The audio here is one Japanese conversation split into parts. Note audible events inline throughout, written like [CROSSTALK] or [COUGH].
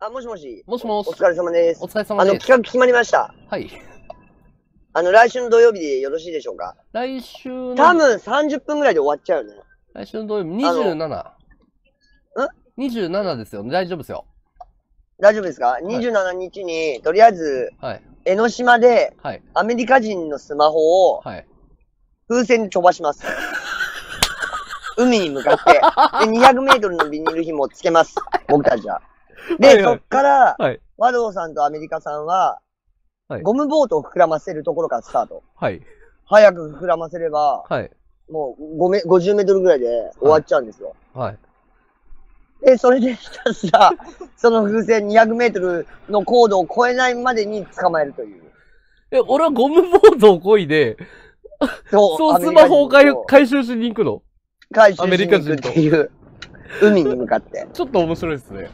あ、もしもし。もしもし。お疲れ様です。お疲れ様です。あの、企画決まりました。はい。あの、来週の土曜日でよろしいでしょうか来週の、多分30分ぐらいで終わっちゃうね。来週の土曜日、27。?27 ですよ。大丈夫ですよ。大丈夫ですか、?27 日に、とりあえず、はい。江ノ島で、はい。アメリカ人のスマホをはい。風船で飛ばします。海に向かって、で、200メートルのビニール紐をつけます。僕たちは。で、はいはいそっから、はい。和道さんとアメリカさんは、ゴムボートを膨らませるところからスタート。はい。早く膨らませれば、はい。もう5め50メートルぐらいで終わっちゃうんですよ。はい。で、それでひたすら、その風船200メートルの高度を超えないまでに捕まえるという。え、俺はゴムボートを漕いで、そう、そうスマホを回収しに行くの回収しに行くっていう、海に向かって。[LAUGHS] ちょっと面白いですね。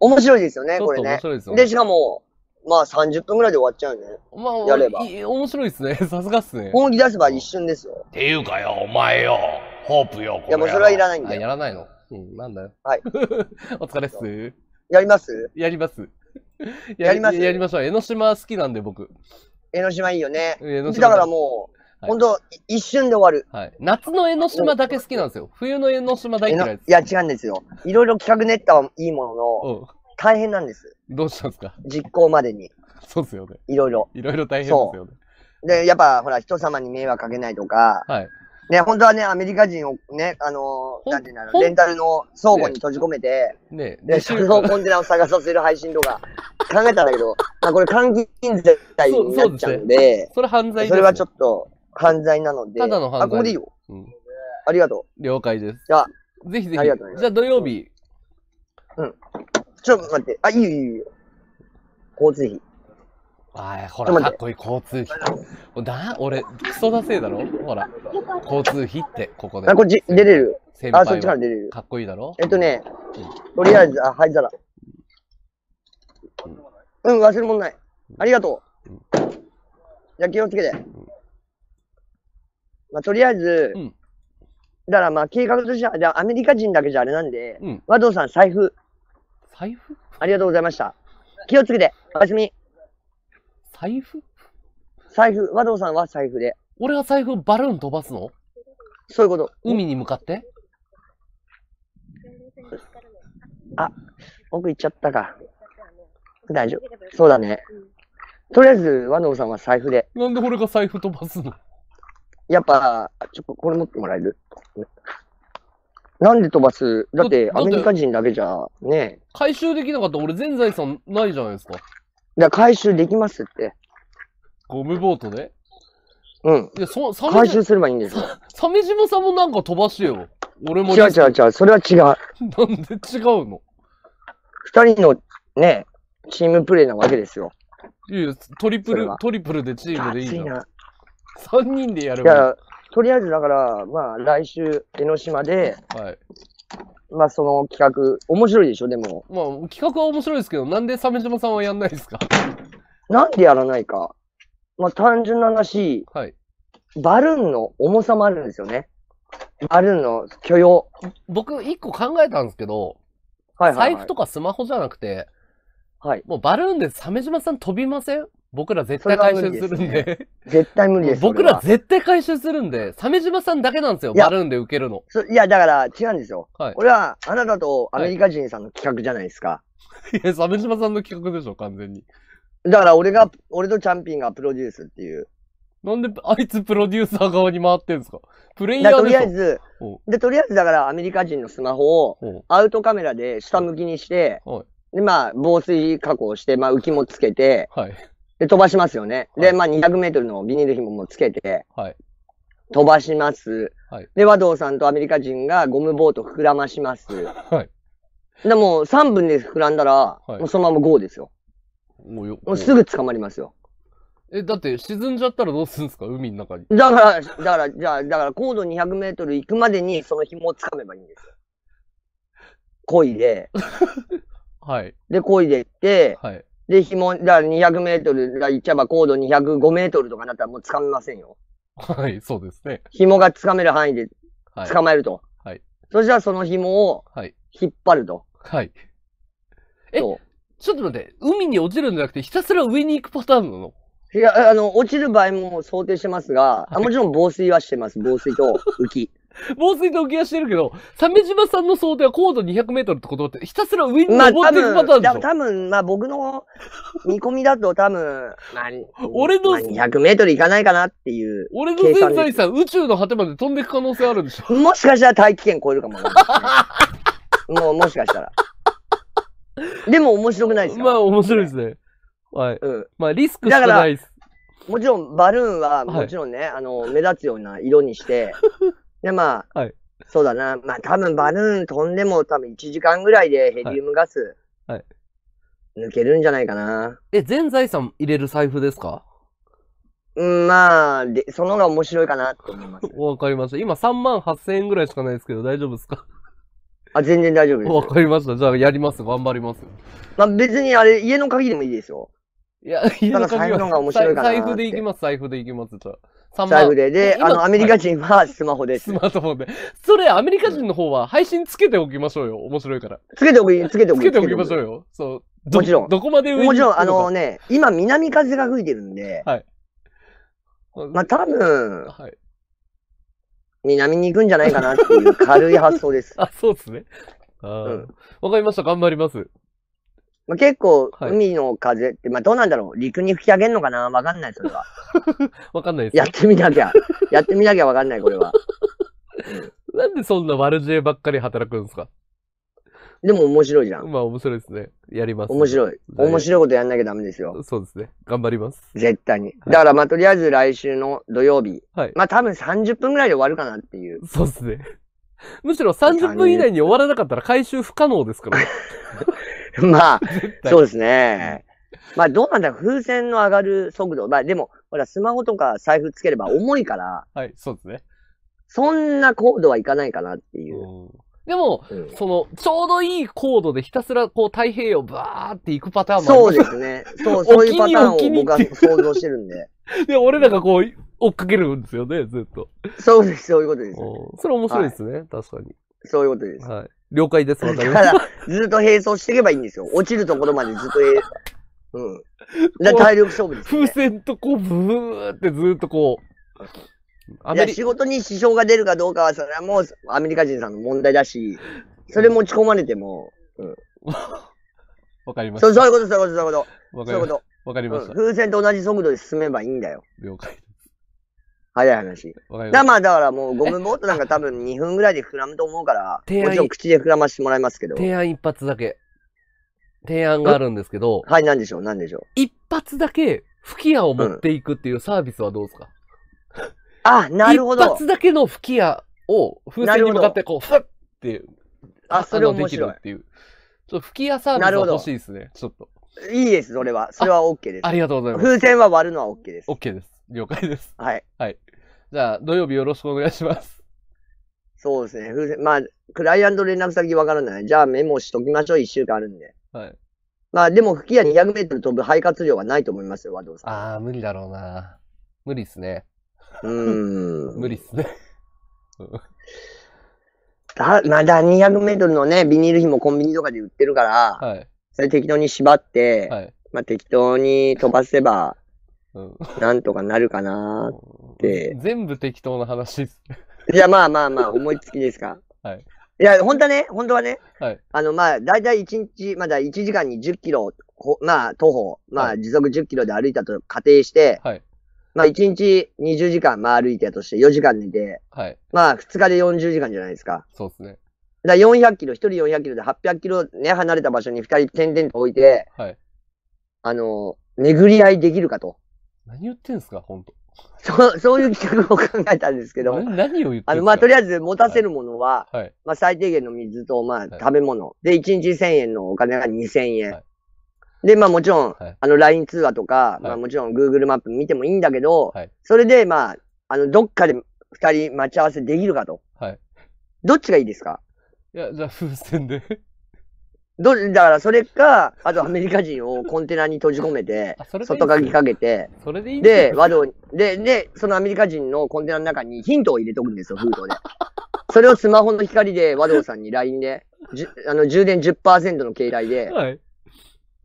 面白いですよね、これね。面白いですよで、しかも、まあ30分ぐらいで終わっちゃうね。まあ、やれば。面白いですね。[LAUGHS] さすがっすね。本気出せば一瞬ですよ。っていうかよ、お前よ、ホープよ、これ。いや、もうそれはいらないんだよ。やらないの。うん、なんだよ。はい。[LAUGHS] お疲れっす。やりますやります。やりますやりましょう。江ノ島好きなんで、僕。江ノ島いいよね。だからもう、本当、一瞬で終わる。はい。夏の江ノ島だけ好きなんですよ。冬の江ノ島大嫌いです。いや、違うんですよ。いろいろ企画練ったはいいものの、大変なんです。どうしたんですか実行までに。そうですよね。いろいろ。いろいろ大変ですよね。で、やっぱ、ほら、人様に迷惑かけないとか、はい。ね、本当はね、アメリカ人をね、あのー、なんていうんだろう、レンタルの倉庫に閉じ込めて、ね、で、そのコンテナを探させる配信とか考えたんだけど、まあこれ監禁罪になっちゃうんで、それ犯罪、ね、それはちょっと、犯罪なので。ただの犯罪。あ、ここでいいよ。うん。ありがとう。了解です。じゃあ、ぜひぜひ。ありがとうじゃあ土曜日。うん。ちょっと待って。あ、いいよいいよいいよ。交通費。ああ、ほら、かっこいい交通費。だ、俺、クソだせえだろほら、交通費って、ここで。あ、こっち、出れる。先輩あ、そっちから出れる。かっこいいだろえっとね、とりあえず、あ、灰皿。うん、忘れ物ない。ありがとう。じゃあ気をつけて。まあ、とりあえず、うん、だからまあ計画としては、じゃアメリカ人だけじゃあれなんで、うん、和道さん財布。財布ありがとうございました。気をつけて、おやすみ。財布財布、和道さんは財布で。俺が財布をバルーン飛ばすのそういうこと。海に向かってあ、奥行っちゃったか。大丈夫。そうだね。とりあえず、和道さんは財布で。なんで俺が財布飛ばすのやっぱ、ちょっとこれ持ってもらえるなんで飛ばすだってアメリカ人だけじゃね回収できなかった俺全財産ないじゃないですか。だか回収できますって。ゴムボートで。うん。いや、そ、鮫回収すればいいんですよ。鮫島さんもなんか飛ばしてよ。俺も違う違う違う。それは違う。なんで違うの二人のね、チームプレーなわけですよ。いやトリプルトリプルでチームでいいじゃん。3 [LAUGHS] 人でやるいや、とりあえずだから、まあ、来週、江ノ島で、はい。まあ、その企画、面白いでしょ、でも。まあ、企画は面白いですけど、なんで鮫島さんはやんないですかなんでやらないか。まあ、単純な話、はい。バルーンの重さもあるんですよね。バルーンの許容。僕、一個考えたんですけど、はい、はい、財布とかスマホじゃなくて、はい。もうバルーンで鮫島さん飛びません僕ら絶対回収するんで。絶対無理です。僕ら絶対回収するんで、鮫島さんだけなんですよ、バルーンで受けるの。いや、だから違うんですよ。はい、俺は、あなたとアメリカ人さんの企画じゃないですか。い、や、鮫島さんの企画でしょ、完全に。だから俺が、俺とチャンピンがプロデュースっていう。なんで、あいつプロデューサー側に回ってんですかプレイヤーでとりあえず、で、とりあえずだからアメリカ人のスマホをアウトカメラで下向きにして、で、まあ、防水加工して、まあ、浮きもつけて、はい、で、飛ばしますよね。はいで、まあ、200メートルのビニール紐もつけて、はい。飛ばします。はいで、和道さんとアメリカ人がゴムボート膨らまします。[LAUGHS] はい。でも、3分で膨らんだら、はいもうそのままゴーですよ。もうよ。もうすぐ捕まりますよ。え、だって沈んじゃったらどうするんですか海の中に。だから、だから、じゃあ、だから高度200メートル行くまでにその紐を掴めばいいんです [LAUGHS] 漕いで、はい。で、漕いで行って、はい。で、紐、だ200メートル、だいっちゃえば高度205メートルとかなったらもう掴めませんよ。はい、そうですね。紐が掴める範囲で捕まえると。はい。そしたらその紐を引っ張ると。はい。え、ちょっと待って、海に落ちるんじゃなくて、ひたすら上に行くパターンなのいや、あの、落ちる場合も想定してますが、はい、あもちろん防水はしてます。防水と浮き。[LAUGHS] 防水と浮き足してるけど、鮫島さんの想定は高度200メートルってことって、ひたすら上に登っていくパターンでしょ、まあ、多分、まあ僕の見込みだと多分、まあ、[LAUGHS] 俺の、まあ、200メートルいかないかなっていう。俺の全財産、宇宙の果てまで飛んでいく可能性あるんでしょ [LAUGHS] もしかしたら大気圏超えるかも、ね。もう、もしかしたら。でも面白くないですかまあ面白いですね。はい。うん。まあリスクしかないです。もちろんバルーンは、もちろんね、はい、あの、目立つような色にして、で、まあ、はい、そうだな。まあ、多分バルーン飛んでも多分1時間ぐらいでヘリウムガス、はい。抜けるんじゃないかな。え、全財産入れる財布ですかうん、まあ、で、その方が面白いかなと思います。[LAUGHS] わかりました。今3万8000円ぐらいしかないですけど、大丈夫ですかあ、全然大丈夫です。わかりました。じゃあやります。頑張ります。まあ別にあれ、家の鍵でもいいですよ。いや、家の鍵は財布でいきます、財布でいきます、じゃあ。サ万。財で。で、あの、アメリカ人はスマホで。スマートフォンで。それ、アメリカ人の方は配信つけておきましょうよ。面白いから。つけておき、つけておき。つけておきましょうよ。そう。もちろん。どこまで上もちろん、あのね、今南風が吹いてるんで。はい。まあ、多分、はい。南に行くんじゃないかなっていう軽い発想です。[LAUGHS] あ、そうですね。うん。わかりました。頑張ります。まあ、結構、海の風って、はい、まあどうなんだろう陸に吹き上げるのかなわかんない、それは。[LAUGHS] わかんないです。やってみなきゃ。やってみなきゃわかんない、これは。[LAUGHS] なんでそんな悪知恵ばっかり働くんですかでも面白いじゃん。まあ面白いですね。やります、面白い。面白いことやんなきゃダメですよ。そうですね。頑張ります。絶対に。だからまあとりあえず来週の土曜日。はい。まあ多分30分ぐらいで終わるかなっていう。そうですね。[LAUGHS] むしろ30分以内に終わらなかったら回収不可能ですから、ね。[LAUGHS] まあ、そうですね。まあ、どうなんだろう。風船の上がる速度。まあ、でも、ほら、スマホとか財布つければ重いから。はい、そうですね。そんな高度はいかないかなっていう。でも、うん、その、ちょうどいい高度でひたすらこう太平洋バーって行くパターンもある。そうですね。そう、そういうパターンを僕は想像してるんで。[LAUGHS] で、俺らがこう、追っかけるんですよね、ずっと。そうです、そういうことです。それ面白いですね、確かに。そういうことです。はい。了解です、わかりだました。ら、ずっと並走していけばいいんですよ。落ちるところまでずっと並、うん。だ体力勝負です、風船とこう、ブーってずっとこう、アいメや、仕事に支障が出るかどうかは、それはもうアメリカ人さんの問題だし、それ持ち込まれても、うん。[LAUGHS] わかりましそうそういうこと、そういうこと、そういうこた。わと。かりこまと。わかりました。風船と同じ速度で進めばいいんだよ。了解早い話。わかりまだあ、だからもうゴムボートなんか多分2分ぐらいで膨らむと思うから、[LAUGHS] 提案もちろん口で膨らましてもらいますけど。提案一発だけ。提案があるんですけど、はい、なんでしょう、なんでしょう。一発だけ吹き矢を持っていくっていうサービスはどうですか、あ、なるほど。一発。だけの吹き矢を風船に向かってこう、ふってあ、それをできるっ。ていう。ちょっと吹き矢サービスが欲しいですね。ちょっと。いいです、それは。それは OK です。ありがとうございます。風船は割るのは OK です。OK です。了解です。はい。はい。じゃあ、土曜日よろしくお願いします。そうですね。まあ、クライアント連絡先わからない。じゃあメモしときましょう。1週間あるんで。はい。まあ、でも、吹き矢200メートル飛ぶ肺活量はないと思いますよ、和道さん。ああ、無理だろうな。無理っすね。うん。[LAUGHS] 無理っすね。[LAUGHS] だまだ200メートルのね、ビニール紐コンビニとかで売ってるから、はい、それ適当に縛って、はい、まあ適当に飛ばせば、なんとかなるかなーって。全部適当な話です。いや、まあまあまあ、[LAUGHS] 思いつきですか。はい。いや、本当はね、本当はね、はい、あの、まあ、だいたい1日、まだ1時間に10キロ、まあ、徒歩、まあ、時速10キロで歩いたと仮定して、はい、まあ、1日20時間、まあ、歩いたとして4時間寝て、はい、まあ、2日で40時間じゃないですか。そうですね。だ400キロ、1人400キロで800キロね、離れた場所に2人点々と置いて、はい、あの、巡り合いできるかと。何言ってんすか、本当そう、[LAUGHS] そういう企画を考えたんですけど。何を言ってあの、まあ、とりあえず持たせるものは、はいまあ、最低限の水と、まあ、食べ物。はい、で、1日1000円のお金が2000円。で、まあ、もちろん、あの、LINE 通話とか、まあ、もちろん Google マップ見てもいいんだけど、はい。それで、まあ、あの、どっかで2人待ち合わせできるかと。はい。どっちがいいですかいや、じゃあ、風船でどだからそれか、あとアメリカ人をコンテナに閉じ込めて、[LAUGHS] 外鍵かけて、それでいいで、和道で、で、そのアメリカ人のコンテナの中にヒントを入れておくんですよ、[LAUGHS] 封筒で。それをスマホの光で和道さんに LINE で、じあの充電10%の携帯で、はい、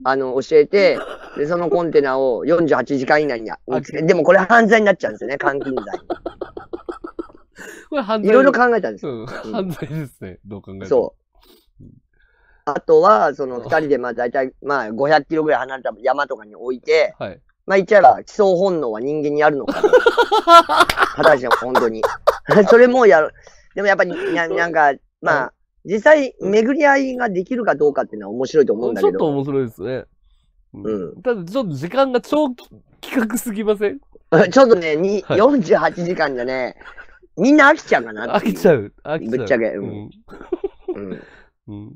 あの、教えて、で、そのコンテナを48時間以内に見つけでもこれ犯罪になっちゃうんですよね、監禁罪。[LAUGHS] これ犯罪。いろいろ考えたんですよ。うん、犯罪ですね、どう考えても。そう。あとは、その、二人で、まあ、大体、まあ、500キロぐらい離れた山とかに置いて、はい。まあ、言っちゃら、基礎本能は人間にあるのかな。形 [LAUGHS] の本当に。[LAUGHS] それもやる。でもやっぱり、ななんか、まあ、実際、巡り合いができるかどうかっていうのは面白いと思うんだけど。ちょっと面白いですね。うん。ただ、ちょっと時間が超企画すぎません [LAUGHS] ちょっとね、に、はい、48時間じゃね、みんな飽きちゃうかな飽きちゃう。飽きちゃう。ぶっちゃけ。うん。うん。うん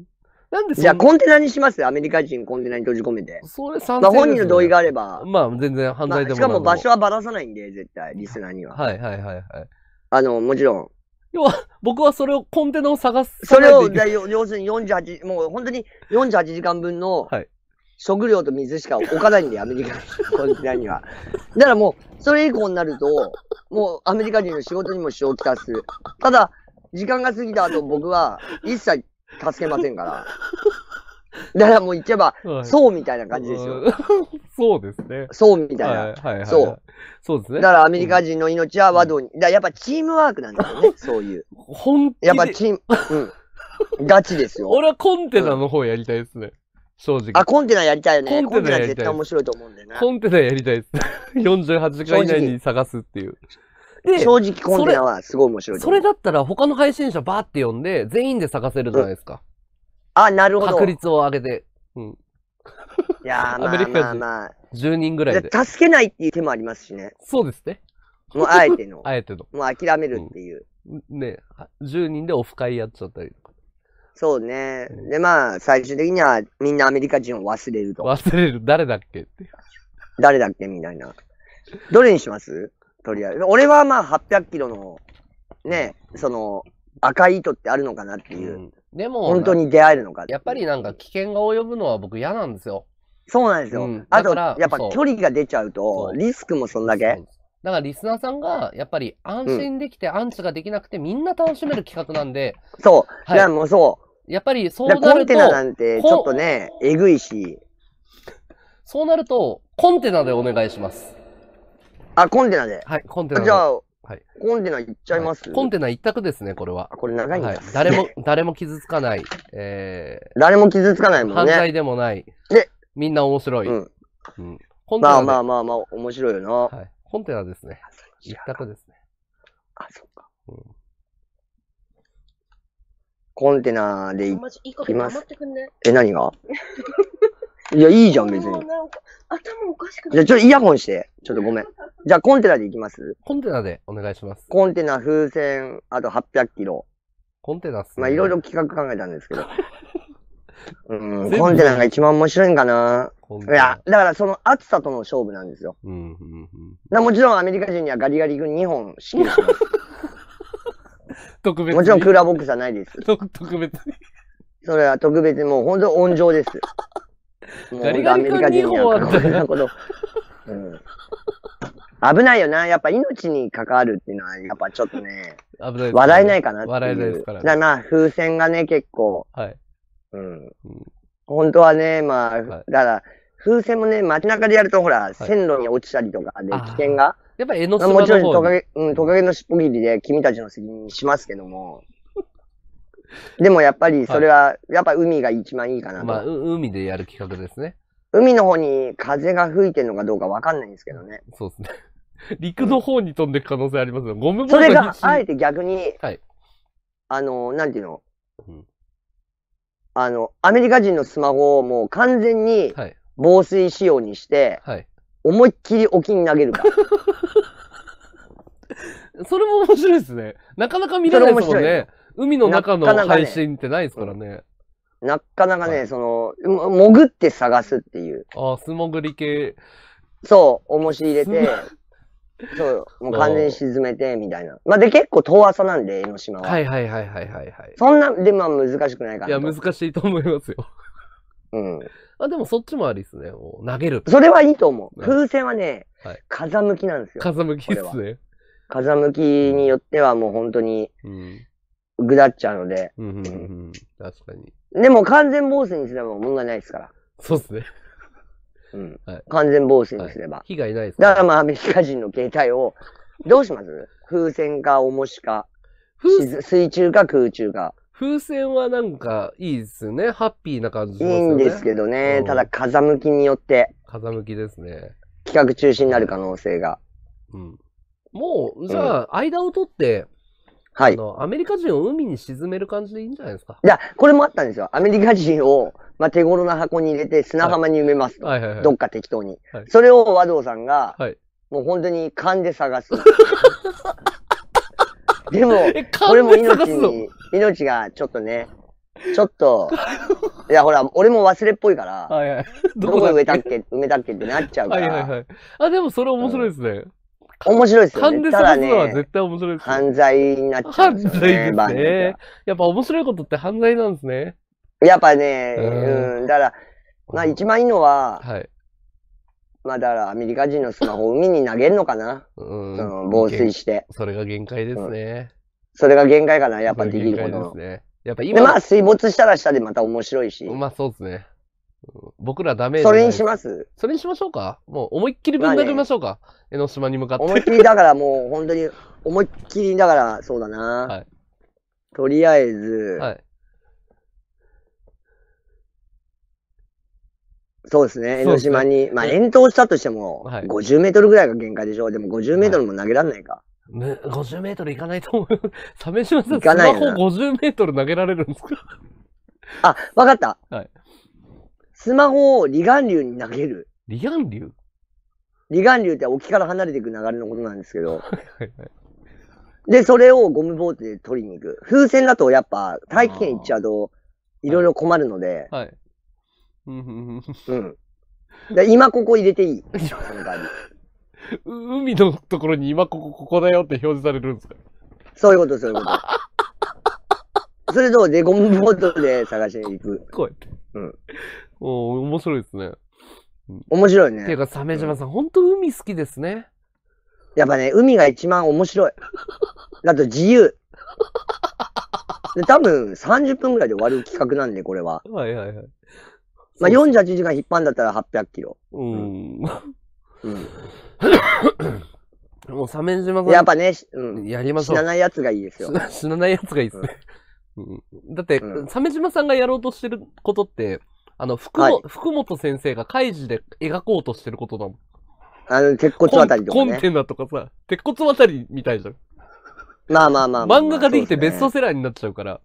なんでじゃあコンテナにしますアメリカ人コンテナに閉じ込めて。それ賛成、ね、まあ本人の同意があれば。まあ全然犯罪でも、まあ、しかも場所はばらさないんで、絶対、リスナーには。はいはいはいはい。あの、もちろん。要は、僕はそれを、コンテナを探す。それを、要するに48、もう本当に48時間分の、はい。食料と水しか置かないんで、アメリカ人、コンテナには。[LAUGHS] だからもう、それ以降になると、もうアメリカ人の仕事にも支障をきたす。ただ、時間が過ぎた後、僕は一切助けませんから。だからもう行けば、[LAUGHS] そうみたいな感じですよ。[LAUGHS] そうですね。そうみたいな。はいはい、はい、そう。そうですね。だからアメリカ人の命はワドに。だやっぱチームワークなんですよね、[LAUGHS] そういう。本気やっぱチーム、うん。ガチですよ。俺はコンテナの方やりたいですね。正直。あ、コンテナやりたいよね。コンテナ絶対面白いと思うんだよね。コンテナやりたいです。48時間以内に探すっていう。で、正直コンテナはすごい面白いそ。それだったら他の配信者バーって呼んで、全員で探せるじゃないですか。うん、あ、なるほど。確率を上げて。うん。いやー、[LAUGHS] まあまあまあ。10人ぐらいで。助けないっていう手もありますしね。そうですね。もうあえての。[LAUGHS] あえての。もう諦めるっていう。うん、ね10人でオフ会やっちゃったりとか。そうね。うん、で、まあ、最終的にはみんなアメリカ人を忘れると。忘れる。誰だっけって。誰だっけみたいな。どれにしますとりあえず。俺はまあ800キロの、ね、その、赤い糸ってあるのかなっていう。うん、でも、本当に出会えるのかやっぱりなんか危険が及ぶのは僕嫌なんですよ。そうなんですよ。うん、あと、やっぱ距離が出ちゃうと、リスクもそんだけ。だからリスナーさんが、やっぱり安心できて、アンチができなくて、みんな楽しめる企画なんで。そう。はい、もうそう。やっぱりそうなると。コンテナなんて、ちょっとね、えぐいし。そうなると、コンテナでお願いします。あ、コンテナで。はい、コンテナ。じゃあ、はい、コンテナいっちゃいます、はい、コンテナ一択ですね、これは。これ長いんだ、はい、誰も、誰も傷つかない。えー、誰も傷つかないもんね。犯罪でもない。で、みんな面白い。うん。うん、コンテナまあまあまあまあ、面白いよな。はい。コンテナですね。一択ですね。あ、そっか。うん。コンテナでいきます。え、何が [LAUGHS] いや、いいじゃん、別に。か頭おかしくじなゃちょっとイヤホンして。ちょっとごめん。じゃあ、コンテナでいきます。コンテナでお願いします。コンテナ、風船、あと800キロ。コンテナっすねまあ、いろいろ。企画考えたんですけど。[LAUGHS] うん、コンテナが一番面白いんかな。コンいテナや、、だからその暑さとの勝負なんですよ。うん、うん、うん。なもちろんアメリカ人にはガリガリ君2本支給しま [LAUGHS] 特別に。もちろんクーラーボックスはないです。[LAUGHS] 特別に。それは特別にもう本当温情です。ガリガリ君2本あったよ。うん、危ないよな。やっぱ命に関わるっていうのは、やっぱちょっとね、危ない、ね、笑えないかなっていう。笑えないですから、だな、風船がね、結構。はい。うん。本当はね、まあ、はい、だから、風船もね、街中でやると、ほら、線路に落ちたりとかで危険が。やっぱ、のもちろん、トカゲ、うん、トカゲの尻尾切りで君たちの責任しますけども。[LAUGHS] でもやっぱりそれは、やっぱ海が一番いいかなと。まあ、海でやる企画ですね。海の方に風が吹いてるのかどうかわかんないんですけどね。そうですね。[LAUGHS] 陸の方に飛んでいく可能性ありますよ。ゴムボートそれがあえて逆に、はい、あの、なんていうの、うん、あの、アメリカ人のスマホをもう完全に防水仕様にして、はい、思いっきり沖に投げるか。[LAUGHS] それも面白いですね。なかなか見れないですもんね。海の中の配信ってないですからね。なかなかね、その、潜って探すっていう。ああ、素潜り系。そう、重し入れて、そう、[LAUGHS] もう完全に沈めて、みたいな。まあ、で、結構遠浅なんで、江ノ島は。はいはいはいはいはい、はい。そんな、で、まあ、難しくないから。いや、難しいと思いますよ。うん。あ、でもそっちもありですね。もう投げる。それはいいと思う。風船はね、はい、風向きなんですよ。風向きですね。風向きによってはもう本当に、うん、ぐだっちゃうので。うんうんうん。確かに。でも完全防水にすれば問題ないですから。そうっすね。うん。はい、完全防水にすれば。はい、被害ないです、ね、だからまあ、アメリカ人の携帯を、どうします風船か重しか。水中か空中か。風船はなんかいいですよね。ハッピーな感じ、ね、いいんですけどね。うん、ただ風向きによって。風向きですね。企画中止になる可能性が。うん。もう、じゃあ、間を取って、はい。あの、アメリカ人を海に沈める感じでいいんじゃないですか。いや、これもあったんですよ。アメリカ人を、まあ、手頃な箱に入れて砂浜に埋めますと。はいはいはいはい、どっか適当に。はい、それを和道さんが、はい、もう本当に勘で探す。[LAUGHS] でも、これも命に、命がちょっとね、ちょっと、いやほら、俺も忘れっぽいから、はいはい、どこ埋めたっけ、埋めたっけってなっちゃうから。はいはいはい、あ、でもそれ面白いですね。うん面白いですよね。ただね、絶対面白いです、ね、犯罪になっちゃうんですよね。犯罪ですね。やっぱ面白いことって犯罪なんですね。やっぱね、うん、だから、まあ一番いいのは、はい、まあだからアメリカ人のスマホを海に投げるのかな。うん、防水して。それが限界ですね、うん、それが限界かな、やっぱできることの。ですね。やっぱ今。まあ水没したら下でまた面白いし。まあそうですね。僕らダメそれにしますそれにしましょうか。もう思いっきりぶん殴りましょうか。江ノ島に向かって。思いっきりだからもう本当に、[LAUGHS] 思いっきりだからそうだな。はい、とりあえず、はい、そうですね、江ノ島に。ね、まあ、遠投したとしても、50メートルぐらいが限界でしょ。でも50メートルも投げられないか。はい、50メートルいかないと思う。鮫島さん、いかスマホ50メートル投げられるんですかあ、わかった。はい。スマホを離岸流に投げる。離岸流離岸流って沖から離れていく流れのことなんですけど。[LAUGHS] で、それをゴムボートで取りに行く。風船だとやっぱ、大気圏行っちゃうと、いろいろ困るので。はい。うん。で今ここ入れていい。その代わり。海のところに今ここ、ここだよって表示されるんですかそういうこと、そういうこと。[LAUGHS] それと、で、ゴムボートで探しに行く。こうやって。うん。ん、面白いですね。面白いね。ていうか、鮫島さん、ほんと海好きですね。やっぱね、海が一番面白い。[LAUGHS] あと自由。で多分30分ぐらいで終わる企画なんで、これは。はいはいはい。まあ、48時間引っ張んだったら800キロ。うん。うん、もう、鮫島さん。やっぱね、うん、やりましょ死なないやつがいいですよ。死なないやつがいいですね。うんだって、うん鮫島さんがやろうとしてることって、あの、福も、はい福本先生が開示で描こうとしてることだもん。あの、鉄骨渡りとコかンコンテナとかさ、鉄骨渡りみたいじゃん。まあまあまあまあ、漫画ができてベストセラーになっちゃうから、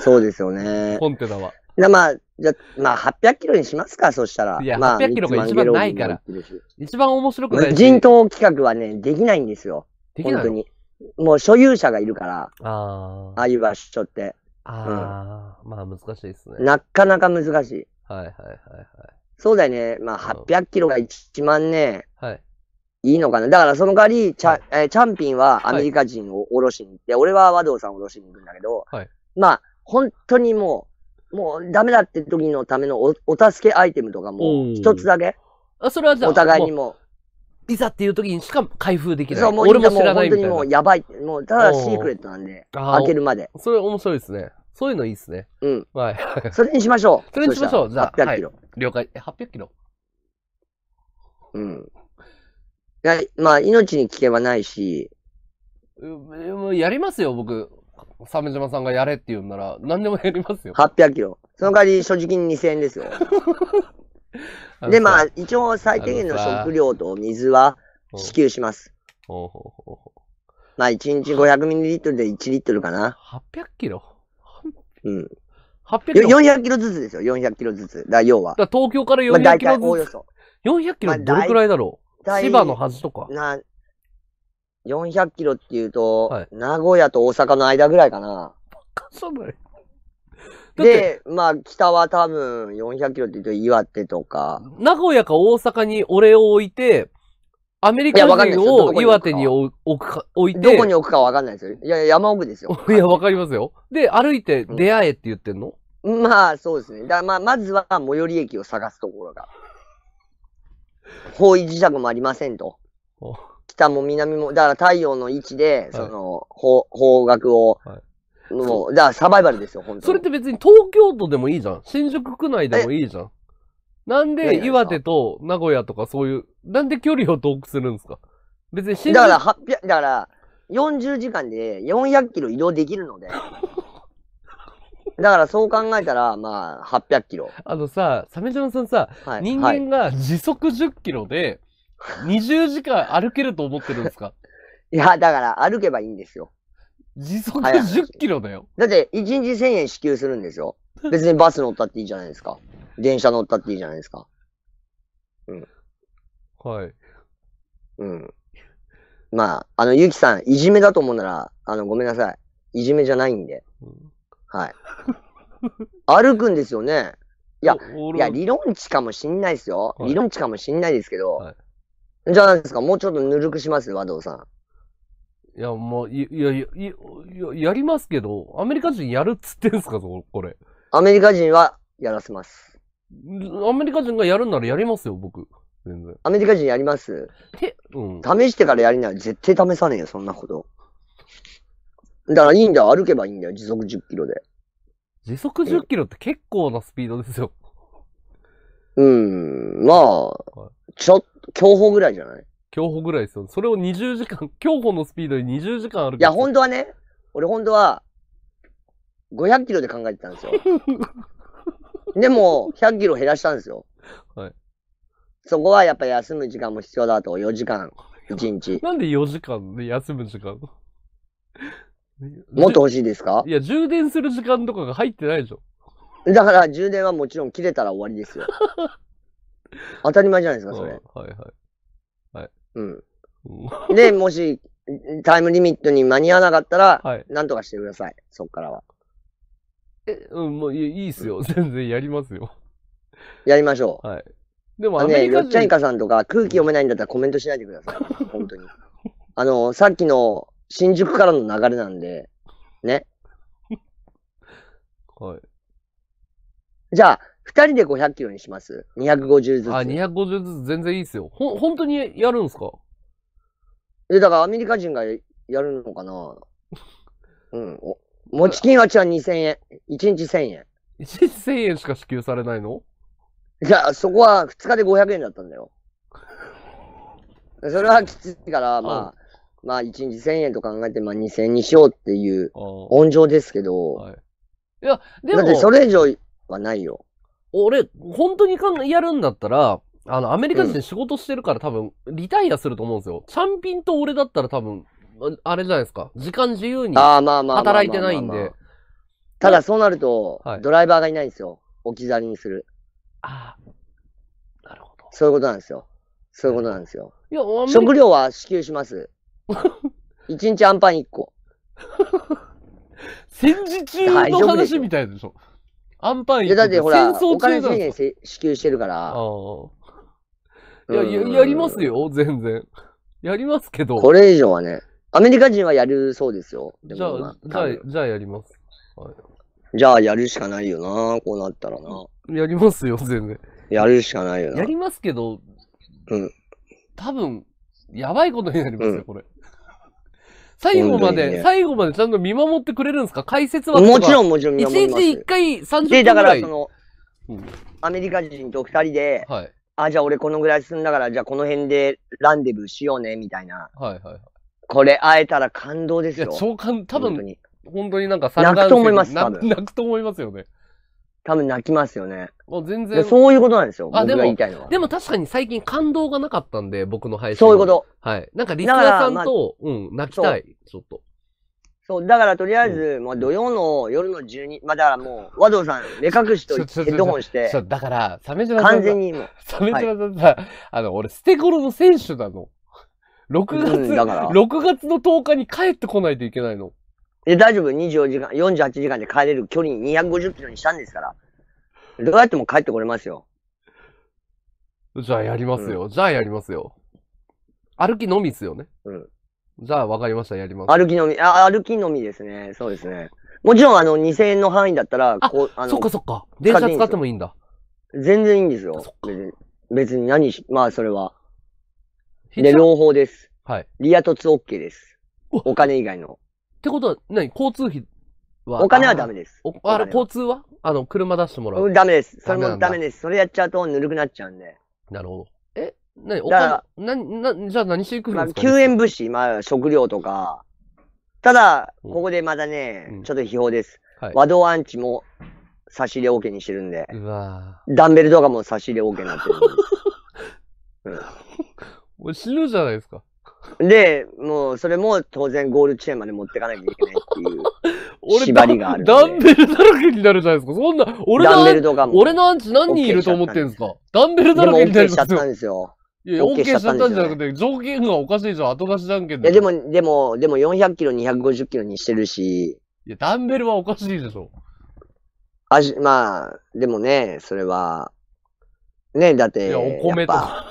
そうですよね。コンテナは。なまあ、じゃあ、まあ、800キロにしますか、そしたら。いやまあ、800キロが一番ないから一番面白くない人頭企画はね、できないんですよ。でき本ない当に。もう所有者がいるから、ああああいう場所って。ああ、まあ難しいですね。なかなか難しい。はいはいはいはい。そうだよね。まあ800キロが1万ね。はい。いいのかな。だからその代わり、チャ,、えチャンピンはアメリカ人を下ろしに行って、俺は和道さんを下ろしに行くんだけど、はい、まあ、本当にもう、もうダメだって時のためのおお助けアイテムとかも一つだけ。あ、それはじゃあ、お互いにも。いざっていう時にしか開封できない。そう、もう俺も知らないみたいな。本当にもうやばい。もう、ただシークレットなんで、開けるまで。それ面白いですね。そういうのいいっすね。うん。はい。[LAUGHS] [LAUGHS] それにしましょう。それにしましょう。じゃあ、800キロ、了解。え、800キロうん。いや、まあ、命に危険はないし。やりますよ、僕。鮫島さんがやれって言うんなら、何でもやりますよ。800キロ。その代わり、所持金2000円ですよ。[LAUGHS] で、まあ、一応最低限の食料と水は支給します。ほうほうほうほうまあ、1日500ミリリットルで1リットルかな。800キロうん。800キロ。400キロずつですよ、400キロずつ。だ要は。だ東京から400キロずつ。まあ、400キロどれくらいだろう、まあ、千葉のはずとか。な400キロっていうと、はい、名古屋と大阪の間ぐらいかな。バカじゃない。で、まあ、北は多分400キロって言うと岩手とか。名古屋か大阪に俺を置いて、アメリカ人を岩手に置く置いて。どこに置くかわかんないですよ。いや、山奥ですよ。いや、わかりますよ。で、歩いて出会えって言ってんの、うん、まあ、そうですね。だまあ、まずは最寄り駅を探すところが。方位磁石もありませんと。北も南も、だから太陽の位置で、その、はい、方方角を、はい、もう、だからサバイバルですよ、本当それって別に東京都でもいいじゃん。新宿区内でもいいじゃん。なんで岩手と名古屋とかそういう、なんで距離を遠くするんですか別に新だからだから40時間で400キロ移動できるので。[LAUGHS] だからそう考えたら、まあ、800キロ。あのさ、鮫島さんさ、はい、人間が時速10キロで20時間歩けると思ってるんですか [LAUGHS] いや、だから歩けばいいんですよ。時速10キロだよ。だって1日1000円支給するんですよ。別にバス乗ったっていいじゃないですか。電車乗ったっていいじゃないですか。うん。はい。うん。まあ、あの、ゆきさん、いじめだと思うなら、あの、ごめんなさい。いじめじゃないんで。うん、はい。[LAUGHS] 歩くんですよね。いや、いや、理論値かもしんないですよ。はい、理論値かもしんないですけど。はい、じゃないですか、もうちょっとぬるくします和道さん。いや、もう、いや、いや、やりますけど、アメリカ人やるっつってんすか、これ。アメリカ人はやらせます。アメリカ人がやるんならやりますよ、僕。全然。アメリカ人やりますて、うん。試してからやりなら絶対試さねえよ、そんなこと。だからいいんだよ。歩けばいいんだよ。時速10キロで。時速10キロって結構なスピードですよ。うん。まあちょっと、競歩ぐらいじゃない競歩ぐらいですよ。それを20時間、[LAUGHS] 競歩のスピードで20時間歩く。いや、本当はね、俺本当は、500キロで考えてたんですよ。[LAUGHS] でも、100キロ減らしたんですよ。はい。そこはやっぱ休む時間も必要だと、4時間、1日。なんで4時間で休む時間もっと欲しいですかいや、充電する時間とかが入ってないでしょ。だから充電はもちろん切れたら終わりですよ。[LAUGHS] 当たり前じゃないですか、それ。はいはい。はい。うん。で、もし、タイムリミットに間に合わなかったら、はい、とかしてください、そっからは。え、うん、もういいいっすよ。[LAUGHS] 全然やりますよ。やりましょう。はい。でもあね、ヨッチャイカさんとか空気読めないんだったらコメントしないでください。[LAUGHS] 本当に。あの、さっきの新宿からの流れなんで、ね。[LAUGHS] はい。じゃあ、二人で500キロにします。250ずつ。あ、250ずつ全然いいっすよ。ほ、本当にやるんすかえ、だからアメリカ人がやるのかなうん。お持ち金はちは2000円。1日1000円。1日1000円しか支給されないのじゃあ、そこは2日で500円だったんだよ。[LAUGHS] それはきついから、まあ、まあ、1日1000円と考えて、まあ2000円にしようっていう温情ですけど。はい、いや、でも。だってそれ以上はないよ。俺、本当にやるんだったら、あの、アメリカ人仕事してるから多分、リタイアすると思うんですよ。チャンピンと俺だったら多分、あれじゃないですか。時間自由に働いてないんで。ただそうなると、ドライバーがいないんですよ。置き去りにする。ああ。なるほど。そういうことなんですよ。そういうことなんですよ。いや、食料は支給します。[LAUGHS] 一日アンパン1個。戦時中の話みたいでしょ。アンパン1個。いや、だってほら、お金制限支給してるから。いや、やりますよ、全然。やりますけど。これ以上はね。アメリカ人はやるそうですよ。でじゃあ、じゃあ、じゃあやります。はじゃあやるしかないよな、こうなったらな。やりますよ、全然。やるしかないよな。やりますけど、うん多分、やばいことになりますうよ、んこれ。最後まで、ね最後までちゃんと見守ってくれるんですか解説はもちろん、もちろん見一守ります日一回30分で、だからその、うんアメリカ人と二人で、はい。あ、じゃあ俺このぐらい進んだから、じゃあこの辺でランデブーしようね、みたいな。はいはいはい。これ会えたら感動ですよ。そうかん、多分、本当に本当になんか泣くと思います、多分。泣くと思いますよね。多分泣きますよね。もう全然。そういうことなんですよ。あ、でも、でも確かに最近感動がなかったんで、僕の配信。そういうこと。はい。なんかリスナーさんと、まあ、うん、泣きたい。ちょっと。そう、だからとりあえず、もうん、まあ土曜の夜の12、まあだからもう、和道さん、目隠しとヘッドホンして。そう、だから、鮫ラさん。完全にもう。鮫ラさんさ、はい、あの、俺、捨て頃の選手なの。6月、うん、だから6月の10日に帰ってこないといけないの。え、大丈夫 ?24 時間、48時間で帰れる距離250キロにしたんですから。どうやっても帰ってこれますよ。じゃあやりますよ。うん、じゃあやりますよ。歩きのみっすよね。うん。じゃあわかりました。やります。歩きのみ、あ、歩きのみですね。そうですね。もちろん、あの、2000円の範囲だったら、こう、あの、そっかそっか。電車使ってもいいんだ。全然いいんですよ。っか。別に何し、まあ、それは。で、朗報です。はい。リア凸 OK です。お金以外の。ってことは、何交通費はお金はダメです。おあれ、金交通はあの、車出してもらう。うんダメです。それもダメです。それやっちゃうとぬるくなっちゃうんで。なるほど。え何お金な、な、じゃあ何していくんですか、救援物資、まあ、食料とか。ただ、ここでまだね、ちょっと批評です。はい和道アンチも差し入れ OK にしてるんで、うわダンベルとかも差し入れ OK になってるんで。[LAUGHS] うん俺死ぬじゃないですか。で、もう、それも当然ゴールチェーンまで持ってかなきゃいけないっていう [LAUGHS] 俺縛りがあるダンベルだらけになるじゃないですか。そんな、俺のダンベルとかも俺のアンチ何人いると思ってんすかダンベルだらけになりましちゃったんですよ。いや、ケーしちゃったんじゃなくて、条件がおかしいでしょ、後出しじゃんけんいや、でも、でも、でも400キロ、250キロにしてるし。いや、ダンベルはおかしいでしょ。あし、まあ、でもね、それは、ね、だって。いや、お米とか。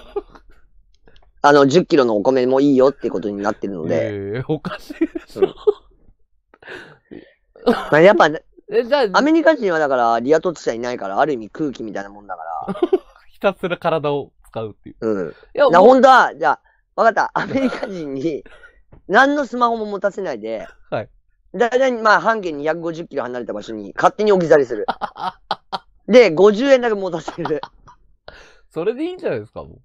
あの、10キロのお米もいいよってことになってるので。えー、おかしいでしょ。まあやっぱ、えじゃあアメリカ人はだから、リアトッいないから、ある意味空気みたいなもんだから。[LAUGHS] ひたすら体を使うっていう。うん。いや、な、んと本当は、じゃあ、わかった。アメリカ人に、何のスマホも持たせないで、はい。だいたい、まあ、半径250キロ離れた場所に、勝手に置き去りする。[LAUGHS] で、50円だけ持たせる。それでいいんじゃないですか、もう。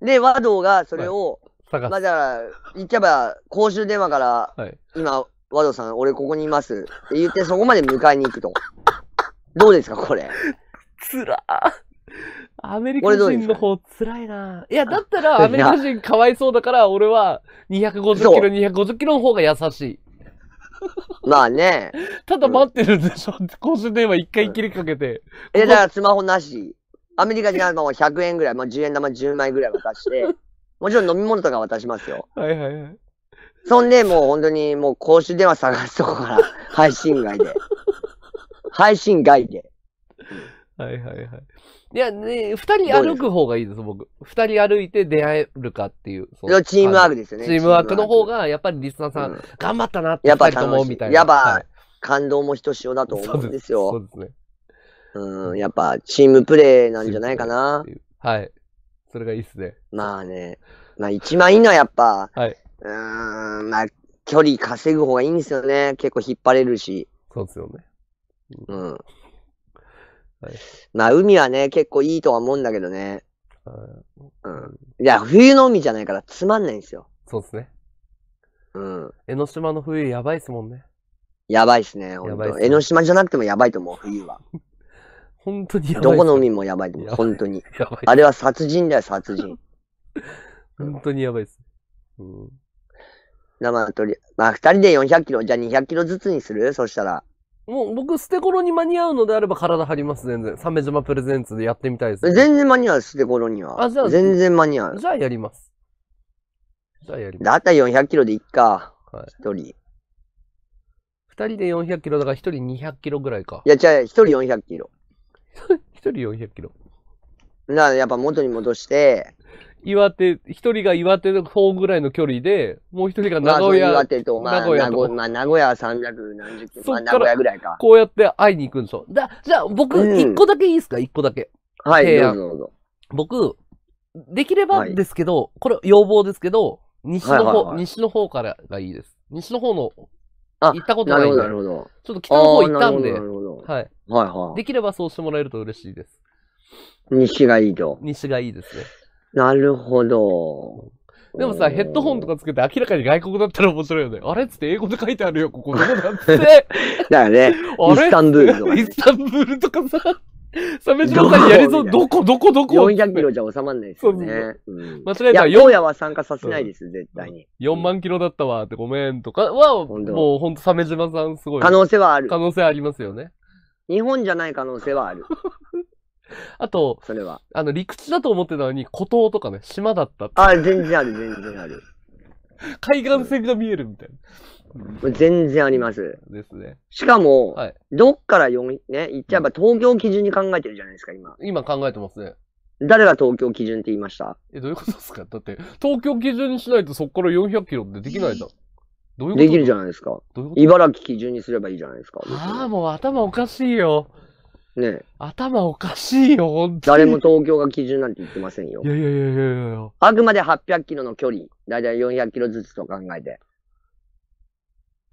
で、和道がそれを、はい、まあ、だから、言っちゃえば、公衆電話から、はい、今、和道さん、俺ここにいますって言って、そこまで迎えに行くと。[LAUGHS] どうですか、これ。つらアメリカ人の方つらいな。いや、だったらアメリカ人かわいそうだから、俺は250キロ、250キロの方が優しい。まあね。[LAUGHS] ただ待ってるでしょ、う公衆電話一回切りかけて。え、だからスマホなし。アメリカ人はもう100円ぐらい、もう10円玉10枚ぐらい渡して、[LAUGHS] もちろん飲み物とか渡しますよ。はいはいはい。そんで、もう本当に、もう公衆電話探すとこから、配信外で。配信外で。はいはいはい。いやね、二人歩く方がいいです、僕。二人歩いて出会えるかっていう。そチームワークですよね。チームワークの方が、やっぱりリスナーさん、うん頑張ったなって、やっぱとみたいな。やっぱ、はい感動もひとしおだと思うんですよ。そうですね。うん、やっぱチームプレーなんじゃないかな。はい。それがいいっすね。まあね。まあ一番いいのはやっぱ、はい。うん、まあ距離稼ぐ方がいいんですよね。結構引っ張れるし。そうですよね。うん。はい、まあ海はね、結構いいとは思うんだけどね。うん。いや、冬の海じゃないからつまんないんですよ。そうですね。うん。江ノ島の冬やばいっすもんね。やばいっすね、ほんと。江ノ島じゃなくてもやばいと思う、冬は。[LAUGHS] 本当にやばい。どこの海もやばい。本当に。あれは殺人だよ、殺人。[LAUGHS] 本当にやばいです。うん。だまあ、とり、まあ、二人で400キロ、じゃあ200キロずつにするそしたら。もう僕、捨て頃に間に合うのであれば体張ります、全然。サメ島プレゼンツでやってみたいです、ね。全然間に合う、捨て頃には。あ、じゃあ。全然間に合う。じゃあやります。じゃあやります。だったら400キロでいっか。はい。一人。二人で400キロだから一人200キロぐらいか。いや、じゃあ一人400キロ。[LAUGHS] 一人400キロ。なやっぱ元に戻して、岩手、一人が岩手の方ぐらいの距離で、もう一人が名古屋岩、手と、まあ、名古屋とまあ、名古屋は300何十キロ、まあ、名古屋ぐらいか。こうやって会いに行くんですよ。だ、じゃあ僕、1一個だけいいですか一個だけ。はい、どうぞどうぞ。僕、できればですけど、これ要望ですけど、西の方、はいはいはい西の方からがいいです。西の方の、行ったことなないるほど、なるほど。ちょっと北の方行ったんではい。はいはい。できればそうしてもらえると嬉しいです。西がいいと。西がいいですね。なるほど。でもさ、ヘッドホンとかつけて明らかに外国だったら面白いよね。あれっつって英語で書いてあるよ、ここどこだって。[LAUGHS] だよね。イスタンブールとか、ね。イスタンブールとかさ。サメジロさんやりそう、どこ、どこ、どこ。400キロじゃ収まんないですよね。そうそううん、間違えたら、4夜は参加させないです、うん、絶対に。4万キロだったわってごめんとかは、もうほんとサメ島さんすごい。可能性はある。可能性ありますよね。日本じゃない可能性はある。[LAUGHS] あと、それは。あの、陸地だと思ってたのに、孤島とかね、島だったって。あ、全然ある、全然ある。海岸線が見えるみたいな。うん、全然あります。ですね。しかも、はい、どっから読み、ね、言っちゃえば東京基準に考えてるじゃないですか、今。今考えてますね。誰が東京基準って言いましたえ、どういうことですかだって、東京基準にしないとそこから400キロってできないじゃん。どういうことできるじゃないですか。どういうこと茨城基準にすればいいじゃないですか。ああ、もう頭おかしいよ。ね頭おかしいよ、に。誰も東京が基準なんて言ってませんよ。いやいやいやいやいや。あくまで800キロの距離。だいたい400キロずつと考えて。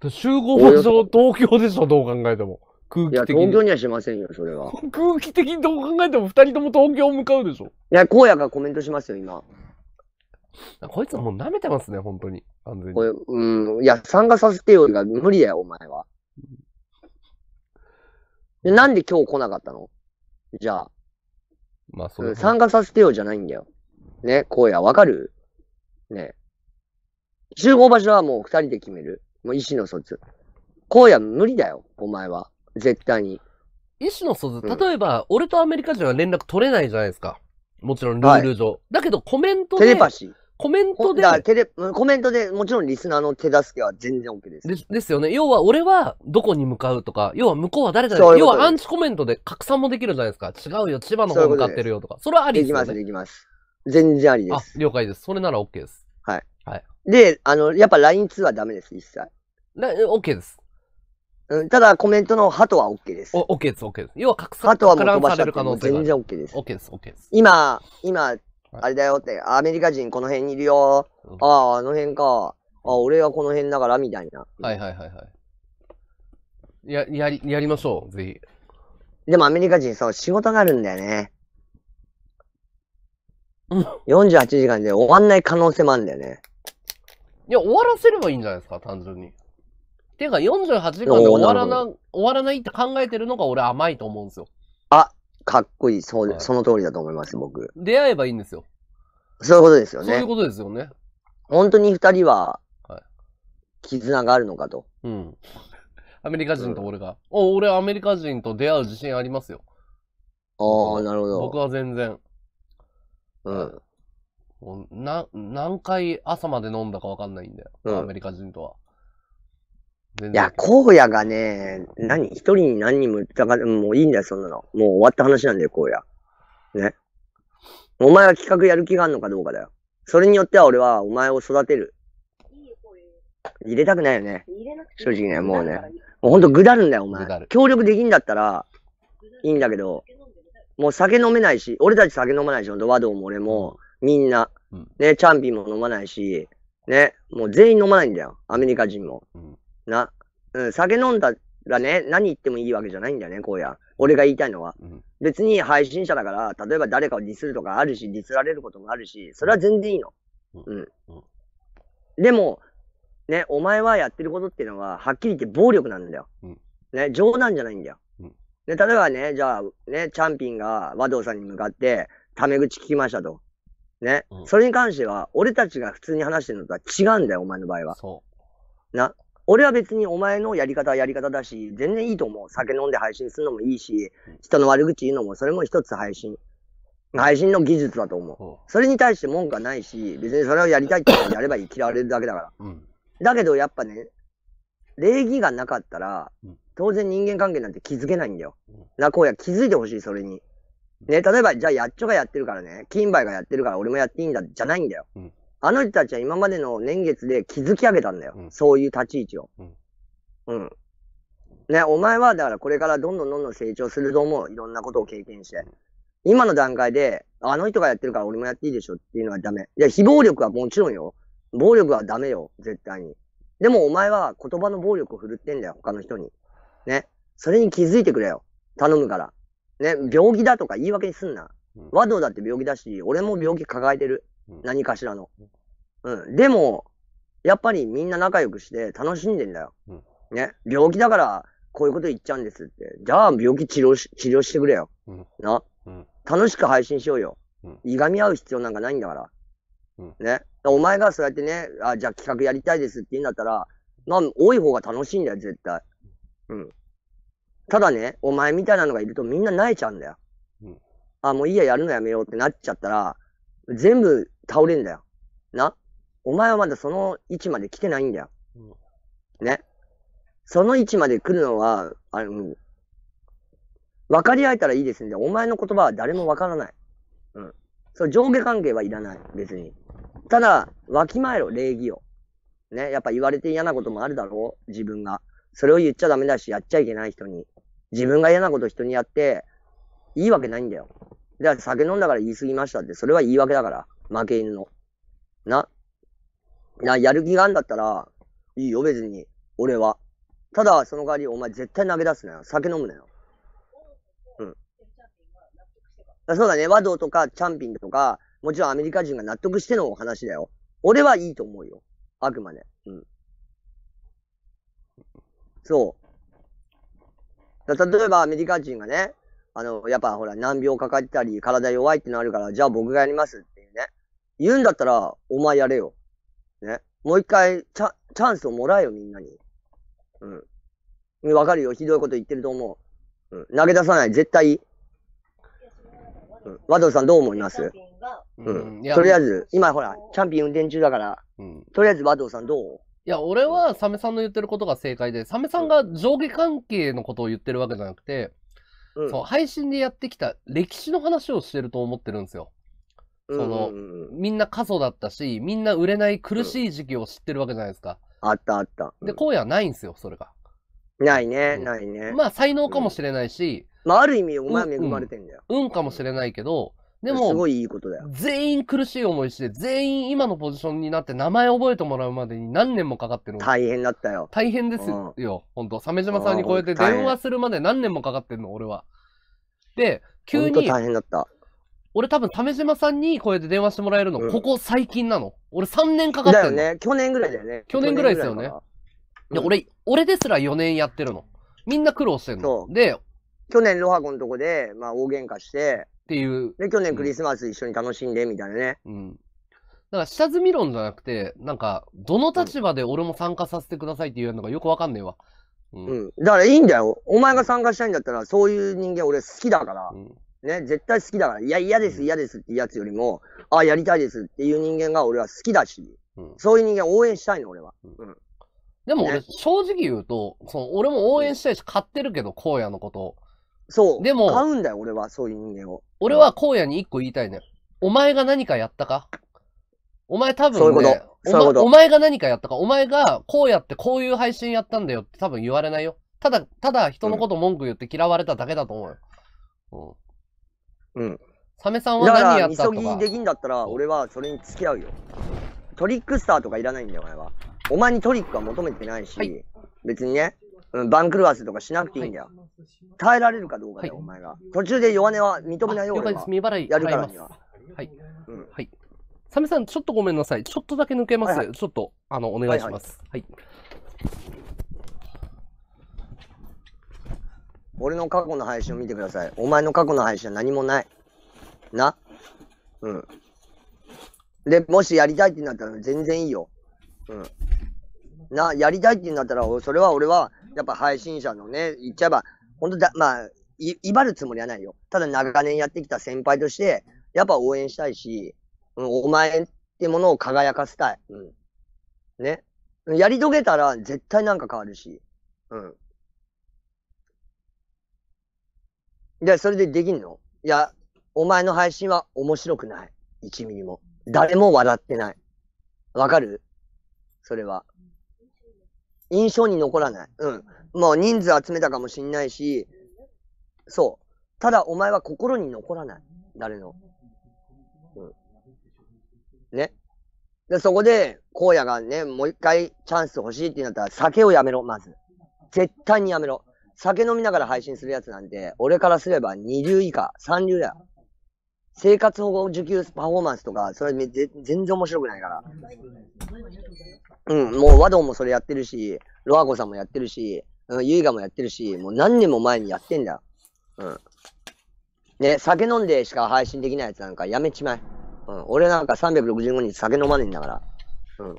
集合場所東京でしょ、どう考えても。空気的に。いや、東京にはしませんよ、それは。空気的にどう考えても二人とも東京向かうでしょ。いや、荒野がコメントしますよ、今。こいつもう舐めてますね、本当に。完全に。これ、うん、いや、参加させてよりが無理だよ、お前は。なんで今日来なかったのじゃあ、まあ、そう参加させてよじゃないんだよ。ね、こうや、わかるね。集合場所はもう二人で決める。もう意思の疎通。うや、無理だよ、お前は。絶対に。意思の疎うん例えば、俺とアメリカ人は連絡取れないじゃないですか。もちろんルール上。だけど、コメントテレ、パシー。コメントで。だレ、コメントでもちろんリスナーの手助けは全然 OK ですで。ですよね。要は俺はどこに向かうとか、要は向こうは誰だよ。要はアンチコメントで拡散もできるじゃないですか。違うよ、千葉の方向かってるよとか。それはありです、ね、できます、できます。全然ありです。あ、了解です。それなら OK です。はい。はい。で、あの、やっぱ LINE 通はダメです、一切。OK です。うん、ただ、コメントのハトは OK です。OK です、OK です。要は、拡散、ハトはもう飛ばしちゃって全然 OK です。OK です、OK です。今、今、あれだよって、アメリカ人この辺にいるよ。ああ、あの辺か。ああ、俺はこの辺だから、みたいな。はいはいはいはい。や、やり、やりましょう、ぜひ。でもアメリカ人そう、仕事があるんだよね。うん。48時間で終わんない可能性もあるんだよね。いや、終わらせればいいんじゃないですか、単純に。ていうか、48時間で終わらな、終わらないって考えてるのが俺甘いと思うんですよ。かっこいい、そはい、その通りだと思います、僕。出会えばいいんですよ。そういうことですよね。そういうことですよね。本当に二人は、絆があるのかと。うん。アメリカ人と俺が。うん、お俺アメリカ人と出会う自信ありますよ。ああ、なるほど。僕は全然。うん。な、何回朝まで飲んだかわかんないんだよ。うん、アメリカ人とは。いや、荒野がね、何、一人に何人も疑っか、もういいんだよ、そんなの。もう終わった話なんだよ、荒野。ね。お前は企画やる気があるのかどうかだよ。それによっては俺はお前を育てる。入れたくないよね。正直ね、もうね。もうほんとぐだるんだよ、お前。協力できんだったら、いいんだけど、もう酒飲めないし、俺たち酒飲まないし、ほんとワドも俺も、みんな、ね、チャンピンも飲まないし、ね、もう全員飲まないんだよ、アメリカ人も。うんな、うん、酒飲んだらね、何言ってもいいわけじゃないんだよね、こうや。俺が言いたいのは。うん、別に配信者だから、例えば誰かをディスるとかあるし、ディスられることもあるし、それは全然いいの。うん。うん、でも、ね、お前はやってることっていうのは、はっきり言って暴力なんだよ。うん、ね、冗談じゃないんだよ。で、例えばね、じゃあ、ね、チャンピンが和道さんに向かって、タメ口聞きましたと。ね、うん、それに関しては、俺たちが普通に話してるのとは違うんだよ、お前の場合は。そう。な、俺は別にお前のやり方はやり方だし、全然いいと思う。酒飲んで配信するのもいいし、人の悪口言うのも、それも一つ配信。配信の技術だと思う。それに対して文句はないし、別にそれをやりたいってやればいい。嫌われるだけだから。だけどやっぱね、礼儀がなかったら、当然人間関係なんて気づけないんだよ。な、こうや気づいてほしい、それに。ね、例えば、じゃあ、やっちょがやってるからね、金梅がやってるから俺もやっていいんだ、じゃないんだよ。あの人たちは今までの年月で築き上げたんだよ。うん、そういう立ち位置を。うん。ね、お前はだからこれからどんどんどんどん成長すると思う。いろんなことを経験して。今の段階で、あの人がやってるから俺もやっていいでしょっていうのはダメ。いや、非暴力はもちろんよ。暴力はダメよ、絶対に。でもお前は言葉の暴力を振るってんだよ、他の人に。ね。それに気づいてくれよ。頼むから。ね、病気だとか言い訳にすんな。和道だって病気だし、俺も病気抱えてる。何かしらの。うん。でも、やっぱりみんな仲良くして楽しんでんだよ。うん、ね。病気だからこういうこと言っちゃうんですって。じゃあ病気治療し、治療してくれよ。うん、な、うん、楽しく配信しようよ、うん。いがみ合う必要なんかないんだから。うん、ね。お前がそうやってね、あ、じゃあ企画やりたいですって言うんだったら、まあ、多い方が楽しいんだよ、絶対。うん。ただね、お前みたいなのがいるとみんな萎えちゃうんだよ。うん、あ、もういいや、やるのやめようってなっちゃったら、全部倒れんだよ。なお前はまだその位置まで来てないんだよ。うん、ね。その位置まで来るのは、あの、分かり合えたらいいですね。お前の言葉は誰も分からない。うん。その上下関係はいらない。別に。ただ、わきまえろ、礼儀を。ね。やっぱ言われて嫌なこともあるだろう。自分が。それを言っちゃダメだし、やっちゃいけない人に。自分が嫌なこと人にやって、いいわけないんだよ。だから酒飲んだから言い過ぎましたって、それは言い訳だから。負け犬の。な。な、やる気があんだったら、いいよ、別に。俺は。ただ、その代わり、お前絶対投げ出すなよ。酒飲むなよ。うん。そうだね。和道とか、チャンピンとか、もちろんアメリカ人が納得してのお話だよ。俺はいいと思うよ。あくまで。うん。そう。だ例えば、アメリカ人がね、あの、やっぱほら、難病かかったり、体弱いってのあるから、じゃあ僕がやりますっていうね。言うんだったら、お前やれよ。もう一回チャ、ンスをもらえよ、みんなに。うん。わかるよ、ひどいこと言ってると思う。うん。投げ出さない、絶対うん。和藤さんどう思いますうん。とりあえず、今ほら、チャンピオン運転中だから、うん、とりあえず和藤さんどういや、俺はサメさんの言ってることが正解で、サメさんが上下関係のことを言ってるわけじゃなくて、うん、そう配信でやってきた歴史の話をしてると思ってるんですよ。その、みんな過疎だったし、みんな売れない苦しい時期を知ってるわけじゃないですか。あったあった。で、荒野はないんですよ、それが。ないね、ないね。まあ、才能かもしれないし。まあ、ある意味、お前恵まれてんだよ。う運かもしれないけど、でも、すごいいいことだよ。全員苦しい思いして、全員今のポジションになって名前覚えてもらうまでに何年もかかってる大変だったよ。大変ですよ、うん、本当鮫島さんにこうやって電話するまで何年もかかってんの、俺は。で、急に、大変だった。俺多分、為島さんにこうやって電話してもらえるの、うんここ最近なの。俺3年かかってだよね。去年ぐらいだよね。去年ぐらいですよねで、うん俺、俺ですら4年やってるの。みんな苦労してんのそ。うで、去年、ロハコのとこで、まあ、大喧嘩して、っていう。で、去年クリスマス一緒に楽しんで、みたいなね。うん。だから、下積み論じゃなくて、なんか、どの立場で俺も参加させてくださいって言うのがよくわかんねえわ。うん。うん。だからいいんだよ。お前が参加したいんだったら、そういう人間俺好きだから。うんね、絶対好きだから、いや、嫌です、嫌ですってやつよりも、ああ、やりたいですっていう人間が俺は好きだし、うん、そういう人間応援したいの、俺は。うん。でも俺、ね、正直言うと、その、俺も応援したいし、買ってるけど、荒野のこと。そう。でも、買うんだよ、俺は、そういう人間を。俺は荒野に一個言いたいね。お前が何かやったかお前多分、ね、そういうことま、お前が何かやったか、お前が、こうやってこういう配信やったんだよって多分言われないよ。ただ、ただ人のこと文句言って嫌われただけだと思うよ。うんうん。サメさんは何やったと急ぎできんだったら、俺はそれに付き合うよ。トリックスターとかいらないんだよ、お前は。お前にトリックは求めてないし、はい別にね、うん、番狂わせとかしなくていいんだよ。耐えられるかどうかだよ、はいお前が。途中で弱音は認めないよ、俺はやるからには。はい。うんはい。サメさん、ちょっとごめんなさい。ちょっとだけ抜けます。はいちょっと、あの、お願いします。はい、俺の過去の配信を見てください。お前の過去の配信は何もない。なうん。で、もしやりたいってなったら全然いいよ。うん。な、やりたいってなったら、それは俺は、やっぱ配信者のね、言っちゃえば、本当だ、まあ、い、威張るつもりはないよ。ただ長年やってきた先輩として、やっぱ応援したいし、うん、お前ってものを輝かせたい。うん。ね。やり遂げたら絶対なんか変わるし。うん。ゃあ、それでできんのいや、お前の配信は面白くない。1ミリも。誰も笑ってない。わかるそれは。印象に残らない。うん。もう人数集めたかもしんないし、そう。ただお前は心に残らない。誰の。うん。ね。で、そこで、荒野がね、もう一回チャンス欲しいってなったら、酒をやめろ、まず。絶対にやめろ。酒飲みながら配信するやつなんて、俺からすれば二流以下、三流だよ。生活保護受給パフォーマンスとか、それめ全然面白くないから。うん、もうドンもそれやってるし、ロアゴさんもやってるし、うん、ユイガもやってるし、もう何年も前にやってんだよ。うん。ね、酒飲んでしか配信できないやつなんかやめちまえ。うん、俺なんか365日酒飲まねえんだから。うん。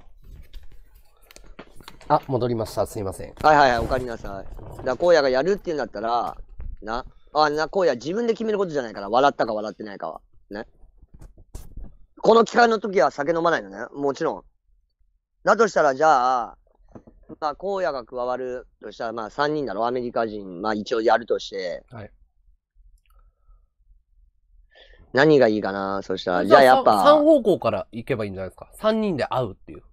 あ、戻りました。すいません。はいはいはい、おかりなさい。だこうやがやるって言うんだったら、な、あ、な、こうや自分で決めることじゃないから、笑ったか笑ってないかは。ね。この機会の時は酒飲まないのね。もちろん。だとしたら、じゃあ、まあ、うやが加わるとしたら、まあ、3人だろ、アメリカ人、まあ、一応やるとして。はい。何がいいかな、そしたら。じゃあ、やっぱ。3方向から行けばいいんじゃないですか。3人で会うっていう。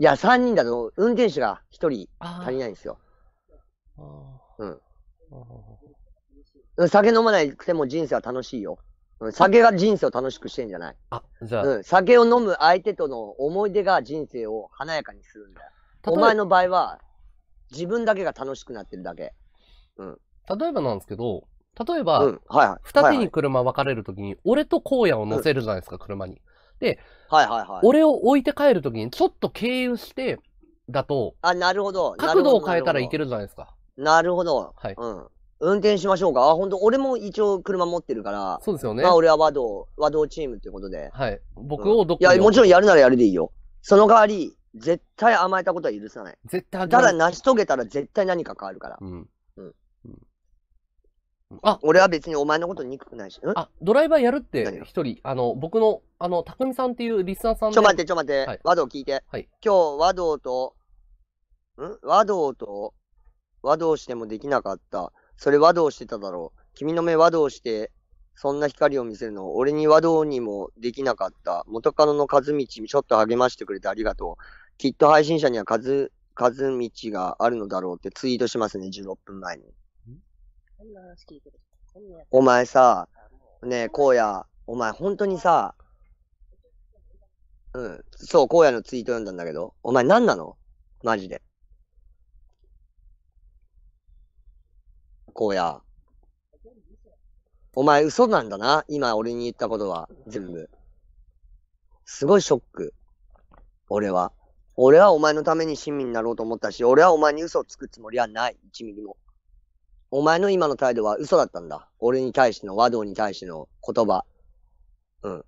いや、3人だと運転手が1人足りないんですよ。うん。酒飲まなくても人生は楽しいよ。酒が人生を楽しくしてんじゃない。あ、じゃあ。うん、酒を飲む相手との思い出が人生を華やかにするんだよ。お前の場合は、自分だけが楽しくなってるだけ。うん。例えばなんですけど、例えば、うんはいはい、二手に車分かれるときに、俺と荒野を乗せるじゃないですか、うん、車に。で、はいはいはい。俺を置いて帰るときに、ちょっと経由してだと、あ、なるほど。角度を変えたらいけるじゃないですか。なるほど。はい。うん。運転しましょうか。あ、本当俺も一応車持ってるから。そうですよね。まあ俺は和道、和道チームってことで。はい。僕をどっか、うん、いや、もちろんやるならやるでいいよ。その代わり、絶対甘えたことは許さない。絶対ただ成し遂げたら絶対何か変わるから。うん。あ俺は別にお前のこと憎くないし。あ、ドライバーやるって、一人、あの、僕の、あの、たくみさんっていうリスナーさんちょ待って、ちょ待って。はい和道聞いて。はい今日、和道と、ん和道と、和道してもできなかった。それ和道してただろう。君の目和道して、そんな光を見せるの。俺に和道にもできなかった。元カノの和道、ちょっと励ましてくれてありがとう。きっと配信者には和、和道があるのだろうってツイートしますね、16分前に。お前さ、ねえ、うや、お前本当にさ、うん、そう、こうやのツイート読んだんだけど、お前何なのマジで。こうや。お前嘘なんだな今俺に言ったことは、全部。すごいショック。俺は。俺はお前のために親身になろうと思ったし、俺はお前に嘘をつくつもりはない。1ミリも。お前の今の態度は嘘だったんだ。俺に対しての、和道に対しての言葉。うん。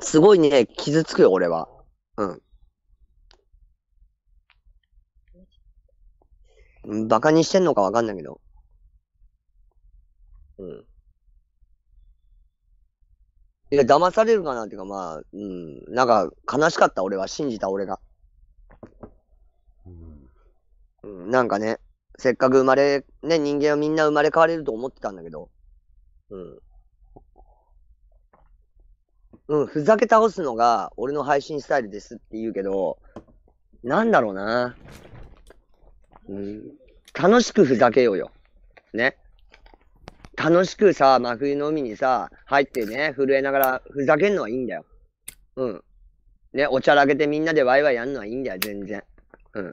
すごいね、傷つくよ、俺は。うん。バカにしてんのかわかんないけど。うん。いや、騙されるかなっていうか、まあ、うん。なんか、悲しかった、俺は。信じた、俺が。うん、なんかね、せっかく生まれ、ね、人間はみんな生まれ変われると思ってたんだけど、うん。うん、ふざけ倒すのが俺の配信スタイルですって言うけど、なんだろうな。うん、楽しくふざけようよ。ね。楽しくさ、真冬の海にさ、入ってね、震えながらふざけんのはいいんだよ。うん。ね、おちゃらけてみんなでワイワイやるのはいいんだよ、全然。うん。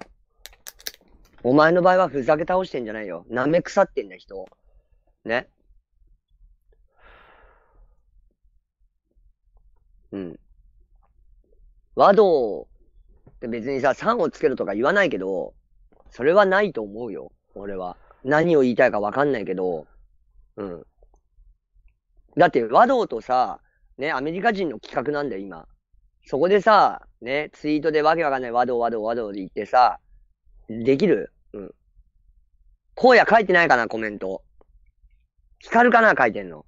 お前の場合はふざけ倒してんじゃないよ。舐め腐ってんだ、人ね。うん。和道って別にさ、3をつけるとか言わないけど、それはないと思うよ。俺は。何を言いたいかわかんないけど。うん。だって和道とさ、ね、アメリカ人の企画なんだよ、今。そこでさ、ね、ツイートでわけわかんないワドワドワドで言ってさ、できるうん。荒野書いてないかな、コメント。光るかな、書いてんの。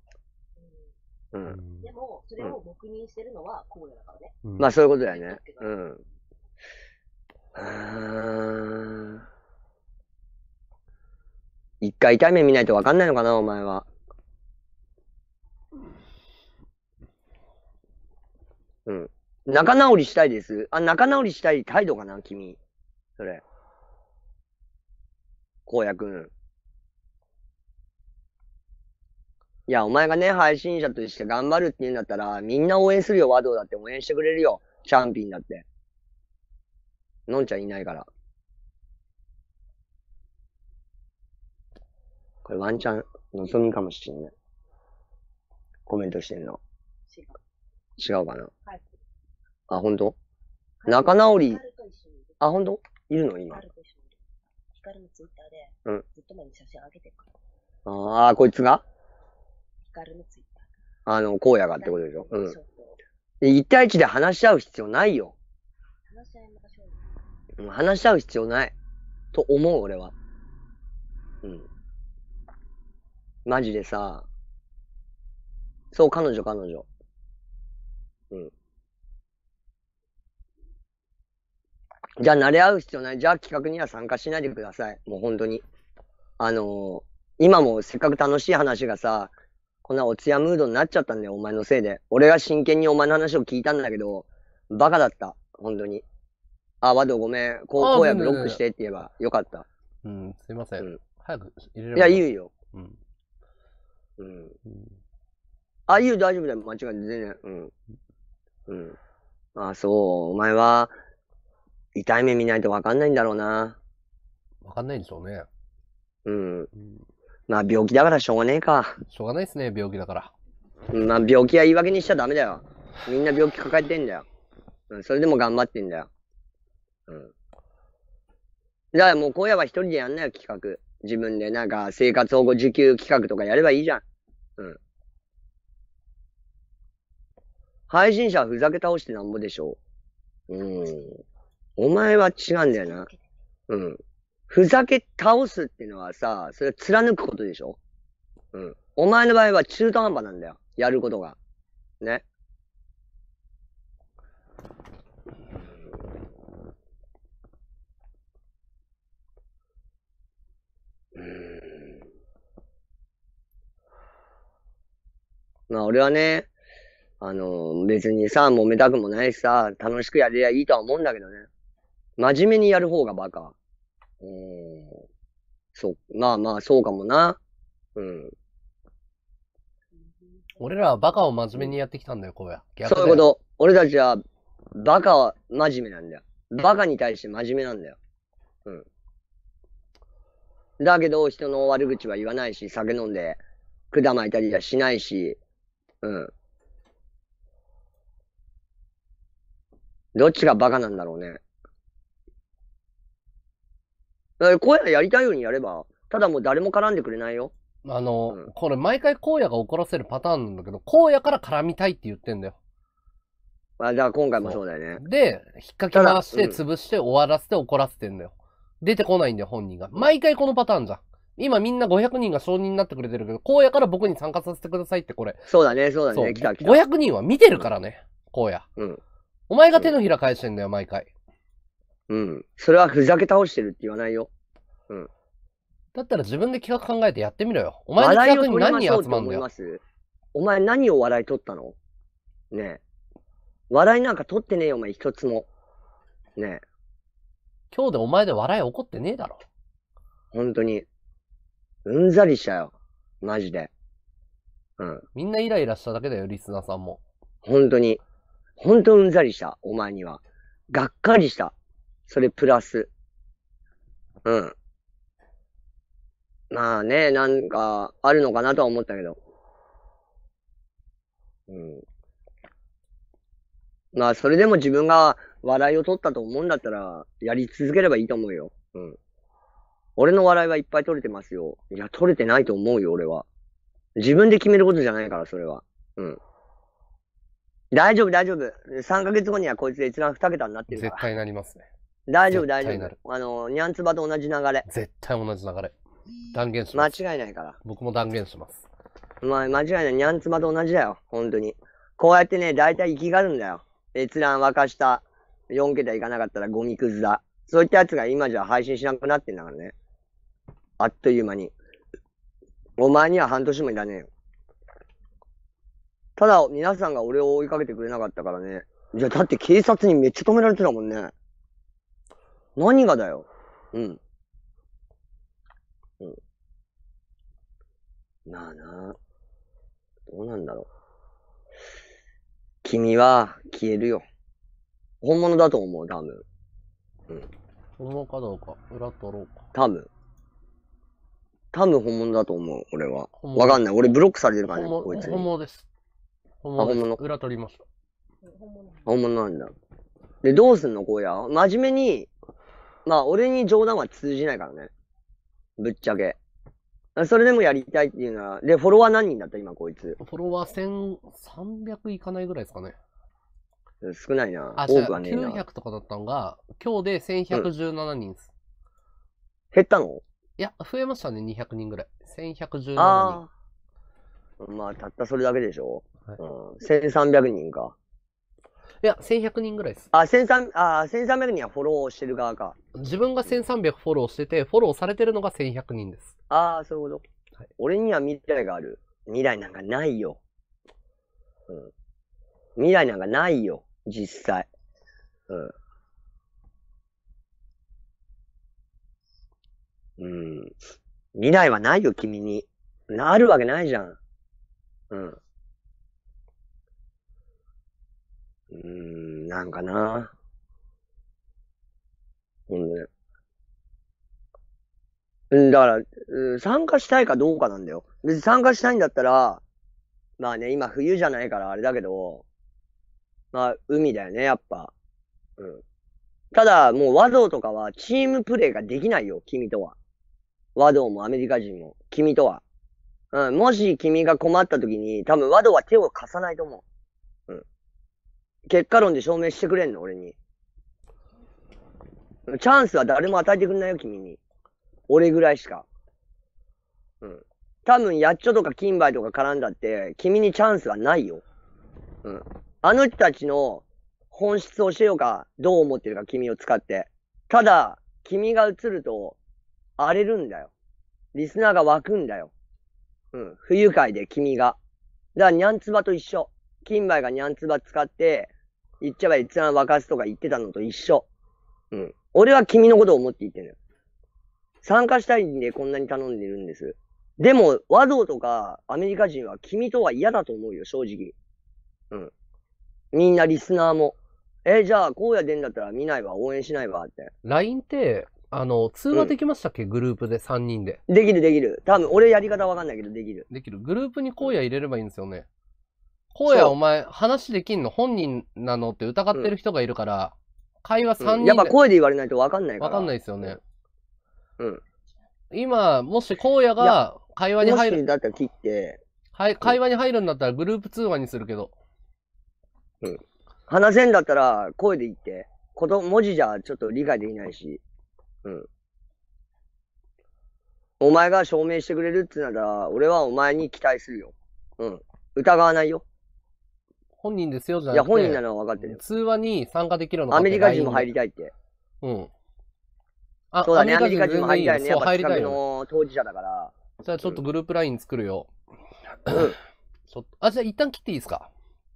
うん。でも、それを黙認してるのは荒野だからね。うん、まあ、そういうことだよね。うん。うん。一回痛い目見ないとわかんないのかな、お前は。うん。仲直りしたいです。あ、仲直りしたい態度かな、君。それ。こうやくん。いや、お前がね、配信者として頑張るって言うんだったら、みんな応援するよ、ワドだって応援してくれるよ。チャンピンだって。のんちゃんいないから。これワンチャン、望みかもしんない。コメントしてんの。違う。違うかな。はい。あ、ほんと仲直り。あ、ほんといるの今。ヒのツイッターで、うん。ずっと前に写真げてるああ、こいつがヒのツイッター。あの、荒野がってことでしょ。うん。一対一で話し合う必要ないよ。話し合いましょう、ん、話し合う必要ない。と思う、俺は。うん。マジでさ、そう、彼女、彼女。うん。じゃあ慣れ合う必要ない。じゃあ企画には参加しないでください。もう本当に。あのー、今もせっかく楽しい話がさ、こんなおつやムードになっちゃったんだよ、お前のせいで。俺が真剣にお前の話を聞いたんだけど、バカだった。本当に。あ、ワドごめん。こう、うやブロックしてって言えばよかった。うん、すいません。うん、早く入れれいや、言うよ。うん。うん。あ、言い大丈夫だよ。間違いない。全然。うん。うん。あ、そう。お前は、痛い目見ないとわかんないんだろうな。わかんないんでしょうね。うん。まあ病気だからしょうがねえか。しょうがないですね、病気だから。まあ病気は言い訳にしちゃダメだよ。みんな病気抱えてんだよ。うん、それでも頑張ってんだよ。うん。だからもう今夜は一人でやんなよ、企画。自分でなんか生活保護受給企画とかやればいいじゃん。うん。配信者はふざけ倒してなんぼでしょう。うん。お前は違うんだよな。うん。ふざけ倒すっていうのはさ、それ貫くことでしょうん。お前の場合は中途半端なんだよ。やることが。ね。まあ俺はね、あの、別にさ、揉めたくもないしさ、楽しくやりゃいいとは思うんだけどね。真面目にやる方がバカ。うん。そう、まあまあ、そうかもな。うん。俺らはバカを真面目にやってきたんだよ、こうや。逆そういうこと。俺たちは、バカは真面目なんだよ。バカに対して真面目なんだよ。うん。だけど、人の悪口は言わないし、酒飲んで、管巻いたりはしないし、うん。どっちがバカなんだろうね。荒野やりたいようにやれば、ただもう誰も絡んでくれないよ。あの、うん、これ毎回荒野が怒らせるパターンなんだけど、荒野から絡みたいって言ってんだよ。まあ、じゃあ今回もそうだよね。で、引っ掛け回して、潰して、終わらせて、怒らせてんだよ。出てこないんだよ、本人が。毎回このパターンじゃん。今みんな500人が承認になってくれてるけど、荒野から僕に参加させてくださいってこれ。そうだね、そうだね、来た来た。500人は見てるからね、荒野。うん。お前が手のひら返してんだよ、毎回。うん。それはふざけ倒してるって言わないよ。うん。だったら自分で企画考えてやってみろよ。お前の企画に何人集まんのよ。お前何を笑い取ったのねえ。笑いなんか取ってねえよ、お前一つも。ねえ。今日でお前で笑い起こってねえだろ。ほんとに。うんざりしたよ。マジで。うん。みんなイライラしただけだよ、リスナーさんも。ほんとに。ほんとうんざりした、お前には。がっかりした。それプラス。うん。まあね、なんか、あるのかなとは思ったけど。うん。まあ、それでも自分が笑いを取ったと思うんだったら、やり続ければいいと思うよ。うん。俺の笑いはいっぱい取れてますよ。いや、取れてないと思うよ、俺は。自分で決めることじゃないから、それは。うん。大丈夫、大丈夫。3ヶ月後にはこいつで一覧2桁になってるから。絶対なりますね。大丈夫、大丈夫。あの、ニャンツバと同じ流れ。絶対同じ流れ。断言し間ます。違いないから。僕も断言します。まあ、間違いない。ニャンツバと同じだよ。本当に。こうやってね、大体生きがるんだよ。閲覧沸かした。4桁いかなかったらゴミくずだ。そういったやつが今じゃ配信しなくなってんだからね。あっという間に。お前には半年もいらねえよ。ただ、皆さんが俺を追いかけてくれなかったからね。じゃあ、だって警察にめっちゃ止められてたもんね。何がだよ。うん。うん。まあな。どうなんだろう。君は消えるよ。本物だと思う、多分。うん。本物かどうか、裏取ろうか。多分。多分本物だと思う、俺は。わかんない。俺ブロックされてるからね、こいつ。本物です。本物本物。裏取りました。本物なんだ。で、どうすんの、こうや。真面目にまあ、俺に冗談は通じないからね。ぶっちゃけ。それでもやりたいっていうのは、で、フォロワー何人だった今、こいつ。フォロワー1300いかないぐらいですかね。少ないな。あ、多くはねえな。900とかだったのが、今日で1117人です、うん、減ったのいや、増えましたね、200人ぐらい。1117人。まあ、たったそれだけでしょ。はい、うん、1300人か。いや、1100人ぐらいです。あ、1300、あ、1300人はフォローしてる側か。自分が1300フォローしてて、フォローされてるのが1100人です。ああ、そういうこと。はい、俺には未来がある。未来なんかないよ。うん。未来なんかないよ。実際。うん。うん。未来はないよ、君に。あるわけないじゃん。うん。うーん、なんかな。ほんで。うん、だから、うん、参加したいかどうかなんだよ。別に参加したいんだったら、まあね、今冬じゃないからあれだけど、まあ、海だよね、やっぱ。うん。ただ、もう和道とかはチームプレーができないよ、君とは。和道もアメリカ人も、君とは。うん、もし君が困った時に、多分和道は手を貸さないと思う。結果論で証明してくれんの俺に。チャンスは誰も与えてくんないよ、君に。俺ぐらいしか。うん。多分、やっちょとか金杯とか絡んだって、君にチャンスはないよ。うん。あの人たちの本質を教えようか、どう思ってるか、君を使って。ただ、君が映ると、荒れるんだよ。リスナーが湧くんだよ。うん。不愉快で、君が。だから、ニャンツバと一緒。金杯がニャンツバ使って、言っちゃえば一番若すとか言ってたのと一緒。うん。俺は君のことを思って言ってる。参加したいんでこんなに頼んでるんです。でも、和道とかアメリカ人は君とは嫌だと思うよ、正直。うん。みんなリスナーも。え、じゃあ、こうやでんだったら見ないわ、応援しないわって。LINE って、あの、通話できましたっけ、うん、グループで3人で。できるできる。多分、俺やり方わかんないけどできる。できる。グループに荒野入れればいいんですよね。ほうやお前、話できんの本人なのって疑ってる人がいるから、会話3人、うん、やっぱ声で言われないと分かんないから。分かんないですよね。うん。今、もし荒野が会話に入る。だったら切って。はい、会話に入るんだったらグループ通話にするけど。うん。話せんだったら声で言って。こと、文字じゃちょっと理解できないし。うん。お前が証明してくれるってなら、俺はお前に期待するよ。うん。疑わないよ。本人ですよ、じゃあ。なくて本人なのは分かってる通話に参加できるのかアメリカ人も入りたいって。うん。あそうだね、アメリカ人も入りたいね。そう、入りたいの当事者だから。じゃあちょっとグループライン作るよ。うん [COUGHS] ちょっとあ、じゃあ一旦切っていいですか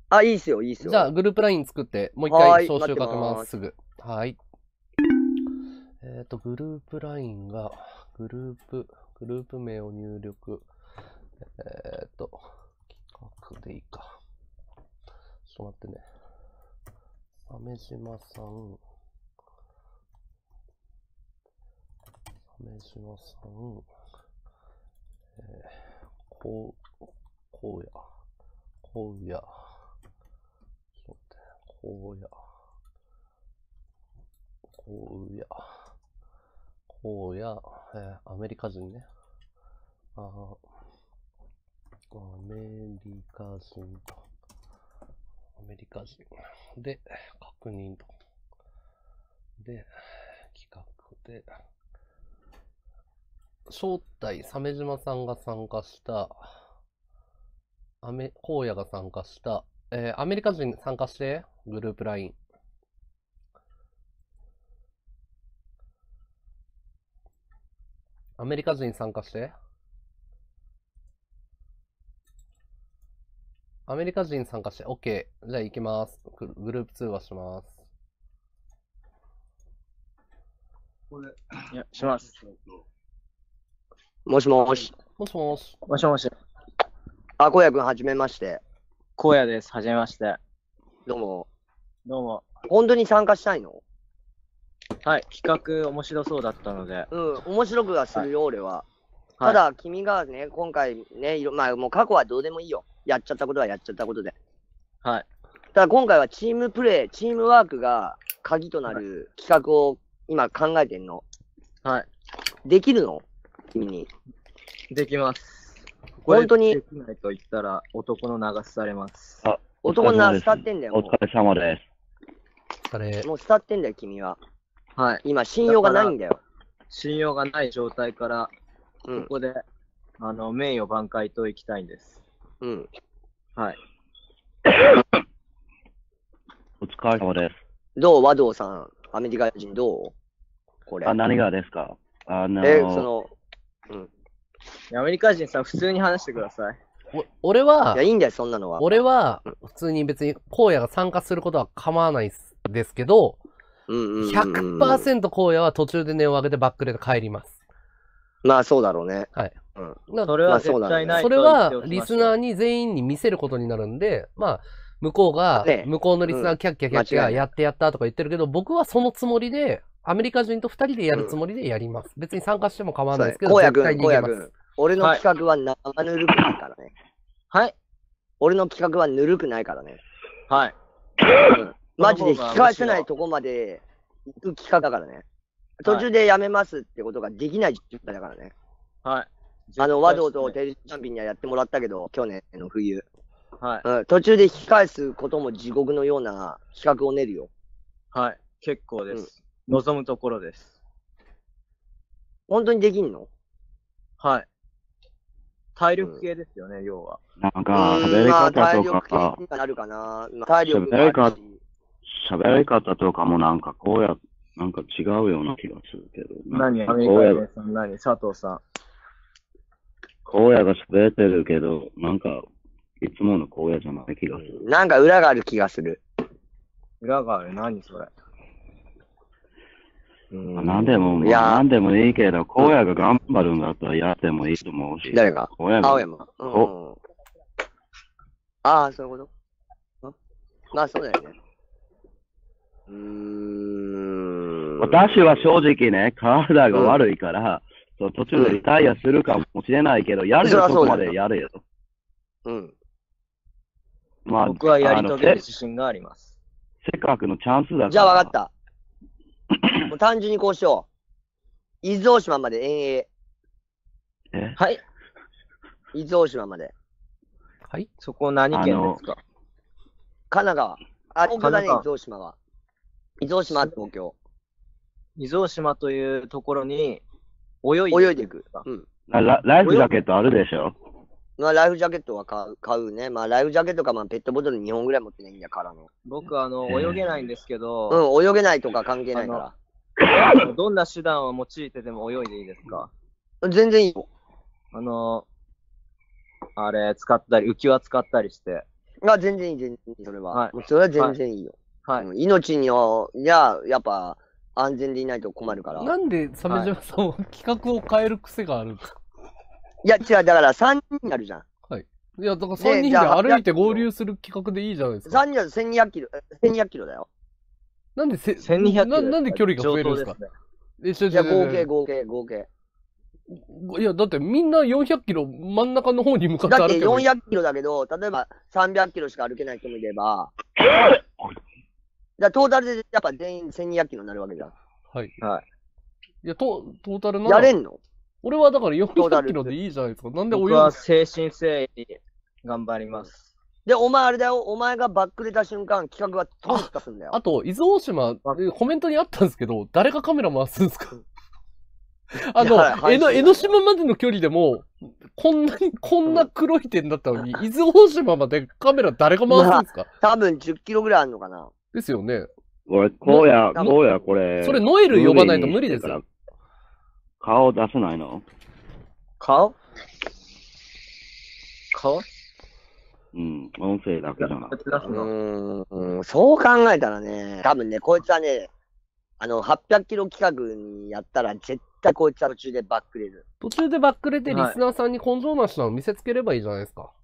あ、いいっすよ、いいっすよ。じゃあグループライン作って、もう一回招集かけます、すぐ。はい。えっ、と、グループラインが、グループ、グループ名を入力。えっ、と、企画でいいか。と待ってね。鮫島さん。鮫島さん。えー、こう、こうや。こうや。ちょっと待って、こうや。こうや。こうや、えー、アメリカ人ね。あアメリカ人と。アメリカ人。で、確認と。で、企画で、招待、鮫島さんが参加した、アメ、荒野が参加した、えー、アメリカ人参加して、グループ LINE。アメリカ人参加して。アメリカ人参加して、OK。じゃあ行きます。グループ通話します。いや、します。もしもし。もしもし。もしもし。あ、こうやくん、はじめまして。こうやです、はじめまして。どうも。どうも。本当に参加したいのはい、企画面白そうだったので。うん、面白くはするよ、はい、俺は。ただ、はい、君がね、今回ね、まあ、もう過去はどうでもいいよ。やっちゃったことはやっちゃったことで。はい。ただ今回はチームプレイ、チームワークが鍵となる企画を今考えてんの。はい。できるの君に。できます。これ本当にできないと言ったら男の流しされます。あ、男のな、伝ってんだよ。お疲れ様です。あれもう慕ってんだよ、君は。はい。今、信用がないんだよ。信用がない状態から、うこん。こで、あの、名誉挽回といきたいんです。うん。はい。[COUGHS] お疲れ様です。どう和道さん、アメリカ人どうこれ。あ、何がですか、うん、あのー、え、その、うん。アメリカ人さ、ん、普通に話してください。お俺は、いや、いいんだよ、そんなのは。俺は、普通に別に、荒野が参加することは構わないですけど、うんうんうんうん、100%荒野は途中で音を上げてバックレで帰ります。まあそうだろうね。はい。うん、それは絶対ないそれはリスナーに全員に見せることになるんで、まあ、向こうが、向こうのリスナーキャッキャキャッキャやってやったとか言ってるけど、僕はそのつもりで、アメリカ人と二人でやるつもりでやります。別に参加しても構わないですけど、絶対にやります。俺の企画は生ぬるくないからね。はい。俺の企画はぬるくないからね。はい。マジで引き返せないとこまで行く企画だからね。途中でやめますってことができない状態だからね。はい。あの、和道とテレビチャンピオンにはやってもらったけど、去年の冬。はい、うん。途中で引き返すことも地獄のような企画を練るよ。はい。結構です。望むところです。本当にできんのはい。体力系ですよね、要は。なんか、喋り方体と力系か、になるかな。体力喋り方とかもなんかこうやっなんか違うような気がするけど。何、アメリカさ何、佐藤さん。荒野が滑ってるけど、なんか、いつもの荒野じゃない気がする。なんか裏がある気がする。裏がある何それ。うん、なんでも、いや、なんでもいいけど、荒野が頑張るんだったらやってもいいと思うし。誰が荒野青山。うん、ああ、そういうことまあ、そうだよね。うーん。私は正直ね、体が悪いから、うん、途中でリタイアするかもしれないけど、やるよ、そこまでやるよ。うん。まあ、僕はやり遂げる自信があります。せっかくのチャンスだから。じゃあ分かった。もう単純にこうしよう。伊豆大島まで遠泳。えはい。伊豆大島まで。はい。そこ何県ですか神奈川。あ、東京だね、伊豆大島は。伊豆大島、東京。伊豆大島というところに泳いで泳いでいく。うんラ。ライフジャケットあるでしょまあ、ライフジャケットは買う買うね。まあ、ライフジャケットか、まあ、ペットボトル2本ぐらい持ってないんだからの。僕、あの、泳げないんですけど。うん、泳げないとか関係ないから。どんな手段を用いてでも泳いでいいですか全然いいよ。あの、あれ、使ったり、浮き輪使ったりして。あ、全然いい、全然いい、それは。はい、それは全然いいよ。はい。命は、じゃあ、やっぱ、安全でいないと困るから。なんで鮫島さんは、企画を変える癖があるんですかいや、違う、だから3人になるじゃん。はい。いや、だから3人で歩いて合流する企画でいいじゃないですか。3人は1200キロ、1200キロだよ。なんで1200キロなんで距離が増えるんですかですね。いや、合計、合計、合計。いや、だってみんな400キロ真ん中の方に向かって歩けだって400キロだけど、例えば300キロしか歩けない人もいれば、[LAUGHS] だトータルでやっぱ全員1200キロになるわけじゃん。はい。はい。いや、トトータルなやれ、んの俺はだから400キロでいいじゃないですか。なんで泳僕は精神誠意頑張ります。で、お前あれだよ、お前がバック出た瞬間、企画がトンとすんだよ。あと、伊豆大島、コメントにあったんですけど、誰がカメラ回すんですか [LAUGHS] あの、江の、江ノ島までの距離でも、こんなに、こんな黒い点だったのに、伊豆大島までカメラ誰が回すんですか多分10キロぐらいあるのかな。ですよね。これ、こうや、こうや、これ。それ、ノエル呼ばないと無理ですよ。顔出せないの顔顔うん、音声だけじゃなくて。うん、そう考えたらね、多分ね、こいつはね、あの、800キロ企画にやったら、絶対こいつは途中でバックれる。途中でバックれて、リスナーさんに根性なしなの見せつければいいじゃないですか。はい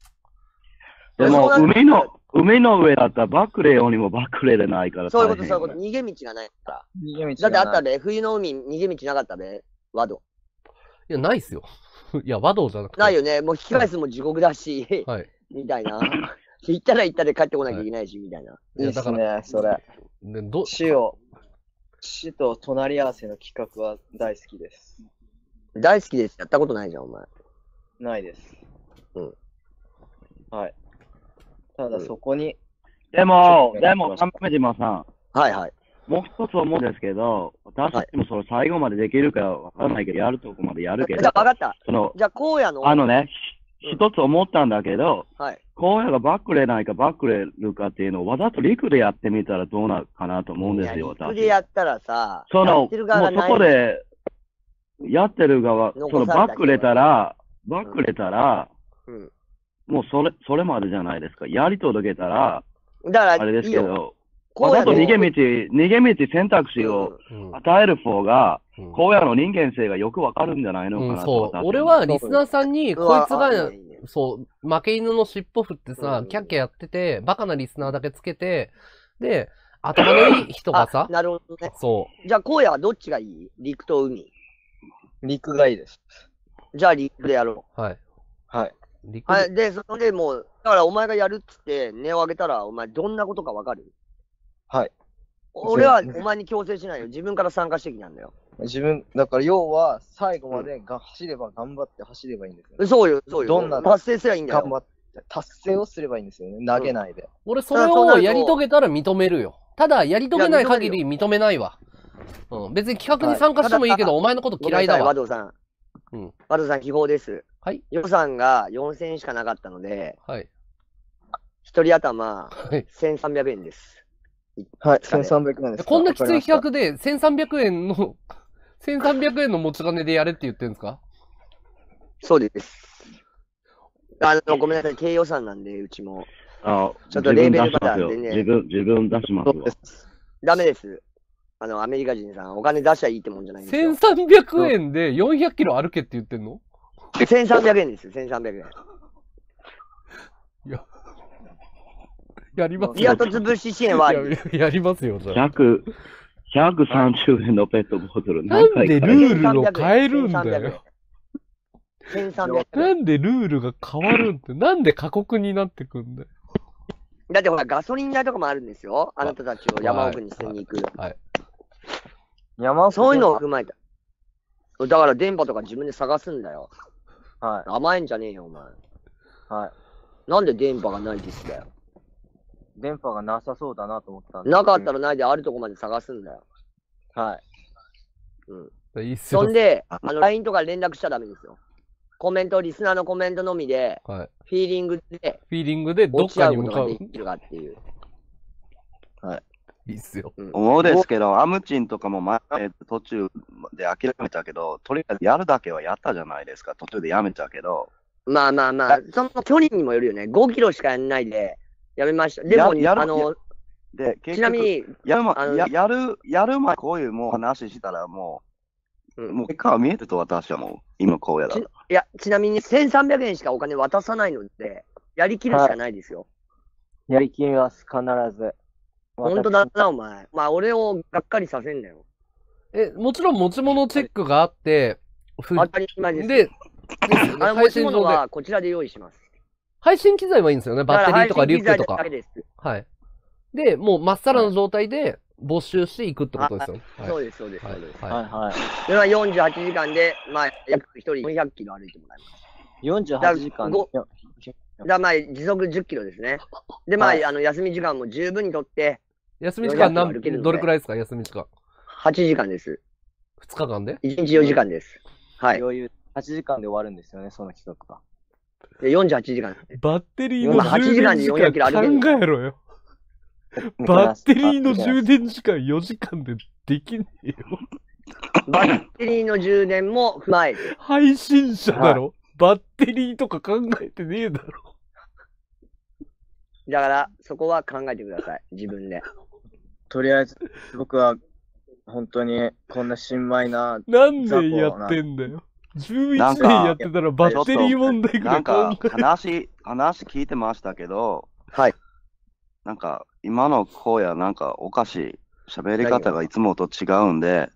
でも、海の、海の上だったらバックレーよりもバックレーでないから。そういうこと、そういうこと。逃げ道がないから。逃げ道だってあったで、冬の海、逃げ道なかったで、ワド。いや、ないっすよ。[LAUGHS] いや、和道じゃなくて。ないよね。もう引き返すも地獄だし、はい、みたいな。行ったら行ったで帰ってこなきゃいけないし、はい、みたいな。いいだから、ね、それ。ね、ど死を、死と隣り合わせの企画は大好きです。大好きです。やったことないじゃん、お前。ないです。うん。はい。ただそこに。でも、でも、亀島さん。はいはい。もう一つ思うんですけど、私たちもその最後までできるかわかんないけど、やるとこまでやるけど。じゃあ分かった。そのじゃあ、荒野の。あのね、一つ思ったんだけど、はい、荒野がバックれないかバックれるかっていうのをわざと陸でやってみたらどうなるかなと思うんですよ、私。陸でやったらさ、その、もうそこで、やってる側、そのバックれたら、バックれたら、うん、もうそれ、それまでじゃないですか。やり届けたら、だから、あれですけど、こうやと逃げ道、逃げ道選択肢を与える方が、こうやの人間性がよくわかるんじゃないのかなと、うんう俺はリスナーさんに、こいつが、そう、負け犬の尻尾振ってさ、キャッキャやってて、バカなリスナーだけつけて、で、頭のいい人がさ、なるほどね。そう。じゃあ、荒野はどっちがいい陸と海。陸がいいです。じゃあ、陸でやろう。はい。はい。はい、で、それでもう、だからお前がやるっつって、値を上げたら、お前どんなことかわかるはい。俺はお前に強制しないよ。自分から参加してきたんだよ。自分、だから要は、最後までが、うん、走れば頑張って走ればいいんですよ、ね、そうよ、そうよ。どんな達成すればいいんだよ。頑張って、達成をすればいいんですよね。投げないで。うん、俺、それをやり遂げたら認めるよ。ただ、やり遂げない限り認めないわ。うん、別に企画に参加してもいいけど、お前のこと嫌いだわ。和藤さん。うん。さん、先方です。はい。予算が4000円しかなかったので、はい。一人頭、1300円です。はい、1300円です。こんなきつい企画で、1300円の、1300 [LAUGHS] 円の持ち金でやれって言ってるんですかそうです。あの、ごめんなさい、低予算なんで、うちも。あちょっとレーベルパターンでね。自分、自分出しますわ。ダメです。あの、アメリカ人さん、お金出しゃいいってもんじゃないんですよ。1300円で400キロ歩けって言ってんの、?1300 円ですよ、1300円。いや、やりますよ。リア潰し支援はややりますよ、じゃあ。1 130円のペットボトルなんでルールを変えるんだよ。なんでルールが変わるんって、なんで過酷になってくんだよ。だってほら、ガソリン代とかもあるんですよ。あなたたちを山奥に捨てに行く。はいはいはい山そういうのを踏まえた。だから電波とか自分で探すんだよ。はい。甘えんじゃねえよ、お前。はい。なんで電波がないですだよ。電波がなさそうだなと思ったんで。なかったらないであるとこまで探すんだよ。はい。うん。いいそんで、あの、LINE とか連絡しちゃダメですよ。コメント、リスナーのコメントのみで、はい、フィーリングで、フィーリングでどっかに向かう。落ち合うことができるかっていう。いっすよ。思うですけど、アムチンとかも前、途中で諦めたけど、とりあえずやるだけはやったじゃないですか、途中でやめたけど。まあまあまあ、その距離にもよるよね、5キロしかやんないで、やめました。でも、あの、でちなみにやる、ま、ややるやる前、こういうもう話したら、もう、うん、もう結果は見えてと私はもう、今こうやだいや、ちなみに1300円しかお金渡さないので、やりきるしかないですよ。はい、やりきります、必ず。本当だな、お前。まあ、俺をがっかりさせんなよ。え、もちろん持ち物チェックがあって、当たり前です。で、あ持ち物はこちらで用意します。配信機材はいいんですよね。バッテリーとかリュックとか。はい。で、もうまっさらの状態で没収していくってことですよ。そうです、そうです。はい、はい。それは48時間で、まあ、約1人400キロ歩いてもらいます。48時間だまあ、時速10キロですね。で、まあ、あの、休み時間も十分にとって、休み時間何、どれくらいですか休み時間。8時間です。2日間で1日4時間です。はい。余裕。8時間で終わるんですよね、その企画が。48時間。バッテリーの今充時間電時キロ間考えろよ。バッテリーの充電時間4時間でできねえよ。バッテリーの充電も踏まえて。配信者だろバッテリーとか考えてねえだろだから、そこは考えてください。自分で。とりあえず、僕は、本当に、こんな新米な。何年やってんだよ。11年やってたらバッテリー問題が。なんか話、話聞いてましたけど、はい。なんか、今の声や、なんかおかしい。喋り方がいつもと違うんで、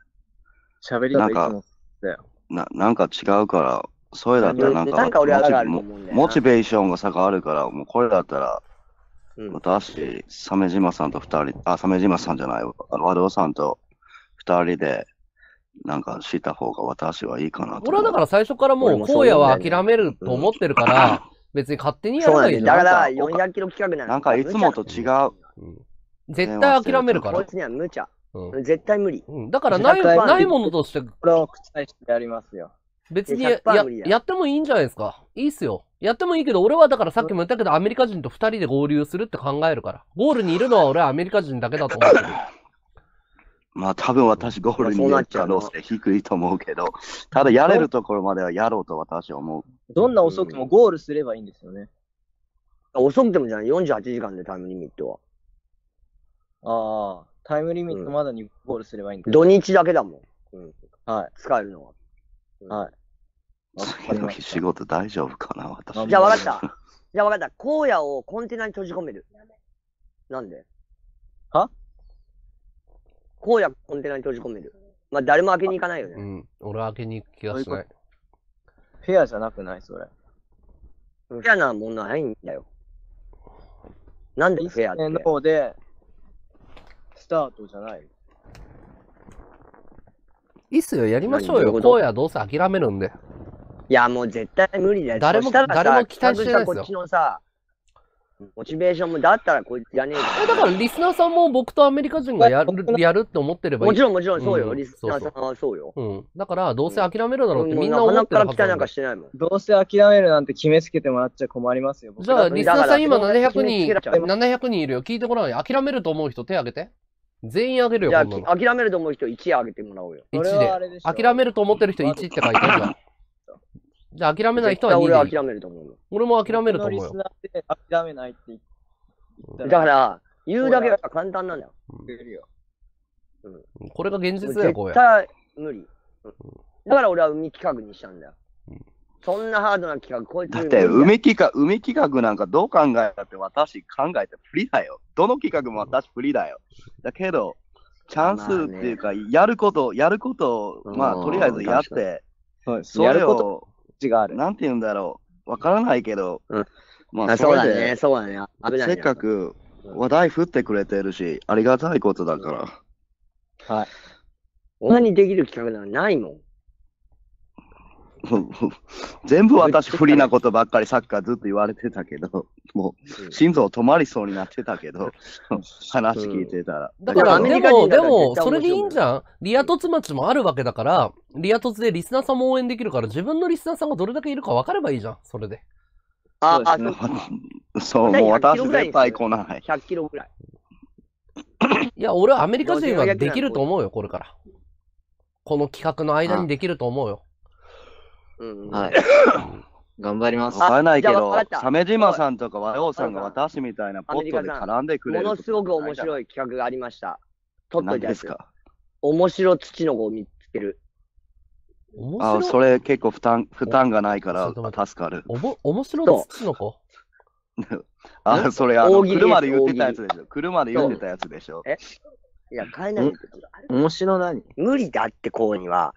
喋り方いつもだよ。ななんか違うから、それだったらなんか、俺はモチベーションが差があるから、もうこれだったら、私、鮫島さんと二人、あ、鮫島さんじゃない、和道さんと二人で、なんかした方が私はいいかなと。俺はだから最初からもう、荒野は諦めると思ってるから、別に勝手にやらないいだから、400キロ企画なんなんかいつもと違う。絶対諦めるから。こいつには無茶。絶対無理。だからない、ないものとして。これを覆してやりますよ。別にややってもいいんじゃないですか。いいっすよ。やってもいいけど、俺はだからさっきも言ったけど、アメリカ人と2人で合流するって考えるから。ゴールにいるのは俺はアメリカ人だけだと思ってる。[LAUGHS] まあ多分私ゴールにいる可能性低いと思うけど、ただやれるところまではやろうと私は思う。どんな遅くてもゴールすればいいんですよね。うん、遅くてもじゃない、48時間でタイムリミットは。ああ、タイムリミットまだにゴールすればいいんだ、うん、土日だけだもん。うん、はい。使えるのは。はい。次の日仕事大丈夫かな、私。じゃあ分かった。じゃあ分かった。荒野をコンテナに閉じ込める。なんでは荒野コンテナに閉じ込める。まあ、誰も開けに行かないよね。うん。俺は開けに行く気がしない。フェアじゃなくないそれ。フェアなもんないんだよ。なんでフェアって。の方で、スタートじゃない。いいっすよ、やりましょうよ。荒野どうせ諦めるんで。いや、もう絶対無理だよ。誰も、誰も期待してないですよ。こっちのさ、モチベーションもだったらこいつやねえか。だからリスナーさんも僕とアメリカ人がやるやるって思ってればいい。もちろんもちろんそうよ。うん、リスナーさんはそうよ。うん。だからどうせ諦めるだろうってみんな思ってるはずなんかしてないもん。どうせ諦めるなんて決めつけてもらっちゃ困りますよ。じゃあリスナーさん今700人、700人いるよ。聞いてごらん。諦めると思う人手挙げて。全員あげるよ。じゃあ諦めると思う人1あげてもらおうよ。1で。諦めると思ってる人1って書いてある。じゃあ諦めない人は2でいい。俺は諦めると思う。俺も諦めると思うよ。諦めないって言ったら。だから、言うだけは簡単なんだよ。うん。これが現実だよ、こうや。絶対無理。だから俺は海企画にしたんだよ。そんなハードな企画、こいつ。だって、梅企画、梅企画なんかどう考えたって私考えて不利だよ。どの企画も私不利だよ。だけど、チャンスっていうか、やること、やることまあ、とりあえずやって、それを地がある。なんて言うんだろう。わからないけど、うん、まあ、そうだね、そうだね。危ない、せっかく話題振ってくれてるし、ありがたいことだから。はい。何できる企画なのないもん。[LAUGHS] 全部私不利なことばっかりサッカーずっと言われてたけど、もう心臓止まりそうになってたけど、話聞いてたら。だからでも、でも、それでいいんじゃんリア突町もあるわけだから、リアツでリスナーさんも応援できるから、自分のリスナーさんがどれだけいるか分かればいいじゃん、それで。ああ、そう、もう私絶対来ない。100キロぐらい。いや、俺はアメリカ人はできると思うよ、これから。この企画の間にできると思うよ。はい。[LAUGHS] 頑張ります。わかないけど、鮫島さんとか和洋さんが私みたいなポットで絡んでくれる。ものすごく面白い企画がありました。取っといたや面白土の子を見つける。あ、それ結構負担、負担がないから助かる。おも、[LAUGHS] 面白土の子あ、それあの、車で言ってたやつでしょ。車で言ってたやつでしょ。えいや、変えない。面白何無理だって、こうには。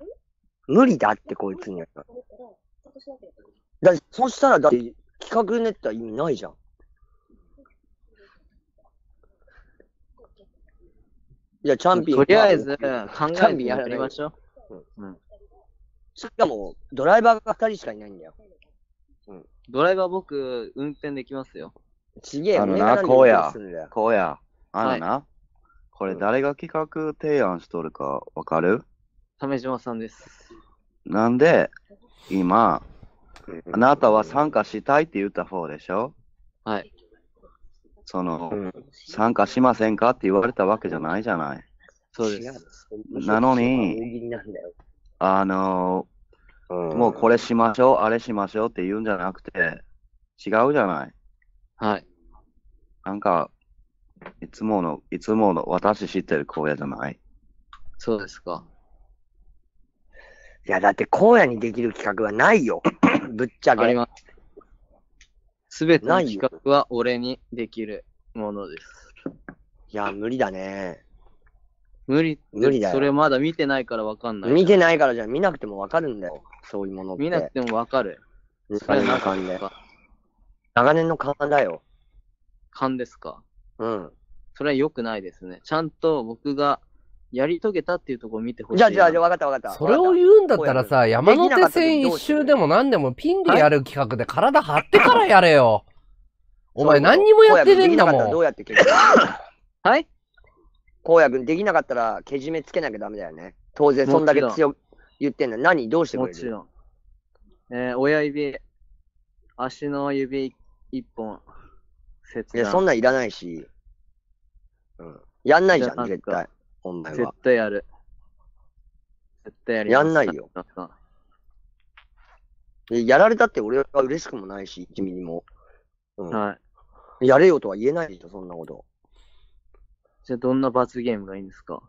無理だってこいつには。だって、そしたらだって企画練った意味ないじゃん。じゃあチャンピオン。とりあえず、考えてやりましょう。うん。しかも、ドライバーが2人しかいないんだよ。うん。ドライバー僕、運転できますよ。ちげえあのな、こうや。こうや。あのな、はい、これ誰が企画提案しとるかわかる、鮫島さんです。なんで、今、あなたは参加したいって言った方でしょはい。その、うん、参加しませんかって言われたわけじゃないじゃない。そうです。なのに、あの、うん、もうこれしましょう、あれしましょうって言うんじゃなくて、違うじゃない。はい。なんか、いつもの、いつもの私知ってる声じゃない。そうですか。いや、だって荒野にできる企画はないよ。[COUGHS] ぶっちゃけ。あります。すべての企画は俺にできるものです。いや、無理だね。無理無理だよ。それまだ見てないからわかんない。見てないからじゃ見なくてもわかるんだよ。そういうものって。見なくてもわかる。そんな勘で。長年の勘だよ。勘ですかうん。それは良くないですね。ちゃんと僕がやり遂げたっていうところを見てほしい。じゃあ、じゃあ、じゃあ、わかったわかった。それを言うんだったらさ、山手線一周でも何でもピンでやる企画で体張ってからやれよ。お前何にもやってねえんだもん。どうやって [LAUGHS] はい。こはい荒野君できなかったらけじめつけなきゃダメだよね。当然、そんだけ強く言ってんの。何どうしてくれるもちろん。えー、親指、足の指一本、切断。いや、そんなんいらないし。うん。やんないじゃん、絶対。本来は。絶対やる。絶対やりやんないよ。やられたって俺は嬉しくもないし、君ミリも。うん、はい。やれよとは言えないでしょ、そんなこと。じゃあ、どんな罰ゲームがいいんですか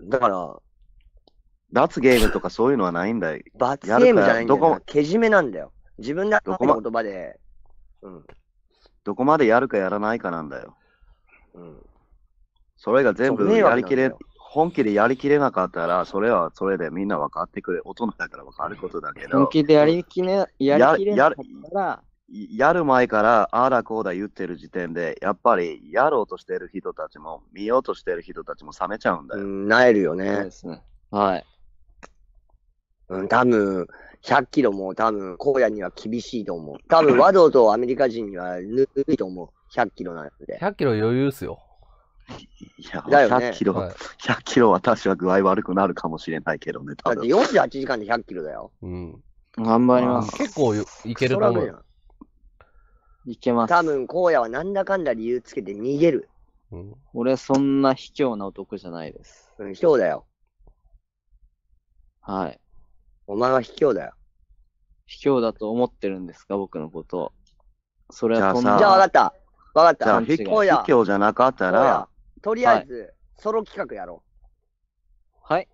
だから、罰ゲームとかそういうのはないんだよ。罰ゲームじゃないんだよ。どこけじめなんだよ。自分だあっ言葉で、うん。どこまでやるかやらないかなんだよ。うん。それが全部やりきれ、本気でやりきれなかったら、それはそれでみんな分かってくれ、大人だから分かることだけど。本気でやりきれやりきれなかったら、やる前からああだこうだ言ってる時点で、やっぱりやろうとしてる人たちも、見ようとしてる人たちも冷めちゃうんだよ。うん、なえるよね。ですね。はい。うん、多分、100キロも多分、荒野には厳しいと思う。多分、[LAUGHS] 和道とアメリカ人にはぬるいと思う。100キロなんで。100キロ余裕っすよ。いや、100キロ、は100キロは確か具合悪くなるかもしれないけどね、だって48時間で100キロだよ。うん。頑張ります。結構よいけると思う。いけます。多分、荒野はなんだかんだ理由つけて逃げる。うん、俺、そんな卑怯な男じゃないです。うん、卑怯だよ。はい。お前は卑怯だよ。卑怯だと思ってるんですか、僕のことそれはそんな。じゃあ分かった。分かっじゃあ、卑怯じゃなかったら、とりあえず、ソロ企画やろう。はい。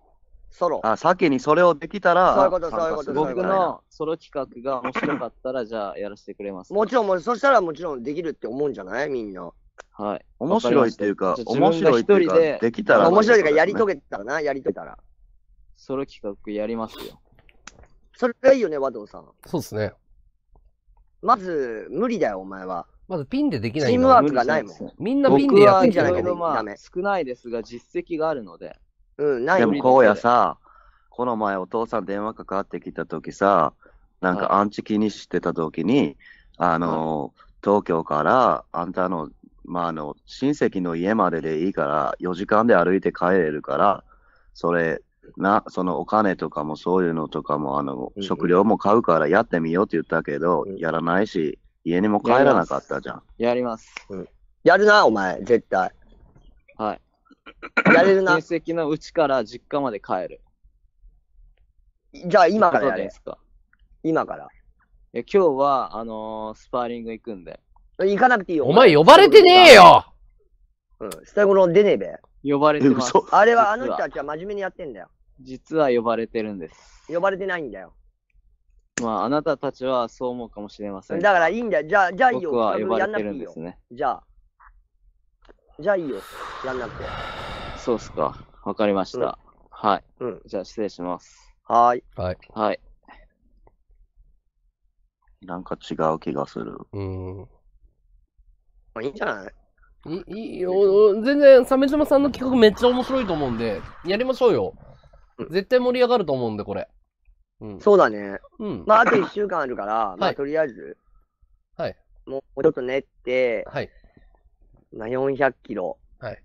ソロ。あ、先にそれをできたら、そういうことそういうこと僕のソロ企画が面白かったら、じゃあやらせてくれます。もちろん、もそしたらもちろんできるって思うんじゃないみんな。はい。面白いっていうか、面白いっていうか、できたら。面白いていうか、やり遂げたらな、やり遂げたら。ソロ企画やりますよ。それがいいよね、和藤さん。そうですね。まず、無理だよ、お前は。まずピンでできないチームワークがないもん。みんなピンでやってるじゃないけど、まあ、少ないですが、実績があるので。うん、ないでも、こうやさ、この前お父さん電話かかってきたときさ、なんかアンチ気にしてたときに、はい、あの、東京からあんたの、まあ、あの、親戚の家まででいいから、4時間で歩いて帰れるから、それ、な、そのお金とかもそういうのとかも、あの、食料も買うからやってみようって言ったけど、うん、やらないし、家にも帰らなかったじゃん。やります。やるな、お前、絶対。はい。やれるな。親戚のうちから実家まで帰る。じゃあ、今からやでれ。すか今から。いや今日は、あのースパーリング行くんで。行かなくていいよ。お前呼ばれてねえようん、下頃出ねえべ。呼ばれてる。ます。あれはあの人たちは真面目にやってんだよ。実は呼ばれてるんです。呼ばれてないんだよ。まあ、あなたたちはそう思うかもしれません。だからいいんだよ。じゃあ、じゃあいいよ。僕は呼ばれてるんですね。じゃあ。じゃあいいよ。やんなくて。そうっすか。わかりました。うん、はい、うん。じゃあ失礼します。はい。はい。はい。なんか違う気がする。うん。まあ、いいんじゃないいいいよ全然、鮫島さんの企画めっちゃ面白いと思うんで、やりましょうよ。絶対盛り上がると思うんで、これ。そうだね。うん。まあ、あと1週間あるから、まあ、とりあえず、はい。もうちょっと練って、はい。まあ、400キロ。はい。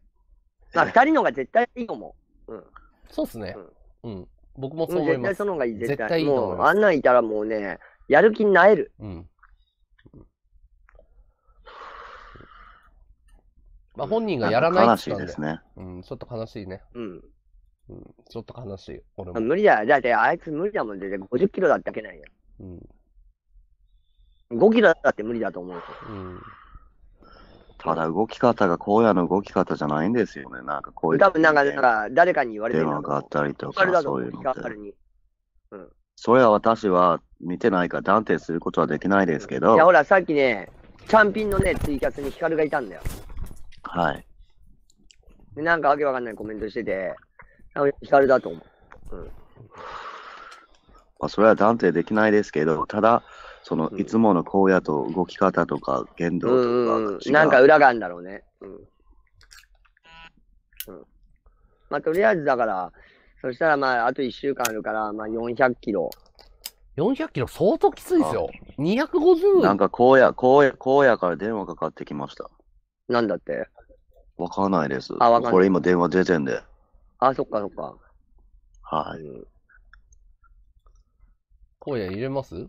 まあ、2人のが絶対いいと思う。うん。そうっすね。うん。僕もそう思い絶対そ。の方がいい、絶絶対いいもう、あんないたらもうね、やる気になえる。うん。まあ、本人がやらないって言ったんでですね。うん、ちょっと悲しいね。うん。うん、ちょっと話、俺も。無理だよ。だって、あいつ無理だもん。で、50キロだったけないよ。うん。5キロだって無理だと思う。うん。ただ動き方が荒野の動き方じゃないんですよね。なんかこういう、ね。多分なんか、なんか誰かに言われてる電話があったりとか、そういうのって。うん。それは私は見てないから断定することはできないですけど。いや、ほら、さっきね、チャンピンのね、ツイキャスにヒカルがいたんだよ。はい。で、なんかわけわかんないコメントしてて、あカだと思う。うん。まあ、それは断定できないですけど、ただ、その、いつもの荒野と動き方とか言動とか、うんうん、なんか裏があるんだろうね。うん。うん。まあ、とりあえずだから、そしたらまあ、あと1週間あるから、まあ、400キロ。400キロ相当きついですよ。250? なんか荒野、荒野、荒野から電話かかってきました。なんだってわかんないです。あ、わかんない。これ今電話出てんで。あ、そっかそっか。はい。う夜入れます、うん、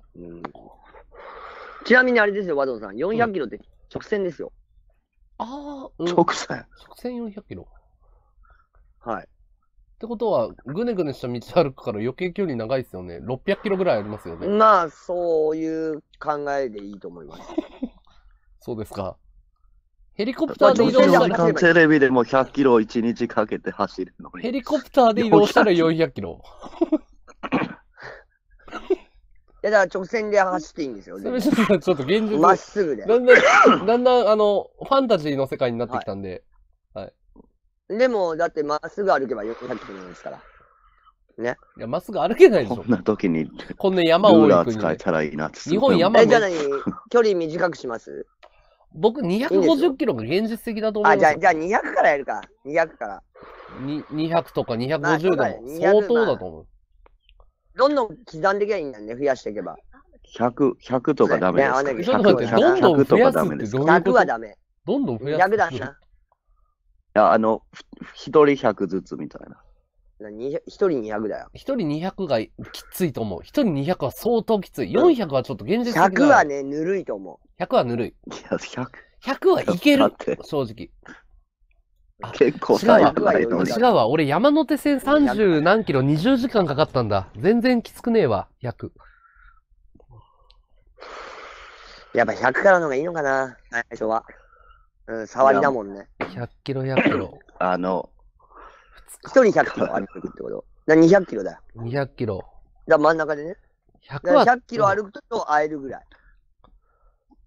ちなみにあれですよ、和道さん。400キロって直線ですよ。うん、ああ、直線。直線400キロ。はい。ってことは、ぐねぐねした道歩くから余計距離長いですよね。600キロぐらいありますよね。まあ、そういう考えでいいと思います。[LAUGHS] そうですか。ヘリコプターで移動したらテレビでも100キロを1日かけて走るのに。ヘリコプターで移動したら400キロ。いやだから直線で走っていいんですよ。ちょっと現実。まっすぐで。だんだん、だんだん、あの、ファンタジーの世界になってきたんで。はい。はい、でも、だってまっすぐ歩けば400キロですから。ね。いや、まっすぐ歩けないでしょ。こんな時に。こんな山を。ルーラー使えたらいいなって。日本山え、じゃない、距離短くします僕250キロが現実的だと思いまあ、じゃあ、じゃあ200からやるか。200から。200とか250でも相当だと思う。どんどん刻んでいけばいいんだね、増やしていけば。100、100とかダメですか、ね。ちょっと待って、どんどん増やすってどういう ?100 はダメ。どんどん増やす。100だな。いや、あの、一人100ずつみたいな。一人200だよ。一人200がきついと思う。一人200は相当きつい。400はちょっと現実的だ。100はね、ぬるいと思う。100はぬるい。いや、100。100はいける、正直。結構違うわ、違うわ。俺山手線30何キロ20時間かかったんだ。全然きつくねえわ、100。やっぱ100からの方がいいのかな、最初は。うん、触りだもんね。100キロ、100キロ。あの、一人100キロ歩くってことな200キロだよ。200キロ。だ真ん中でね。100, キロ歩くと会えるぐらい。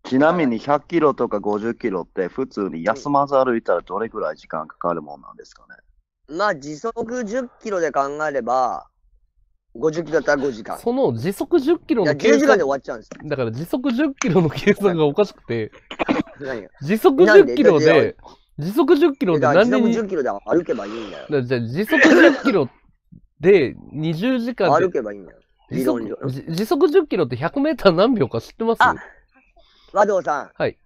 ちなみに100キロとか50キロって普通に休まず歩いたらどれぐらい時間かかるもんなんですかねまあ時速10キロで考えれば50キロだったら5時間。その時速10キロの計算。10時間で終わっちゃうんですよ。だから時速10キロの計算がおかしくて。何時速10キロで時速10キロで何で速10キロで歩けばいいんだよ。だじゃあ時速10キロで20時間で歩、けばいいんだよ。時速時速10キロって100メーター何秒か知ってますあ和道さん。はい。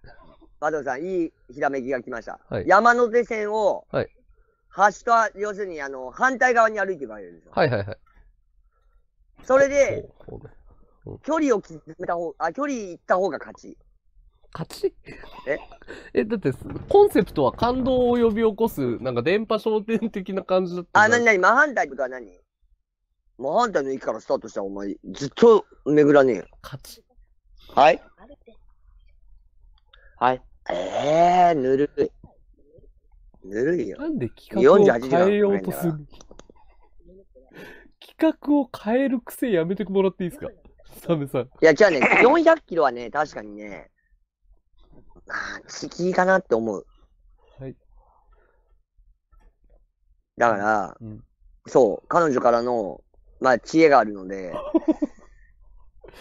和道さん、いいひらめきが来ました。はい山手線を、はい端と要するに、あの、反対側に歩いていいんですよ。はいはいはい。それで、距離を縮めた方、あ、距離行った方が勝ち。勝ちえ [LAUGHS] え、だって、コンセプトは感動を呼び起こす、なんか電波商店的な感じだったあ、なになにマハンタイム何マハンタイムの駅からスタートしたお前、ずっと巡らねえよ。勝ちはいはい。ええー、ぬるい。ぬるいよ。なんで企画を変えようとする企画を変える癖やめてもらっていいですかサメさん。いや、じゃあね、400キロはね、確かにね、あ、次かなって思う。はい。だから、うん。そう、彼女からの、まあ、知恵があるので、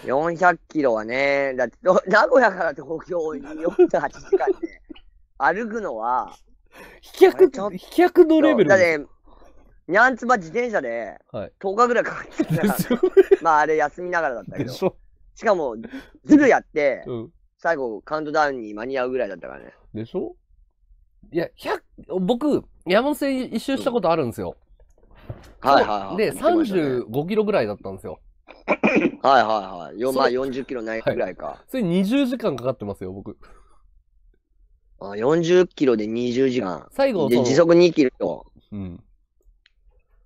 400 [LAUGHS] キロはね、だって、ど名古屋から東京に48時間で、歩くのは、飛脚、飛脚のレベルだって、ニャンツバ自転車で10日ぐらいかかってたから、まああれ休みながらだったけど、ししかも、ズルやって、うん。最後、カウントダウンに間に合うぐらいだったからね。でしょいや、百僕、山本線一周したことあるんですよ。うん、はいはいはい。で、ね、35キロぐらいだったんですよ。はいはいはい。よまあ40キロないぐらいか、はい。それ20時間かかってますよ、僕。あ40キロで20時間。最後で時速2キロ。うん。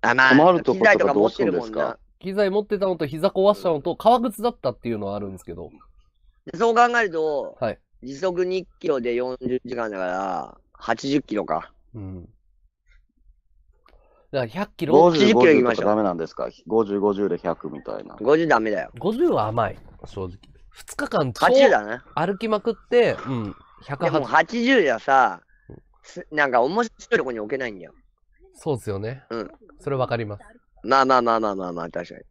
あ、まあ、困ると機材とか持ってるもんな。機材持ってたのと膝壊したのと革靴だったっていうのはあるんですけど。そう考えると、はい、時速2キロで40時間だから、80キロか。うん。だから100キロ50、キロ行きましょう。ダメなんですか ?50、50で100みたいな。50ダメだよ。50は甘い、正直。2日間80だね。歩きまくって、うん、108。でも80じゃさ、なんか面白いとこに置けないんだよ。そうですよね。うん。それわかります。まあまあまあまあまあまあ、確かに。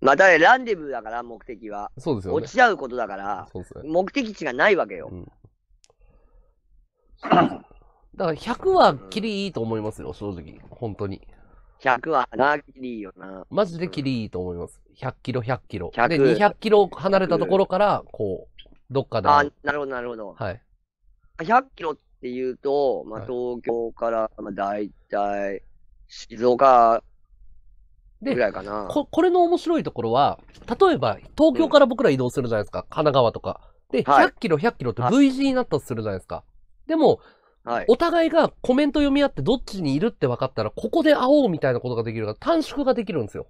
まあ、だれランデブーだから、目的は。そうですよ、ね、落ち合うことだから、ね、目的地がないわけよ。うん、だから100はきりいいと思いますよ、正直。本当に。100はな、きりいいよな。マジできりいいと思います。100キロ、100キロ。100で、200キロ離れたところから、こう、どっかで。あ、なるほど、なるほど。はい。100キロっていうと、まあ、東京から、まあ、大体、静岡で、ぐらいかな。こ、これの面白いところは、例えば、東京から僕ら移動するじゃないですか。うん、神奈川とか。で、100キロ、100キロって V 字になったとするじゃないですか。はい、でも、はい、お互いがコメント読み合ってどっちにいるって分かったら、ここで会おうみたいなことができるから、短縮ができるんですよ。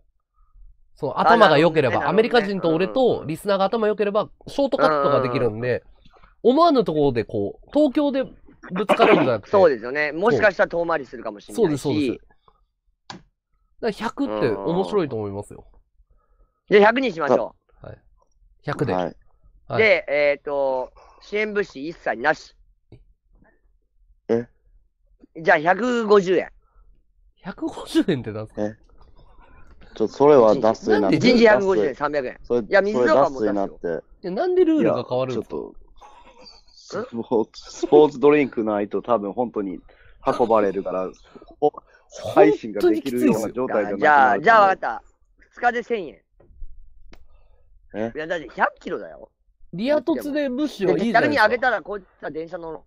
そう、頭が良ければ、ねアメリカ人と俺とリスナーが頭良ければ、ショートカットができるんで、うん、思わぬところでこう、東京でぶつかるんじゃなくて。[LAUGHS] そうですよね。もしかしたら遠回りするかもしれないし。そうです、そうです。だから100って面白いと思いますよ。じゃあ100にしましょう。はい。100で。はいで、えっ、ー、と、支援物資一切なし。えじゃあ150円。150円って何すかちょ、それは脱水なんで。人事150円、300円。それいや、水とかも脱水なって。なんでルールが変わるんですかスポーツドリンクないと多分本当に運ばれるから、配信ができるような状態じゃなじゃあ、じゃあ分かった。2日で1000円。えいや、だって100キロだよ。リア突で物資はいいじゃないですか。逆に上げたら、こいつは電車乗ろ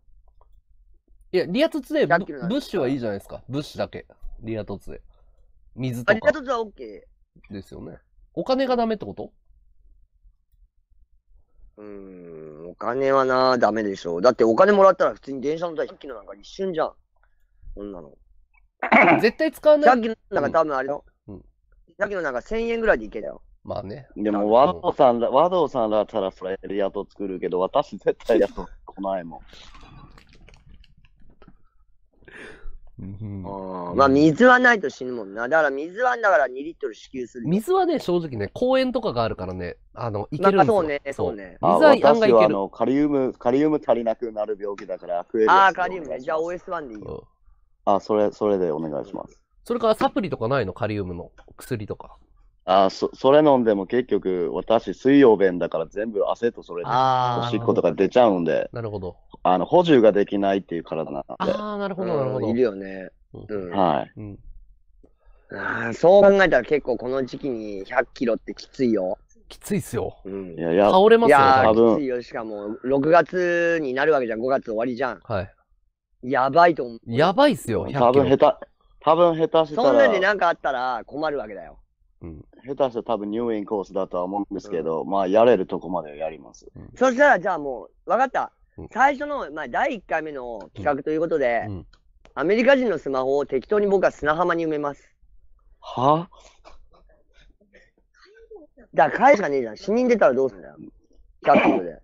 う。いや、リア突で物資はいいじゃないですか。物資だけ。リア突で。水とか。リア突は OK。ですよね。お金がダメってことうーん、お金はな、ダメでしょう。だってお金もらったら普通に電車乗ったら100キロなんか一瞬じゃん。そんなの。絶対使わない。さっきのなんか多分あれよ。さっきのなんか1000円ぐらいでいけたよ。まあね。でも、和道さんだ、和道さんだったらそれでやと作るけど、私絶対やっと来ないもん。うんあまあ、水はないと死ぬもんな。だから、水はだから2リットル支給する水はね、正直ね、公園とかがあるからね、あの、いけるんですよ。そうねそうねあ水は案外私いはあのカリウム、カリウム足りなくなる病気だから、クえリああ、カリウムね。じゃあ OS1 でいいよ。うんあ、それ、それでお願いします。それからサプリとかないのカリウムの薬とか。あそ、それ飲んでも結局、私、水曜便だから全部汗とそれで、おしっことか出ちゃうんで、なるほど。あの、補充ができないっていう体なので。ああ、なるほど、なるほど。いるよね。うん。はい。うんあそう考えたら結構この時期に100キロってきついよ。きついっすよ。うん、いや倒れますよ、いやきついよ。しかも、6月になるわけじゃん。5月終わりじゃん。はい。やばいと思う。やばいっすよ、100キロ。多分下手、多分下手したら。そんなになんかあったら困るわけだよ。うん、下手したら多分入院コースだとは思うんですけど、うん、まあやれるとこまでやります。うん、そしたらじゃあもう、分かった。最初の、まあ、第1回目の企画ということで、アメリカ人のスマホを適当に僕は砂浜に埋めます。はぁだからるしかねえじゃん。死人出たらどうすんだよ。100キロで。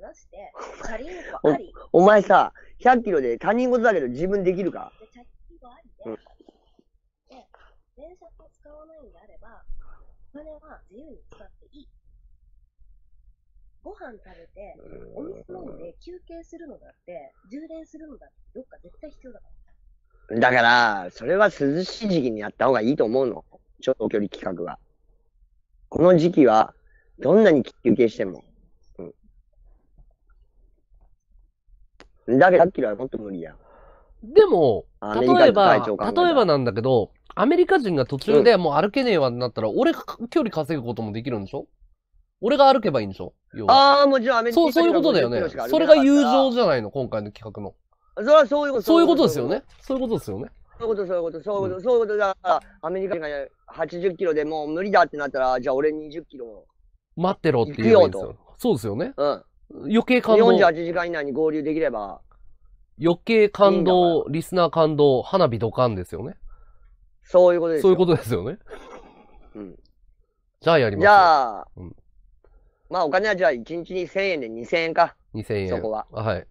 話して、チャリンコあり。お前さ、100キロで他人事だけど自分できるかチャリンコありで、うん、で、電車を使わないんであれば、お金は自由に使っていい。ご飯食べて、お水飲んで休憩するのだって、充電するのだって、どっか絶対必要だから。だから、それは涼しい時期にやった方がいいと思うの。長距離企画は。この時期は、どんなに休憩しても。だけど100キロはもっと無理や。でも、例えば、例えばなんだけど、アメリカ人が途中でもう歩けねえわになったら、うん、俺距離稼ぐこともできるんでしょ俺が歩けばいいんでしょああ、もちろんアメリカ人そう、そういうことだよね。それが友情じゃないの、今回の企画の。それはそういうこと。そういうことですよね。そういうことですよね。そういうこと、そういうこと、そういうこと、そういうことだ。アメリカ人が80キロでもう無理だってなったら、じゃあ俺20キロ。待ってろって言うんですよ。そうですよね。うん。余計感動。48時間以内に合流できれば。余計感動、いいリスナー感動、花火ドカンですよね。そういうことですそういうことですよね。うん。じゃあやります。じゃあ、うん、まあお金はじゃあ1日に1000円で2000円か。2000円。そこは。はい。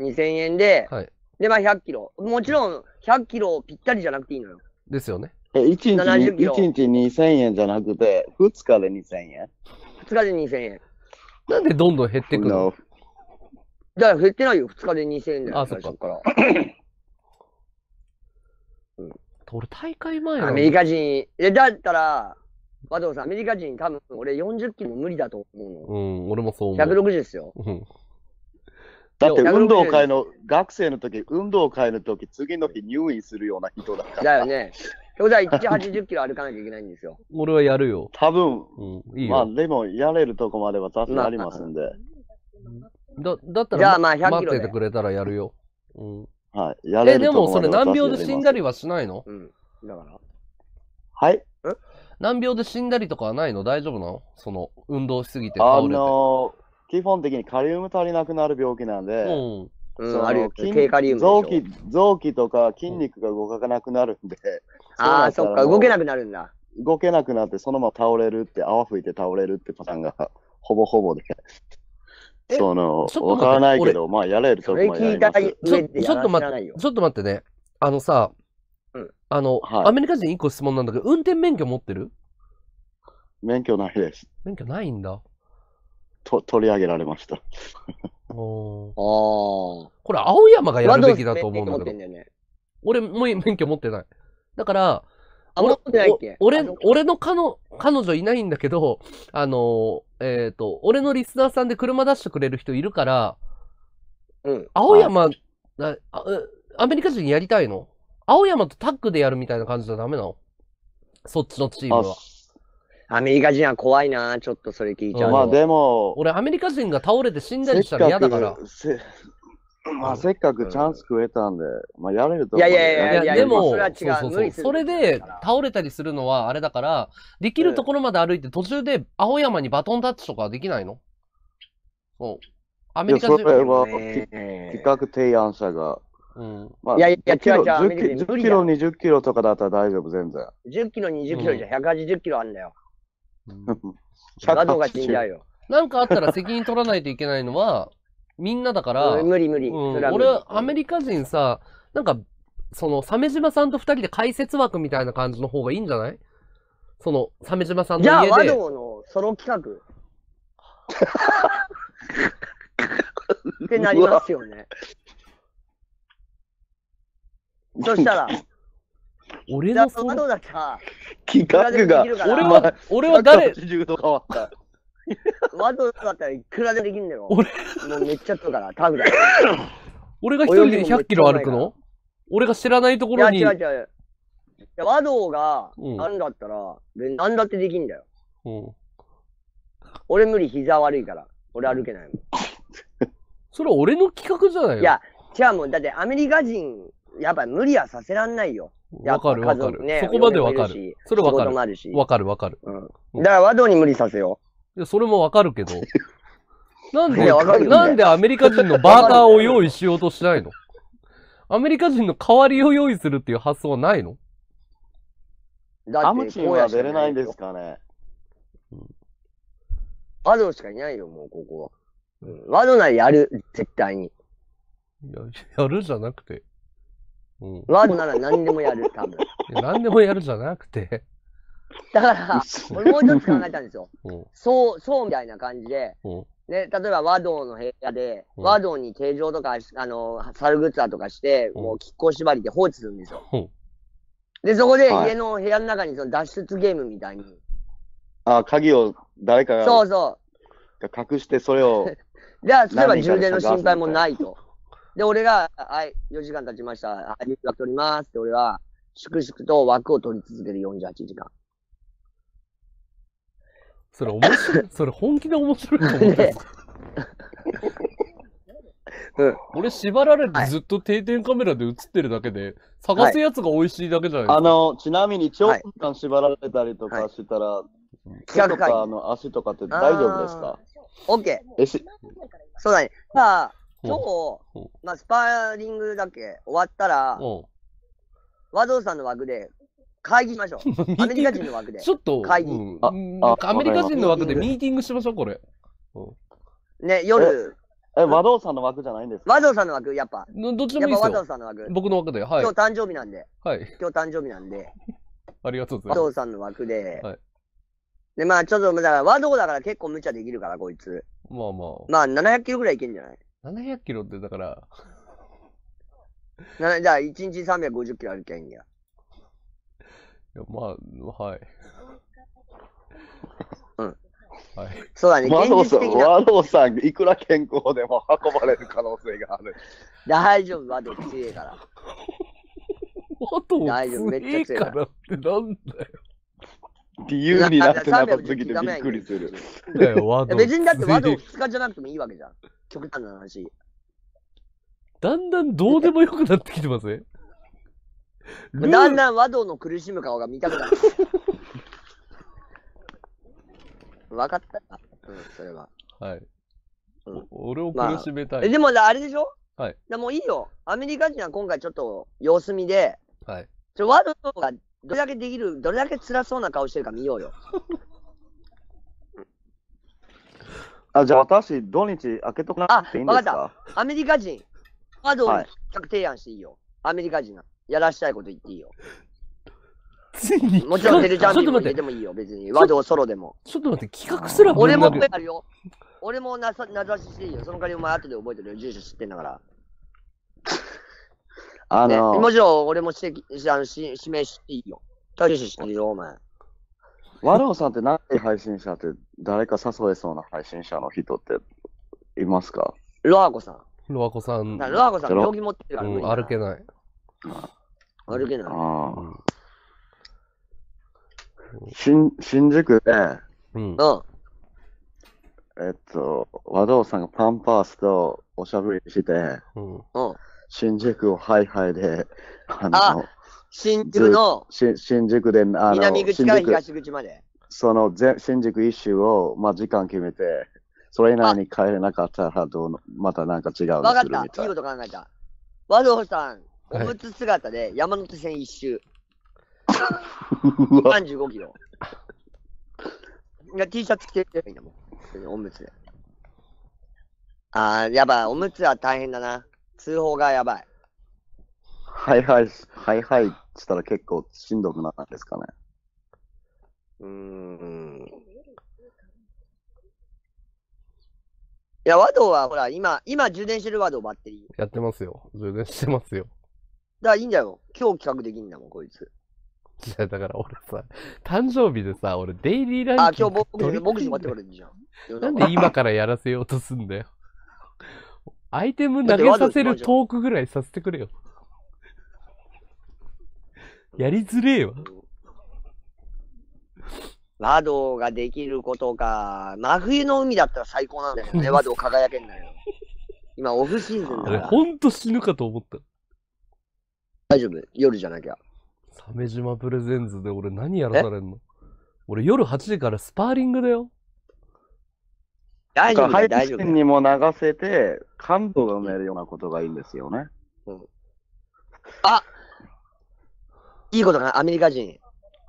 2000円で、はい、で、まあ100キロ。もちろん100キロぴったりじゃなくていいのよ。ですよね。え、1日 ,1 日2000円じゃなくて、2日で2000円 ?2 日で2000円。なんでどんどん減ってくのじゃあ減ってないよ。2日で2000円だよ。あ、そっか。から [CLEARS THROAT] うん、俺大会前アメリカ人、え、だったら、和藤さん、アメリカ人多分俺40キロ無理だと思うの。うん、俺もそう思う。160ですよ。だって運動会の、学生の時、運動会の時、次の日入院するような人だから。だよね。兄弟1 80キロ歩かなきゃいけないんですよ。俺はやるよ。多分、うん、いいよ。まあでも、やれるとこまでは雑にありますんで。だだったら、じゃあまあ100キロ待っててくれたらやるよ。うん、はい。やれえ、でもそれ難病で死んだりはしないのうん。だから。はい。難病で死んだりとかはないの大丈夫なのその、運動しすぎて倒あれて。のー、基本的にカリウム足りなくなる病気なんで、うん。うん、あるよ。リウム臓器とか筋肉が動かなくなるんで、ああ、そっか、動けなくなるんだ。動けなくなって、そのまま倒れるって、泡吹いて倒れるってパターンが、[LAUGHS] ほぼほぼで。その、わからないけど、まあ、やれるとこやりますちょちょっと待って、ちょっと待ってね。あのさ、うん、あの、はい、アメリカ人一個質問なんだけど、運転免許持ってる免許ないです。免許ないんだ。と取り上げられました。[LAUGHS] おあ。これ、青山がやるべきだと思うんだけど。ね、俺、もう免許持ってない。だから、俺、俺、の彼彼女いないんだけど、あの、えっ、ー、と、俺のリスナーさんで車出してくれる人いるから、うん。青山、アメリカ人やりたいの青山とタッグでやるみたいな感じじゃダメなのそっちのチームは。アメリカ人は怖いな、ちょっとそれ聞いちゃう。まあでも。俺、アメリカ人が倒れて死んだりしたら嫌だから。せまあ、せっかくチャンス食えたんで、まあ、やれるといやいやいやいや、でも、それで倒れたりするのはあれだから、できるところまで歩いて、途中で青山にバトンタッチとかできないのそう。アメリカ人それは、企画提案者が。うんまあ、いやいや、違う違う。10キロ、20キロとかだったら大丈夫、全然。10キロ、20キロじゃ180キロあんだよ。ガドが死んじゃうよ。なんかあったら責任取らないといけないのは、みんなだから、無理無理。うん、俺はアメリカ人さ、なんか、その、鮫島さんと二人で解説枠みたいな感じの方がいいんじゃないその、鮫島さんの家で。和道のソロ企画ってなりますよね。そしたら、俺のソロ。は、企画が、俺は、俺は誰、度変わった。ワドだったらいくらでできんだよ。俺、もうめっちゃとから、タフだよ。[COUGHS] 俺が一人で100キロ歩くの俺が知らないとこいろや、に。違う違う。いや、和道が、あんなんだったら、何んだってできんだよ。うん。俺無理、膝悪いから。俺歩けないもん。[LAUGHS] それは俺の企画じゃないよ。いやじゃあもう、だってアメリカ人、やっぱ無理はさせらんないよ。わかるわかる、ねそこまでわかるそれわかる。わかるわかる。うん。だから和道に無理させよう。いや、それもわかるけど。[LAUGHS] なんで、なんでアメリカ人のバーターを用意しようとしないのアメリカ人の代わりを用意するっていう発想はないのだって、チンは出れないんですかね。ワドしかいないよ、もう、ここは。うんワドならやる、絶対に。や、やるじゃなくて。うん。いワドなら何でもやる、多分。何でもやるじゃなくて。だから、俺もう一つ考えたんですよ。[LAUGHS] そう、そうみたいな感じで、ね、例えば和道の部屋で、和道に形状とか、あの、猿グッズとかして、もう亀甲縛りで放置するんですよ。で、そこで家の部屋の中にその脱出ゲームみたいに。ああ、鍵を誰かが。そうそう。隠してそれを。[LAUGHS] じゃあ、例えば充電の心配もないと。で、俺が、はい、4時間経ちました。あ、リ枠取りますって、俺は、粛々と枠を取り続ける48時間。それ面白い、[LAUGHS] それ本気で面白いと思って俺縛られてずっと定点カメラで映ってるだけで、探すやつが美味しいだけじゃないですか。あの、ちなみに長時間縛られたりとかしたら、手とかあの足とかって大丈夫ですかオッケー。そうだね。まあ、今日、まあ、スパーリングだけ終わったら、和道さんの枠で会議しましょう。[LAUGHS] アメリカ人の枠で。ちょっと、会議。うん、アメリカ人の枠でミーティングしましょう、これ。ね、夜。え、和道さんの枠じゃないんですか和道さんの枠、やっぱ。どっちもいいですよ。やっぱ和道さんの枠。僕の枠で、はい。今日誕生日なんで。はい。今日誕生日なんで。[LAUGHS] ありがとうございます。和道さんの枠で。はい。で、まあ、ちょっと、だから、和道だから結構無茶できるから、こいつ。まあまあ。まあ、700キロぐらいいけんじゃない ?700 キロって、だから。なじゃあ、1日350キロ歩きゃいいんや。や、まあ、はい。うん。はい。そうだね、ワ現実さん、的な。ワさん、いくら健康でも運ばれる可能性がある。大丈夫、ワド強いから。あと、大丈夫めっちゃ強いからってなんだよ。理由になってなさすぎてびっくりする。だよ、いや別にだってワド2日じゃなくてもいいわけじゃん。極端な話。[LAUGHS] だんだんどうでもよくなってきてますね。だんだん和道の苦しむ顔が見たくなる。[LAUGHS] 分かったか。うん、それは。はい。うん、俺を苦しめたい。まあ、でも、あれでしょはい。でもいいよ。アメリカ人は今回ちょっと様子見で、はい。ちょ、ワドがどれだけできる、どれだけ辛そうな顔してるか見ようよ。あ、じゃあ私、土日開けとかなっていいんですかあ、わかった。アメリカ人。ワード企画提案していいよ。はい、アメリカ人が。やらしたいこと言っていいよ。ついにもちろん、てるちゃんにも入れてもいいよ、別に。和道ソロでも。ちょっと待って、企画すら俺もペあるよ。俺もなさ、名指ししていいよ。その代わりお前後で覚えてるよ。住所知ってんだから。[LAUGHS] あのーね、もちろん俺もしてあのし指名していいよ。大丈夫知ってるよ、お前。和道さんって何て配信者って誰か誘えそうな配信者の人っていますかロアコさん。ロアコさん。ロアコさん、病気持ってるから、うん、歩けない。歩けない。ああ。新新宿で、うん。うん。えっと、和道さんがパンパースとおしゃべりして、うん。新宿をハイハイで、あの、あ新宿のし新宿で、あの、南口から東口まで。そのぜ新宿一周を、まあ、時間決めて、それ以内に帰れなかったらどうの、またなんか違うのわかっするみた、たいいこと考えた。和道さん、おむつ姿で山手線一周。[LAUGHS] うわ35キロ。T シャツ着てればいいんだもん。普通におむつで。ああ、やばい。おむつは大変だな。通報がやばい。はいはい、はいはいしたら結構しんどくなったんですかね。うーん。いや、ワドはほら、今、今充電してるワドバッテリー。やってますよ。充電してますよ。だからいいんだよ。今日企画できんだもん、こいつ。いや、だから俺さ、誕生日でさ、俺デイリーランキング。あ、今日僕、僕に待ってくれるじゃん。なんで今からやらせようとすんだよ。[LAUGHS] アイテム投げさせるトークぐらいさせてくれよ。やりづれえわ。和道ができることか。真冬の海だったら最高なんだよね。和道輝けんだよ。今、オフシーズンだから。あれ、ほんと死ぬかと思った。大丈夫夜じゃなきゃ。鮫島プレゼンズで俺何やらされんの俺夜8時からスパーリングだよ。大丈夫だ大丈夫にも流せて、感動が埋めるようなことがいいんですよね。うん、あいいことかな、アメリカ人。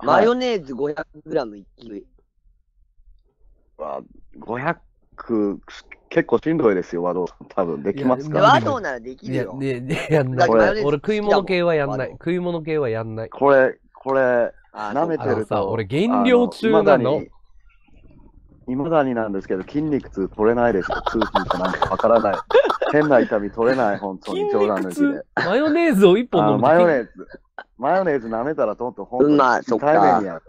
マヨネーズ 500g 一気食い。は500結構しんどいですよ、和道さん。多分できますか和道ならできるよ。で、で、[LAUGHS] やんない。俺、食い物系はやんない。食い物系はやんない。これ、これ、舐めてると。俺、減量中なの。今まだになんですけど、筋肉痛取れないですよ。痛風かなんかわからない。[LAUGHS] 変な痛み取れない、本当に冗談抜きで。マヨネーズを一本飲むマヨネーズ。マヨネーズ舐めたらとんと、ほんとに痛い目にある。まあ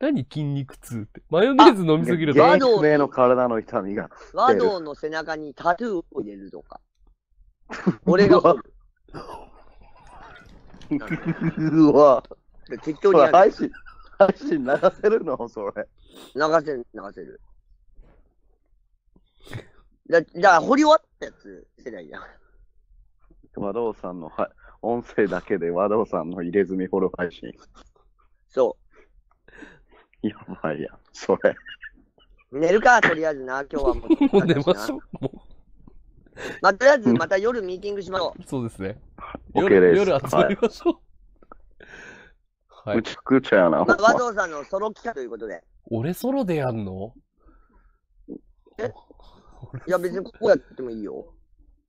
何筋肉痛って。マヨネーズ飲みすぎると。原因不明の体の痛みが。ド道の背中にタトゥーを入れるとか。俺がうわ。適当にや配信配信流せるのそれ。流せる、流せる。だ、だか掘り終わったやつ世代じゃん。和道さんのは音声だけで和道さんの入れ墨フォロー配信。そう。やばいやん、それ。寝るか、とりあえずな、今日はもう。もう寝ましょう、もう。まあ、とりあえずまた夜ミーティングしましょう。そうですね。OK 夜です。夜集まりましょう。はい。むちゃくちゃやな。まあ、和藤さんのソロ企画ということで。俺ソロでやんのえいや、別にこうやってもいいよ。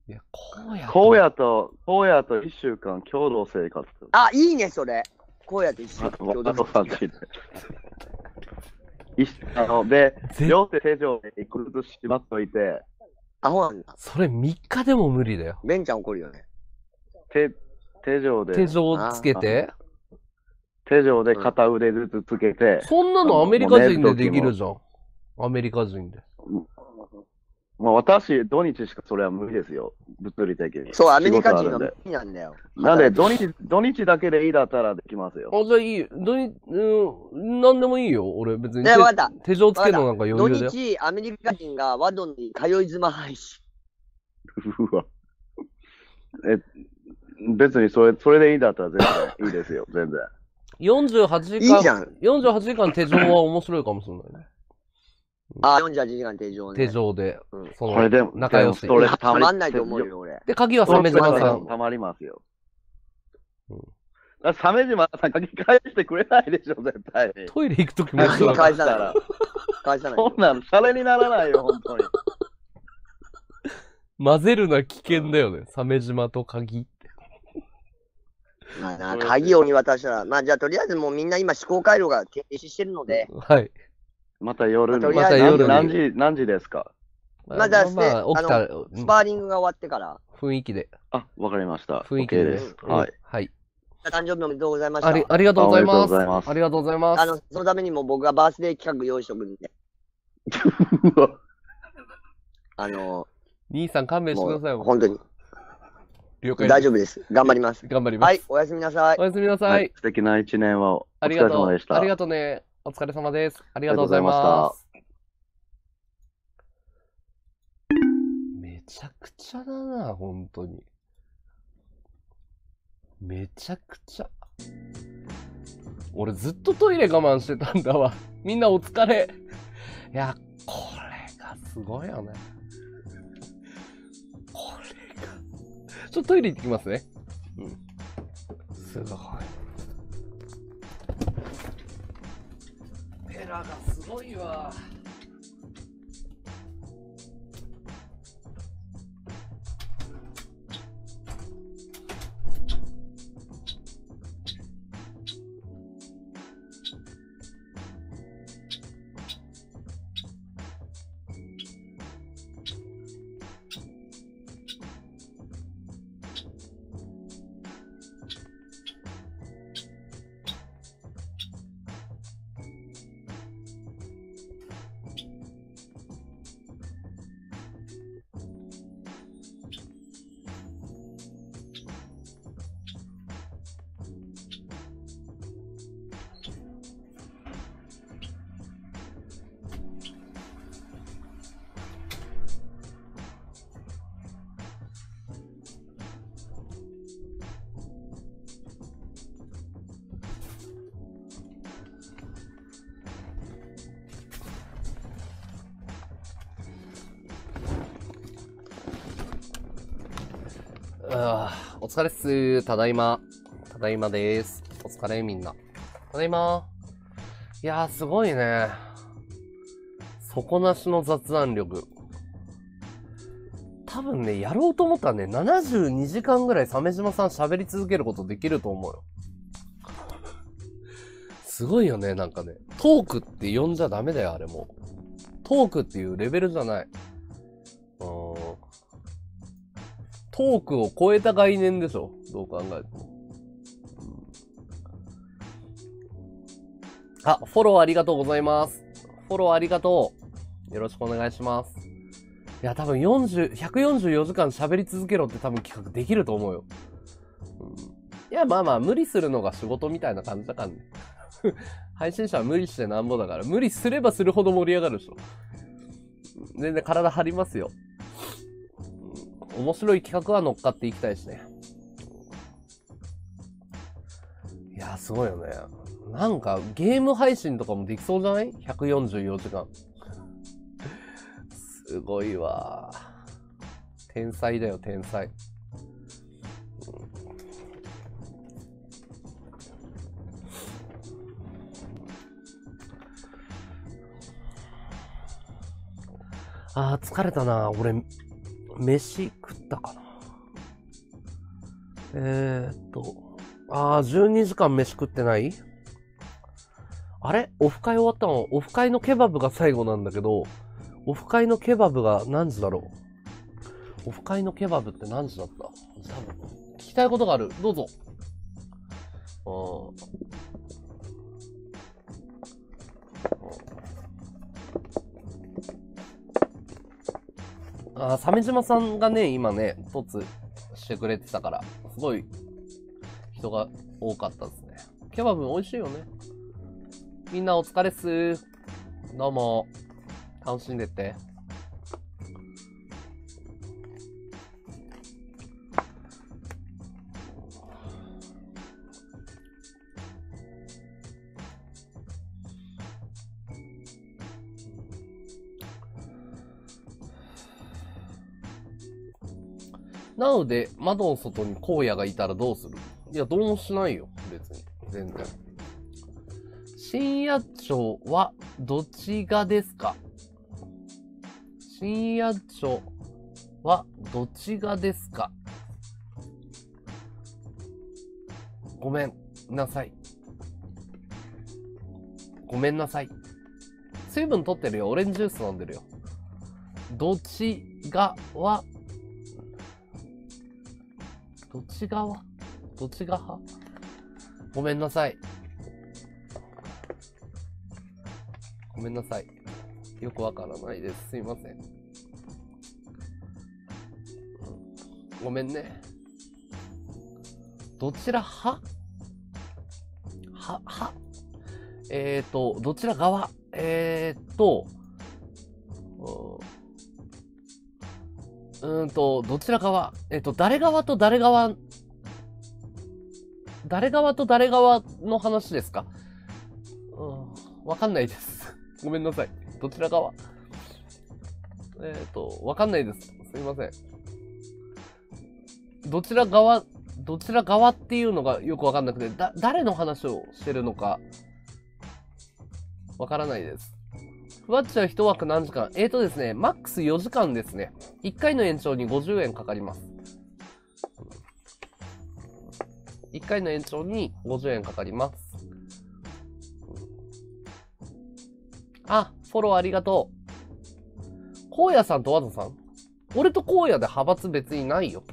いや、こうや。こうやと、こうやと一週間共同生活。あ、いいね、それ。こうやと一週間共同生活。和藤さんちで。なので、両手手錠で一個ずつ縛っといて、アホなんだ。それ3日でも無理だよ。ベンちゃん怒るよね。手、手錠で。手錠つけて手錠で片腕ずつつけて。そんなのアメリカ人でできるじゃん。アメリカ人で。まあ、私、土日しかそれは無理ですよ、物理的に。そう、アメリカ人の無理なんだよ。なんで、土日、土日だけでいいだったらできますよ。あ、じゃいいよ。土日、うん、なんでもいいよ、俺、別に。ね、わかった。手錠つけるのなんか余裕だ土日、アメリカ人がワドンに通い妻配信。うわ。え、別にそれ、それでいいだったら全然いいですよ、全然。48時間、いいじゃん48時間手錠は面白いかもしれないね。ああ、48時間手錠ね。手錠で、うん、そこれでも、仲良し。それたまんないと思うよ、俺。で、鍵は鮫島さん。たまりますよ。うん。鮫島さん、鍵返してくれないでしょ、絶対。トイレ行くときも鍵返さない。返さない。そんなん、シャレにならないよ、本当に。[LAUGHS] 混ぜるな危険だよね、鮫島と鍵って。まあな、鍵を見渡したら、まあじゃあとりあえずもうみんな今思考回路が停止してるので、はい。また夜の、また夜何時、何時ですかまだして、まあ、起きたスパーリングが終わってから。雰囲気で。あ、わかりました。雰囲気です。はい。はい。誕生日おめでとうございましたあ。ありがとうございます。ありがとうございます。あの、そのためにも僕がバースデー企画用意しとくんで。[LAUGHS] あの、兄さん勘弁してくださいよ。本当に。了解大丈夫です。頑張ります。[LAUGHS] 頑張ります。はい、おやすみなさい。おやすみなさい。はい、素敵な一年をお疲れ様でした。ありがとうね。お疲れ様です。ありがとうございます。めちゃくちゃだな、本当に。めちゃくちゃ。俺ずっとトイレ我慢してたんだわ。[LAUGHS] みんなお疲れ。いや、これがすごいよね。これが。ちょっとトイレ行ってきますね。うん。すごい。ラがすごいわ。あお疲れっす。ただいま。ただいまです。お疲れ、みんな。ただいま。いやー、すごいね。底なしの雑談力。多分ね、やろうと思ったらね、72時間ぐらい鮫島さん喋り続けることできると思うよ。すごいよね、なんかね。トークって呼んじゃダメだよ、あれも。トークっていうレベルじゃない。トークを超えた概念でしょどう考えても。あ、フォローありがとうございます。フォローありがとう。よろしくお願いします。いや、多分40、144時間喋り続けろって多分企画できると思うよ。うん、いや、まあまあ、無理するのが仕事みたいな感じだからね。[LAUGHS] 配信者は無理してなんぼだから、無理すればするほど盛り上がるでしょ。全然体張りますよ。面白い企画は乗っかっていきたいしね。いや、すごいよね。なんか、ゲーム配信とかもできそうじゃない ?144 時間。すごいわ。天才だよ、天才。あー疲れたな。俺、飯食ったかな。えー、っと、ああ、12時間飯食ってないあれオフ会終わったのオフ会のケバブが最後なんだけど、オフ会のケバブが何時だろうオフ会のケバブって何時だった多分、聞きたいことがある。どうぞ。ああ、鮫島さんがね、今ね、凸してくれてたから、すごい人が多かったですね。ケバブ美味しいよね。みんなお疲れっす。どうも、楽しんでって。なので、窓の外に荒野がいたらどうするいや、どうもしないよ。別に。全然。深夜町はどっちがですか深夜町はどっちがですかごめんなさい。ごめんなさい。水分取ってるよ。オレンジジュース飲んでるよ。どっちがはどっち側どっちがごめんなさい。ごめんなさい。よくわからないです。すいません。ごめんね。どちら派は、は。えっ、ー、と、どちら側えっ、ー、と、うんと、どちら側、えっと、誰側と誰側、誰側と誰側の話ですかうん、わかんないです。[LAUGHS] ごめんなさい。どちら側えっ、と、わかんないです。すいません。どちら側、どちら側っていうのがよくわかんなくて、だ、誰の話をしてるのか、わからないです。ふわっちは一枠何時間えーとですね、マックス4時間ですね。1回の延長に50円かかります。1回の延長に50円かかります。あ、フォローありがとう。荒野さんと和田さん俺と荒野で派閥別にないよ。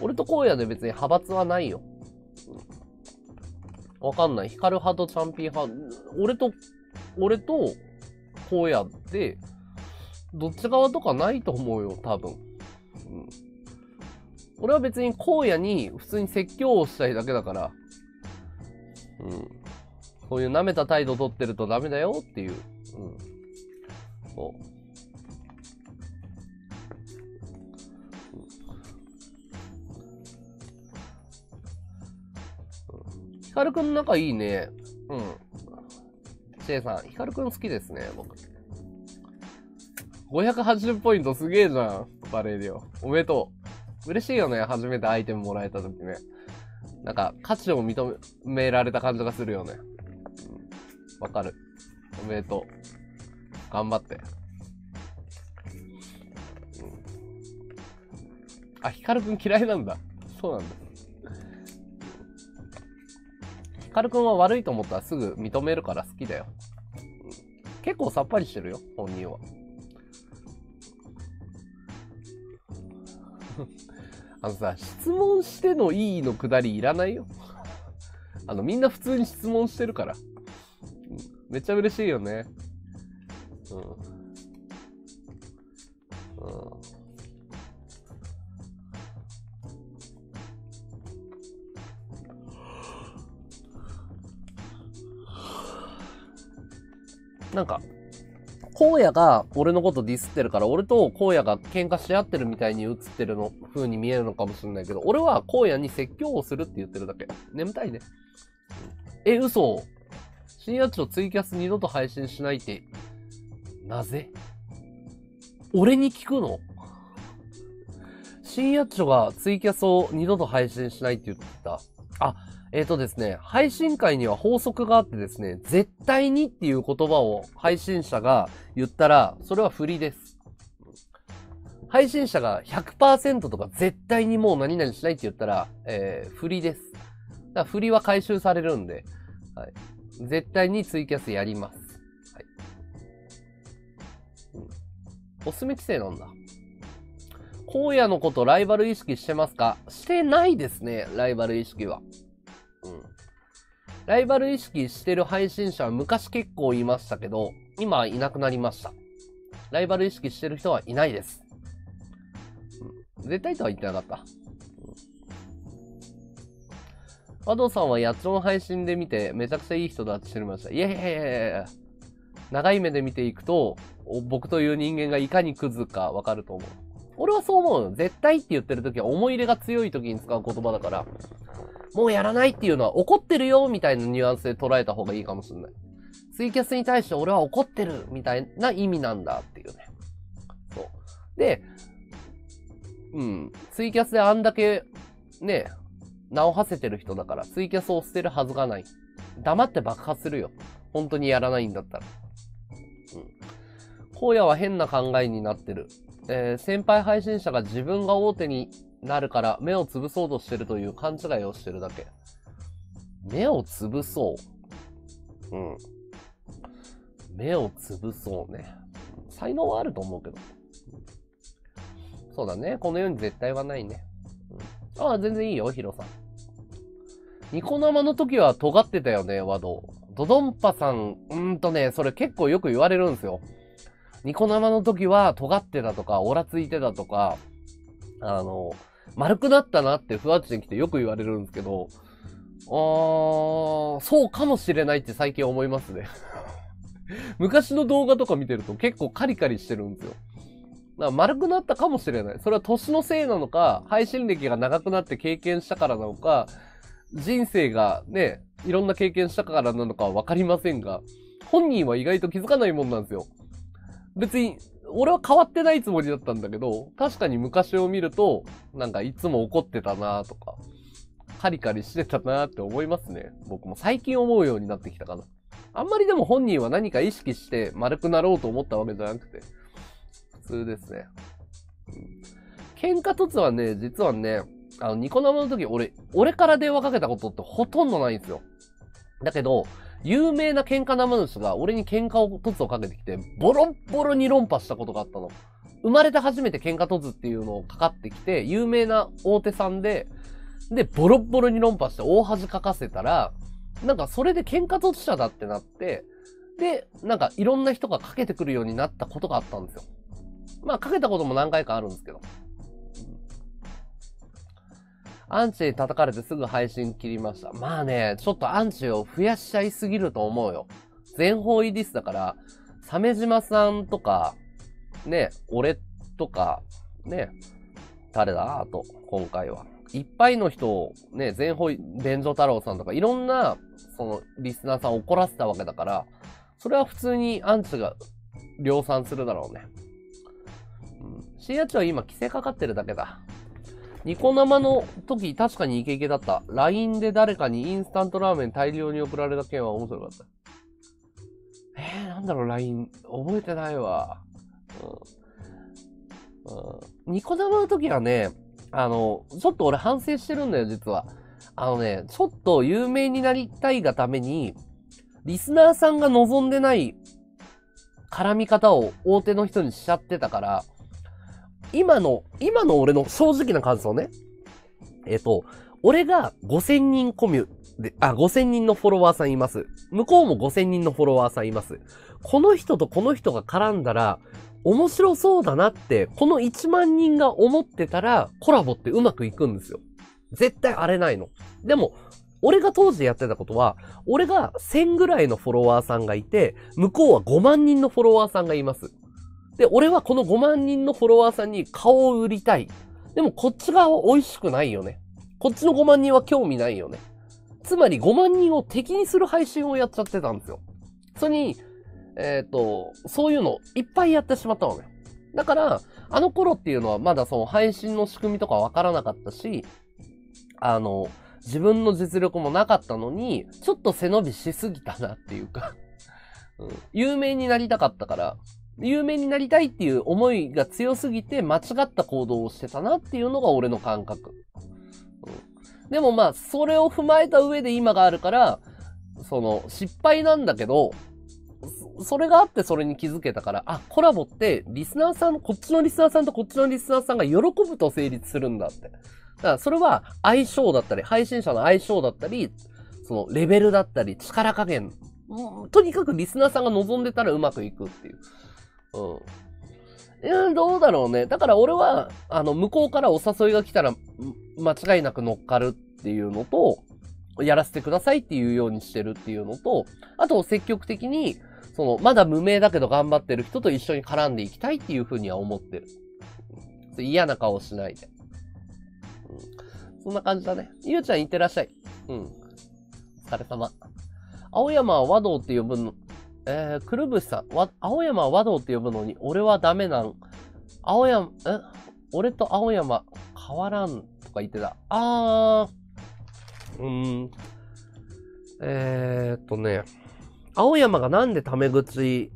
俺と荒野で別に派閥はないよ。わかんない。光る派とチャンピー派。俺と俺と、こうやって、どっち側とかないと思うよ、多分。うん。俺は別に荒野に普通に説教をしたいだけだから、うん。そういう舐めた態度取ってるとダメだよっていう。うん。そう。ヒカルくん仲いいね。うん。J さん、ヒカルくん好きですね、僕。580ポイントすげえじゃん、バレーよ。おめでとう。嬉しいよね、初めてアイテムもらえた時ね。なんか、価値を認められた感じがするよね。わ、うん、かる。おめでとう。頑張って。あ、ヒカルくん嫌いなんだ。そうなんだ。ヒカルくんは悪いと思ったらすぐ認めるから好きだよ。結構さっぱりしてるよ、本人は。[LAUGHS] あのさ、質問してのいいのくだりいらないよ。[LAUGHS] あの、みんな普通に質問してるから。めっちゃ嬉しいよね。うん。うんなんか、荒野が俺のことディスってるから、俺と荒野が喧嘩し合ってるみたいに映ってるの風に見えるのかもしれないけど、俺は荒野に説教をするって言ってるだけ。眠たいね。え、嘘深夜地をツイキャス二度と配信しないって、なぜ俺に聞くの深夜地がツイキャスを二度と配信しないって言ってた。あ、えっ、ー、とですね、配信会には法則があってですね、絶対にっていう言葉を配信者が言ったら、それは不利です。配信者が100%とか絶対にもう何々しないって言ったら、えー、不利です。だから不利は回収されるんで、はい、絶対にツイキャスやります。はいうん、おすすめ規制なんだ。荒野のことライバル意識してますかしてないですね、ライバル意識は。ライバル意識してる配信者は昔結構いましたけど、今いなくなりました。ライバル意識してる人はいないです。絶対とは言ってなかった。和藤さんはやつの配信で見て、めちゃくちゃいい人だって知りました。いやいやいやいや長い目で見ていくと、僕という人間がいかにクズかわかると思う。俺はそう思う絶対って言ってる時は思い入れが強い時に使う言葉だから、もうやらないっていうのは怒ってるよみたいなニュアンスで捉えた方がいいかもしれない。ツイキャスに対して俺は怒ってるみたいな意味なんだっていうね。そう。で、うん、ツイキャスであんだけ、ね、名を馳せてる人だから、ツイキャスを捨てるはずがない。黙って爆破するよ。本当にやらないんだったら。うん。荒野は変な考えになってる。えー、先輩配信者が自分が大手になるから目をつぶそうとしてるという勘違いをしてるだけ。目をつぶそう。うん。目をつぶそうね。才能はあると思うけど。そうだね。この世に絶対はないね。うん、ああ、全然いいよ、ヒロさん。ニコ生の時は尖ってたよね、和道。ドドンパさん、うんとね、それ結構よく言われるんですよ。ニコ生の時は尖ってたとか、オラついてたとか、あの、丸くなったなってふわっちに来てよく言われるんですけど、あー、そうかもしれないって最近思いますね [LAUGHS] 昔の動画とか見てると結構カリカリしてるんですよ。だから丸くなったかもしれない。それは年のせいなのか、配信歴が長くなって経験したからなのか、人生がね、いろんな経験したからなのかはわかりませんが、本人は意外と気づかないもんなんですよ。別に俺は変わってないつもりだったんだけど、確かに昔を見ると、なんかいつも怒ってたなとか、カリカリしてたなって思いますね。僕も最近思うようになってきたかな。あんまりでも本人は何か意識して丸くなろうと思ったわけじゃなくて、普通ですね。喧嘩突はね、実はね、あの、ニコ生の時俺、俺から電話かけたことってほとんどないんですよ。だけど、有名な喧嘩生主が俺に喧嘩を突をかけてきて、ボロッボロに論破したことがあったの。生まれて初めて喧嘩突っていうのをかかってきて、有名な大手さんで、で、ボロッボロに論破して大恥かかせたら、なんかそれで喧嘩突者だってなって、で、なんかいろんな人がかけてくるようになったことがあったんですよ。まあかけたことも何回かあるんですけど。アンチに叩かれてすぐ配信切りました。まあね、ちょっとアンチを増やしちゃいすぎると思うよ。全方位ディスだから、鮫島さんとか、ね、俺とか、ね、誰だあと、今回は。いっぱいの人を、ね、全方位、伝所太郎さんとか、いろんな、その、リスナーさんを怒らせたわけだから、それは普通にアンチが量産するだろうね。うん。深夜中は今、規制かかってるだけだ。ニコ生の時、確かにイケイケだった。LINE で誰かにインスタントラーメン大量に送られた件は面白かった。えー、なんだろう、LINE。覚えてないわ。うん。うん、ニコ生の時はね、あの、ちょっと俺反省してるんだよ、実は。あのね、ちょっと有名になりたいがために、リスナーさんが望んでない絡み方を大手の人にしちゃってたから、今の、今の俺の正直な感想ね。えっ、ー、と、俺が5000人コミュで、あ、5000人のフォロワーさんいます。向こうも5000人のフォロワーさんいます。この人とこの人が絡んだら、面白そうだなって、この1万人が思ってたら、コラボってうまくいくんですよ。絶対荒れないの。でも、俺が当時やってたことは、俺が1000ぐらいのフォロワーさんがいて、向こうは5万人のフォロワーさんがいます。で、俺はこの5万人のフォロワーさんに顔を売りたい。でもこっち側は美味しくないよね。こっちの5万人は興味ないよね。つまり5万人を敵にする配信をやっちゃってたんですよ。それに、えっ、ー、と、そういうのいっぱいやってしまったわけよ。だから、あの頃っていうのはまだその配信の仕組みとかわからなかったし、あの、自分の実力もなかったのに、ちょっと背伸びしすぎたなっていうかうん、有名になりたかったから、有名になりたいっていう思いが強すぎて間違った行動をしてたなっていうのが俺の感覚。うん、でもまあ、それを踏まえた上で今があるから、その、失敗なんだけど、それがあってそれに気づけたから、あ、コラボってリスナーさん、こっちのリスナーさんとこっちのリスナーさんが喜ぶと成立するんだって。だからそれは相性だったり、配信者の相性だったり、そのレベルだったり、力加減とにかくリスナーさんが望んでたらうまくいくっていう。うん。どうだろうね。だから俺は、あの、向こうからお誘いが来たら、間違いなく乗っかるっていうのと、やらせてくださいっていうようにしてるっていうのと、あと積極的に、その、まだ無名だけど頑張ってる人と一緒に絡んでいきたいっていうふうには思ってる。嫌な顔しないで。うん、そんな感じだね。ゆうちゃんいってらっしゃい。うん。お疲れ様。青山は和道って呼ぶえー、くるぶしさん、わ、青山和道って呼ぶのに、俺はダメなん。青山、え俺と青山変わらんとか言ってた。あー、うーん。えー、っとね、青山がなんでタメ口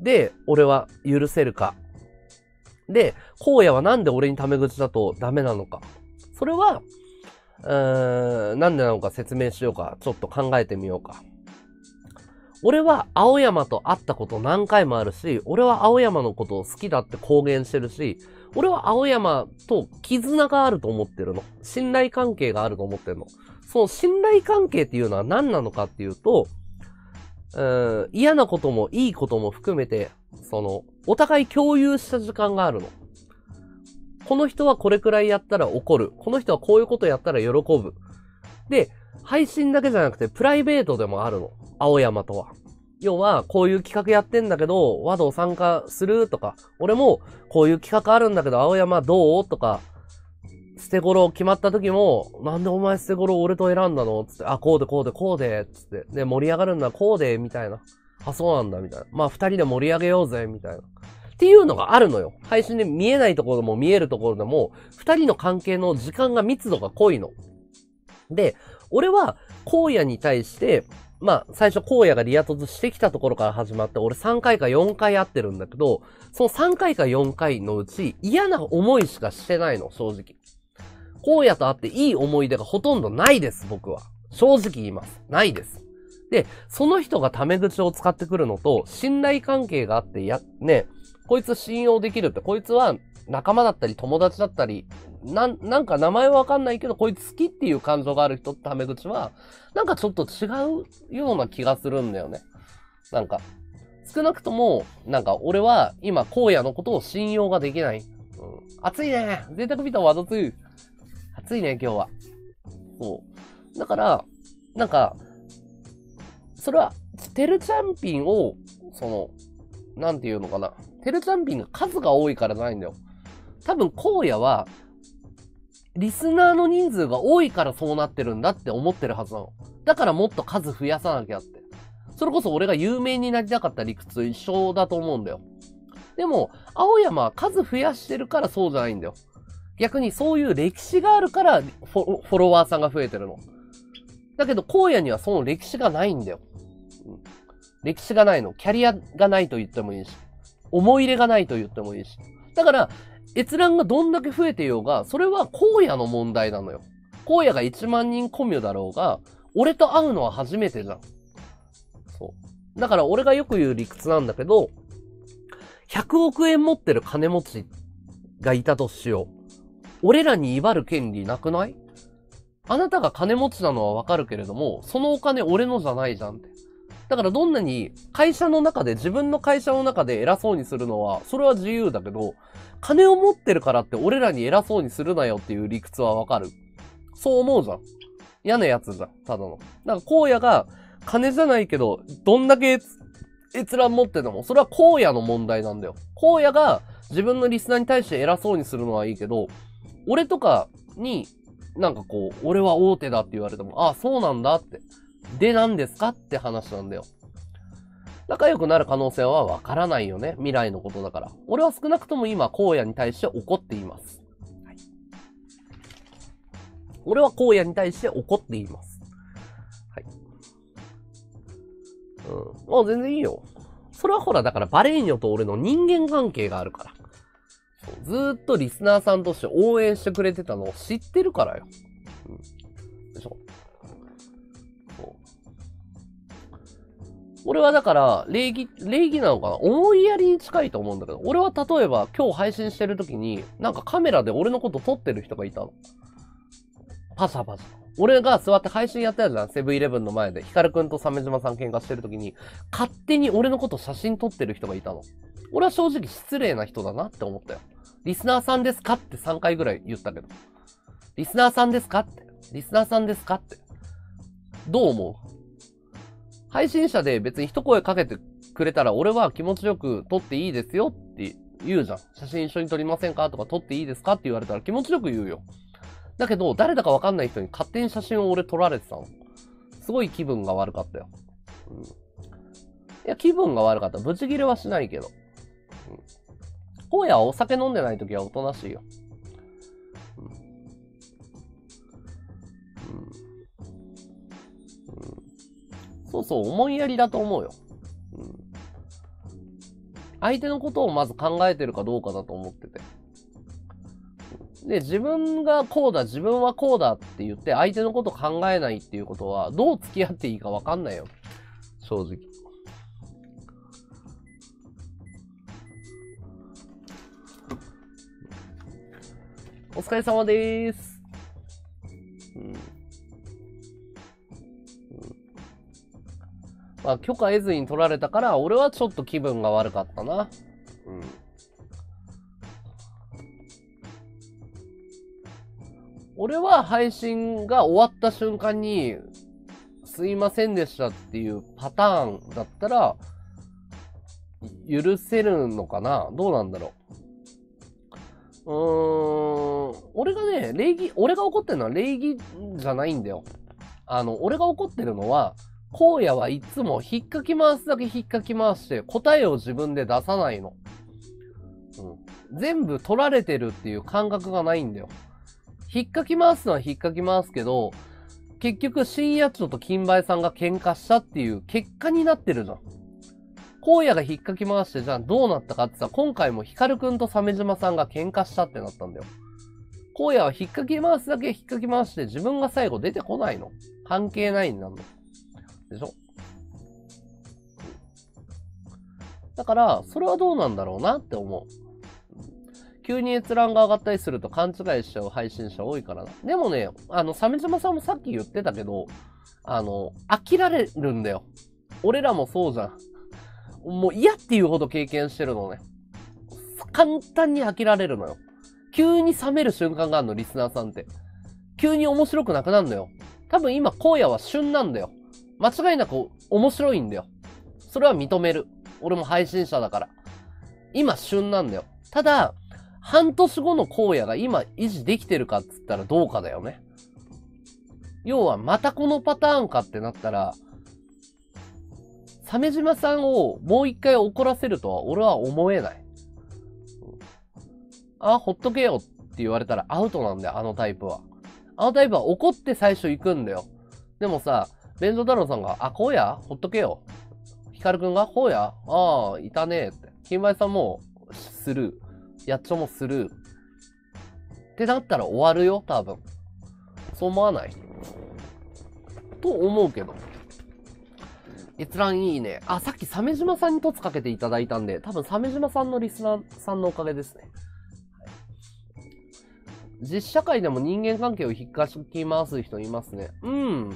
で俺は許せるか。で、荒野はなんで俺にタメ口だとダメなのか。それは、うーん、なんでなのか説明しようか。ちょっと考えてみようか。俺は青山と会ったこと何回もあるし、俺は青山のことを好きだって公言してるし、俺は青山と絆があると思ってるの。信頼関係があると思ってるの。その信頼関係っていうのは何なのかっていうと、うん、嫌なこともいいことも含めて、その、お互い共有した時間があるの。この人はこれくらいやったら怒る。この人はこういうことやったら喜ぶ。で、配信だけじゃなくてプライベートでもあるの。青山とは。要は、こういう企画やってんだけど、和道参加するとか、俺もこういう企画あるんだけど、青山どうとか、捨て頃決まった時も、なんでお前捨て頃俺と選んだのつって、あ、こうでこうでこうで、つって、で、盛り上がるんだ、こうで、みたいな。あ、そうなんだ、みたいな。まあ、二人で盛り上げようぜ、みたいな。っていうのがあるのよ。配信で見えないところも見えるところでも、二人の関係の時間が密度が濃いの。で、俺は、荒野に対して、まあ、最初荒野がリアトズしてきたところから始まって、俺3回か4回会ってるんだけど、その3回か4回のうち嫌な思いしかしてないの、正直。荒野と会っていい思い出がほとんどないです、僕は。正直言います。ないです。で、その人がタメ口を使ってくるのと、信頼関係があって、や、ね、こいつ信用できるって、こいつは仲間だったり友達だったりなん、なんか名前わかんないけど、こいつ好きっていう感情がある人ってタメ口は、なんかちょっと違うような気がするんだよね。なんか、少なくとも、なんか俺は今、荒野のことを信用ができない。うん、暑いね贅沢ビタワード2。暑いね、今日は。そう。だから、なんか、それは、てるチャンピンを、その、なんていうのかな。てるチャンピンが数が多いからじゃないんだよ。多分、荒野は、リスナーの人数が多いからそうなってるんだって思ってるはずなの。だからもっと数増やさなきゃって。それこそ俺が有名になりたかった理屈一緒だと思うんだよ。でも、青山は数増やしてるからそうじゃないんだよ。逆にそういう歴史があるからフォロワーさんが増えてるの。だけど、荒野にはその歴史がないんだよ。歴史がないの。キャリアがないと言ってもいいし。思い入れがないと言ってもいいし。だから、閲覧がどんだけ増えてようが、それは荒野の問題なのよ。荒野が1万人コミュだろうが、俺と会うのは初めてじゃん。そう。だから俺がよく言う理屈なんだけど、100億円持ってる金持ちがいたとしよう。俺らに威張る権利なくないあなたが金持ちなのはわかるけれども、そのお金俺のじゃないじゃんって。だからどんなに会社の中で、自分の会社の中で偉そうにするのは、それは自由だけど、金を持ってるからって俺らに偉そうにするなよっていう理屈はわかる。そう思うじゃん。嫌なやつじゃん、ただの。だから荒野が、金じゃないけど、どんだけ閲覧持ってても、それは荒野の問題なんだよ。荒野が自分のリスナーに対して偉そうにするのはいいけど、俺とかに、なんかこう、俺は大手だって言われても、ああ、そうなんだって。で何ですかって話なんだよ。仲良くなる可能性はわからないよね。未来のことだから。俺は少なくとも今、荒野に対して怒っています。はい、俺は荒野に対して怒っています。はい。うん。あ、全然いいよ。それはほら、だからバレーニョと俺の人間関係があるから。ずっとリスナーさんとして応援してくれてたのを知ってるからよ。うん俺はだから、礼儀、礼儀なのかな思いやりに近いと思うんだけど、俺は例えば今日配信してる時に、なんかカメラで俺のこと撮ってる人がいたの。パサパサ。俺が座って配信やってたじゃん。セブンイレブンの前で。ヒカルくんと鮫島さん喧嘩してる時に、勝手に俺のこと写真撮ってる人がいたの。俺は正直失礼な人だなって思ったよ。リスナーさんですかって3回ぐらい言ったけど。リスナーさんですかって。リスナーさんですかって。どう思う配信者で別に一声かけてくれたら、俺は気持ちよく撮っていいですよって言うじゃん。写真一緒に撮りませんかとか撮っていいですかって言われたら気持ちよく言うよ。だけど、誰だかわかんない人に勝手に写真を俺撮られてたの。すごい気分が悪かったよ。うん。いや、気分が悪かった。ブチギレはしないけど。うん。今夜はお酒飲んでない時はおとなしいよ。そうそう、思いやりだと思うよ。うん。相手のことをまず考えてるかどうかだと思ってて。で、自分がこうだ、自分はこうだって言って、相手のこと考えないっていうことは、どう付き合っていいかわかんないよ。正直。お疲れ様です。うんまあ、許可得ずに取られたから、俺はちょっと気分が悪かったな。うん。俺は配信が終わった瞬間に、すいませんでしたっていうパターンだったら、許せるのかなどうなんだろう。うーん、俺がね、礼儀、俺が怒ってるのは礼儀じゃないんだよ。あの、俺が怒ってるのは、荒野はいつも引っかき回すだけ引っかき回して答えを自分で出さないの。うん、全部取られてるっていう感覚がないんだよ。引っかき回すのは引っかき回すけど、結局深夜町と金梅さんが喧嘩したっていう結果になってるじゃん。荒野が引っかき回してじゃあどうなったかってさ、今回もヒカルくんと鮫島さんが喧嘩したってなったんだよ。荒野は引っかき回すだけ引っかき回して自分が最後出てこないの。関係ないんだ。でしょだから、それはどうなんだろうなって思う。急に閲覧が上がったりすると勘違いしちゃう配信者多いからな。でもね、あの、鮫島さんもさっき言ってたけど、あの、飽きられるんだよ。俺らもそうじゃん。もう嫌っていうほど経験してるのね。簡単に飽きられるのよ。急に冷める瞬間があるの、リスナーさんって。急に面白くなくなるのよ。多分今、荒野は旬なんだよ。間違いなく面白いんだよ。それは認める。俺も配信者だから。今旬なんだよ。ただ、半年後の荒野が今維持できてるかっつったらどうかだよね。要はまたこのパターンかってなったら、鮫島さんをもう一回怒らせるとは俺は思えない。あ、ほっとけよって言われたらアウトなんだよ、あのタイプは。あのタイプは怒って最初行くんだよ。でもさ、弁当太郎さんが、あ、こうやほっとけよ。ヒカルくんが、こうやああ、いたねって。金梅さんも、スルー。やっちょもスルー。ってなったら終わるよ、多分。そう思わないと思うけど。閲覧いいね。あ、さっき鮫島さんに凸かけていただいたんで、多分鮫島さんのリスナーさんのおかげですね。実社会でも人間関係を引っかき回す人いますね。うん。うん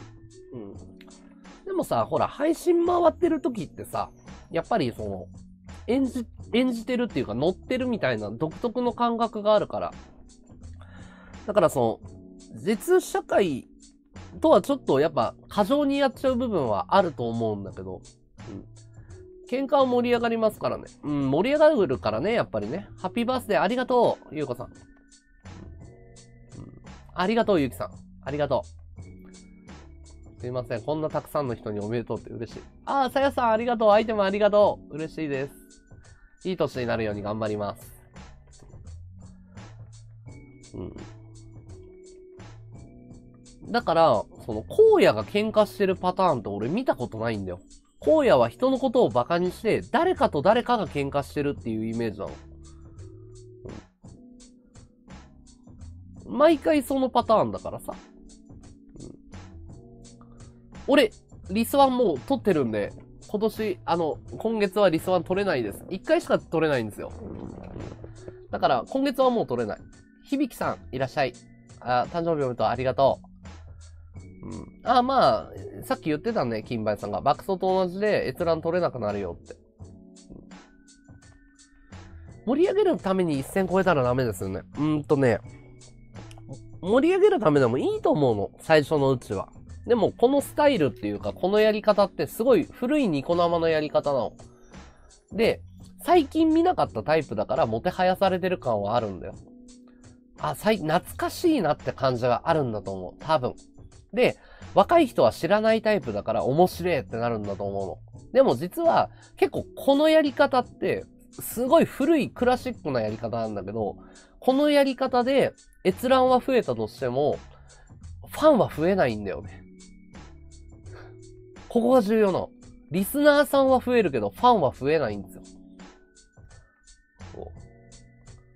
でもさ、ほら、配信回ってる時ってさ、やっぱりその、演じ、演じてるっていうか乗ってるみたいな独特の感覚があるから。だからその、実社会とはちょっとやっぱ過剰にやっちゃう部分はあると思うんだけど、うん。喧嘩は盛り上がりますからね。うん、盛り上がるからね、やっぱりね。ハッピーバースデーありがとう、ゆうこさん。うん、ありがとう、ゆうきさん。ありがとう。すいません。こんなたくさんの人におめでとうって嬉しい。ああ、さやさんありがとう。アイテムありがとう。嬉しいです。いい年になるように頑張ります。うん。だから、その、荒野が喧嘩してるパターンって俺見たことないんだよ。荒野は人のことをバカにして、誰かと誰かが喧嘩してるっていうイメージなの。毎回そのパターンだからさ。俺、リスワンもう取ってるんで、今年、あの、今月はリスワン取れないです。一回しか取れないんですよ。だから、今月はもう取れない。響さん、いらっしゃい。あ、誕生日おめでとう。ありがとう。うん。あ、まあ、さっき言ってたね、金梅さんが。爆走と同じで閲覧取れなくなるよって。盛り上げるために一線超えたらダメですよね。うんとね、盛り上げるためでもいいと思うの。最初のうちは。でも、このスタイルっていうか、このやり方ってすごい古いニコ生のやり方なの。で、最近見なかったタイプだから、もてはやされてる感はあるんだよ。あ、最、懐かしいなって感じがあるんだと思う。多分。で、若い人は知らないタイプだから面白いってなるんだと思うの。でも実は結構このやり方ってすごい古いクラシックなやり方なんだけど、このやり方で閲覧は増えたとしても、ファンは増えないんだよね。ここが重要なの。リスナーさんは増えるけど、ファンは増えないんですよ。そ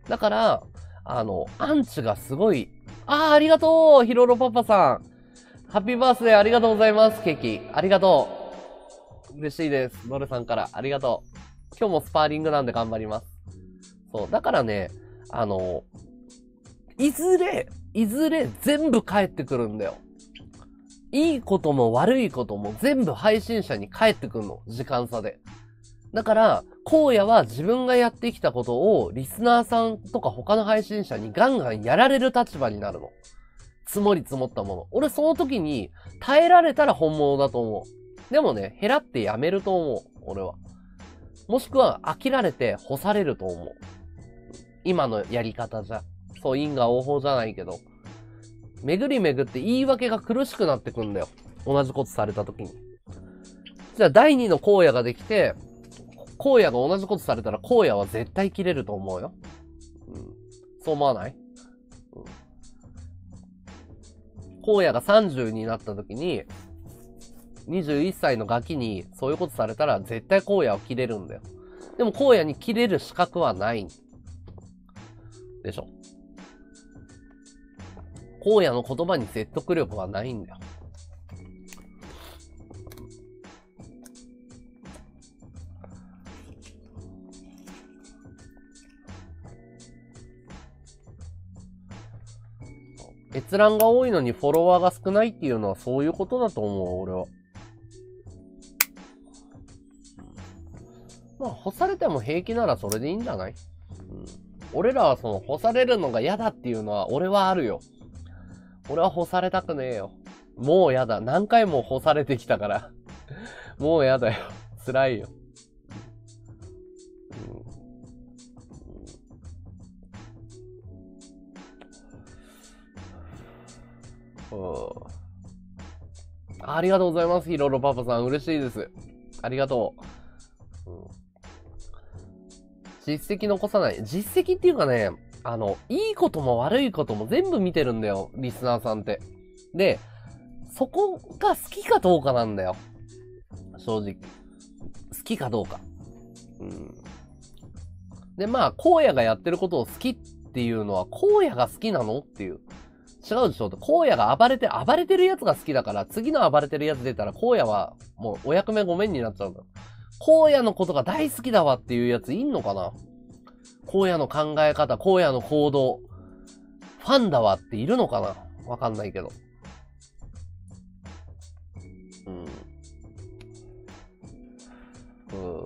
う。だから、あの、アンチがすごい、ああ、ありがとうヒロロパパさん。ハッピーバースデーありがとうございます、ケーキ。ありがとう。嬉しいです。ノルさんからありがとう。今日もスパーリングなんで頑張ります。そう。だからね、あの、いずれ、いずれ全部帰ってくるんだよ。いいことも悪いことも全部配信者に返ってくんの。時間差で。だから、荒野は自分がやってきたことをリスナーさんとか他の配信者にガンガンやられる立場になるの。積もり積もったもの。俺その時に耐えられたら本物だと思う。でもね、減らってやめると思う。俺は。もしくは飽きられて干されると思う。今のやり方じゃ。そう、因果応報じゃないけど。巡り巡って言い訳が苦しくなってくんだよ。同じことされた時に。じゃあ第2の荒野ができて、荒野が同じことされたら荒野は絶対切れると思うよ。うん。そう思わない、うん、荒野が30になった時に、21歳のガキにそういうことされたら絶対荒野を切れるんだよ。でも荒野に切れる資格はない。でしょ。荒野の言葉に説得力はないんだよ。閲覧が多いのにフォロワーが少ないっていうのはそういうことだと思う、俺は。まあ、干されても平気ならそれでいいんじゃない、うん、俺らはその干されるのが嫌だっていうのは俺はあるよ。俺は干されたくねえよ。もうやだ。何回も干されてきたから [LAUGHS] もうやだよ。辛いよ。ありがとうございます、ヒロロパパさん。嬉しいです。ありがとう。うん、実績残さない。実績っていうかね、あの、いいことも悪いことも全部見てるんだよ、リスナーさんって。で、そこが好きかどうかなんだよ。正直。好きかどうか。うん。で、まあ、荒野がやってることを好きっていうのは、荒野が好きなのっていう。違うでしょ荒野が暴れて、暴れてるやつが好きだから、次の暴れてるやつ出たら、荒野はもうお役目ごめんになっちゃうんだよ。荒野のことが大好きだわっていうやついんのかな荒野の考え方、荒野の行動、ファンだわっているのかなわかんないけど。うん。うん。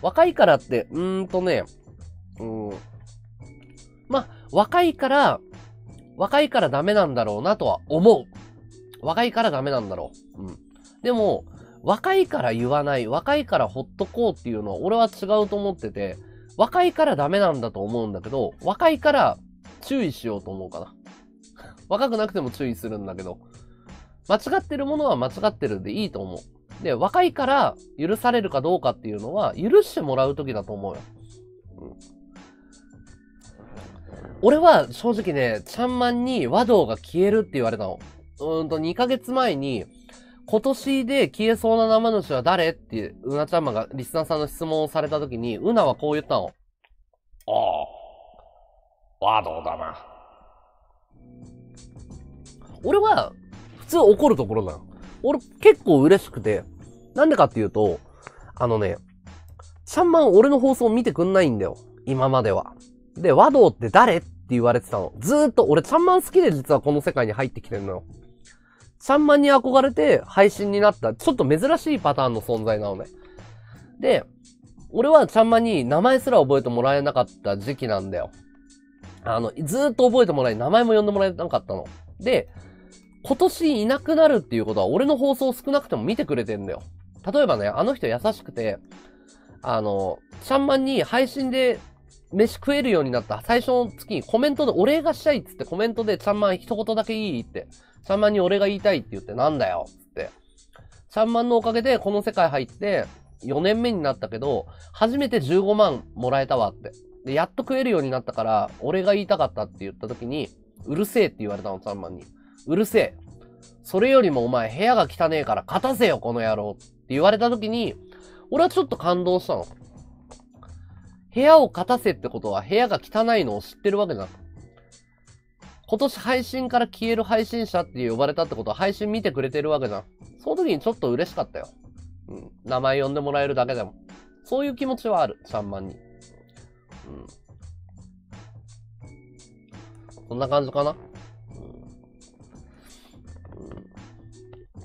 若いからって、うーんとね、うん。まあ、若いから、若いからダメなんだろうなとは思う。若いからダメなんだろう。うん。でも、若いから言わない、若いからほっとこうっていうのは俺は違うと思ってて、若いからダメなんだと思うんだけど、若いから注意しようと思うかな。[LAUGHS] 若くなくても注意するんだけど、間違ってるものは間違ってるでいいと思う。で、若いから許されるかどうかっていうのは、許してもらう時だと思うよ。うん、俺は正直ね、ちゃんまんに和道が消えるって言われたの。うんと、2ヶ月前に、今年で消えそうな生主は誰っていう、うなちゃんまがリスナーさんの質問をされたときに、うなはこう言ったの。ああ、ワードだな。俺は、普通怒るところなの。俺結構嬉しくて、なんでかっていうと、あのね、ちゃんまん俺の放送見てくんないんだよ。今までは。で、和道って誰って言われてたの。ずーっと俺ちゃんまん好きで実はこの世界に入ってきてるのよ。マ万に憧れて配信になった、ちょっと珍しいパターンの存在なのね。で、俺はャンマンに名前すら覚えてもらえなかった時期なんだよ。あの、ずっと覚えてもらい、名前も呼んでもらえなかったの。で、今年いなくなるっていうことは、俺の放送少なくても見てくれてんだよ。例えばね、あの人優しくて、あの、シャンマンに配信で飯食えるようになった最初の月にコメントでお礼がしたいっつってコメントでシャンマン一言だけいいって3万に俺が言いたいって言ってなんだよ、って。3万のおかげでこの世界入って、4年目になったけど、初めて15万もらえたわって。で、やっと食えるようになったから、俺が言いたかったって言った時に、うるせえって言われたの、3万に。うるせえ。それよりもお前部屋が汚えから勝たせよ、この野郎って言われた時に、俺はちょっと感動したの。部屋を勝たせってことは部屋が汚いのを知ってるわけじゃん。今年配信から消える配信者って呼ばれたってことは配信見てくれてるわけじゃん。その時にちょっと嬉しかったよ。うん。名前呼んでもらえるだけでも。そういう気持ちはある、3万に。うん。こんな感じかな。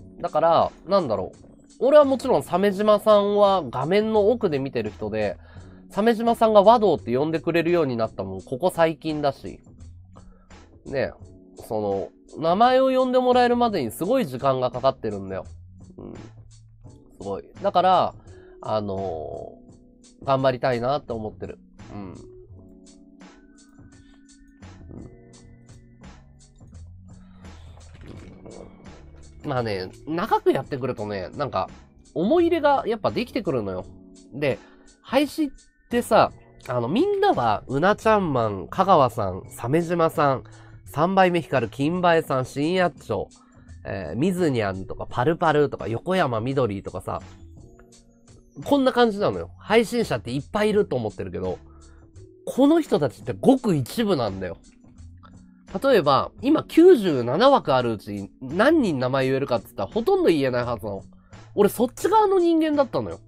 うん。だから、なんだろう。俺はもちろん鮫島さんは画面の奥で見てる人で、鮫島さんが和道って呼んでくれるようになったもん、ここ最近だし。ね、その、名前を呼んでもらえるまでにすごい時間がかかってるんだよ。うん。すごい。だから、あのー、頑張りたいなって思ってる。うん。うん、まあね、長くやってくるとね、なんか、思い入れがやっぱできてくるのよ。で、配信ってさ、あの、みんなは、うなちゃんマン、香川さん、鮫島さん、3倍目光る金映さん、新八丁、えー、ミズニャンとか、パルパルとか、横山みどりとかさ、こんな感じなのよ。配信者っていっぱいいると思ってるけど、この人たちってごく一部なんだよ。例えば、今97枠あるうち何人名前言えるかって言ったらほとんど言えないはずなの。俺そっち側の人間だったのよ。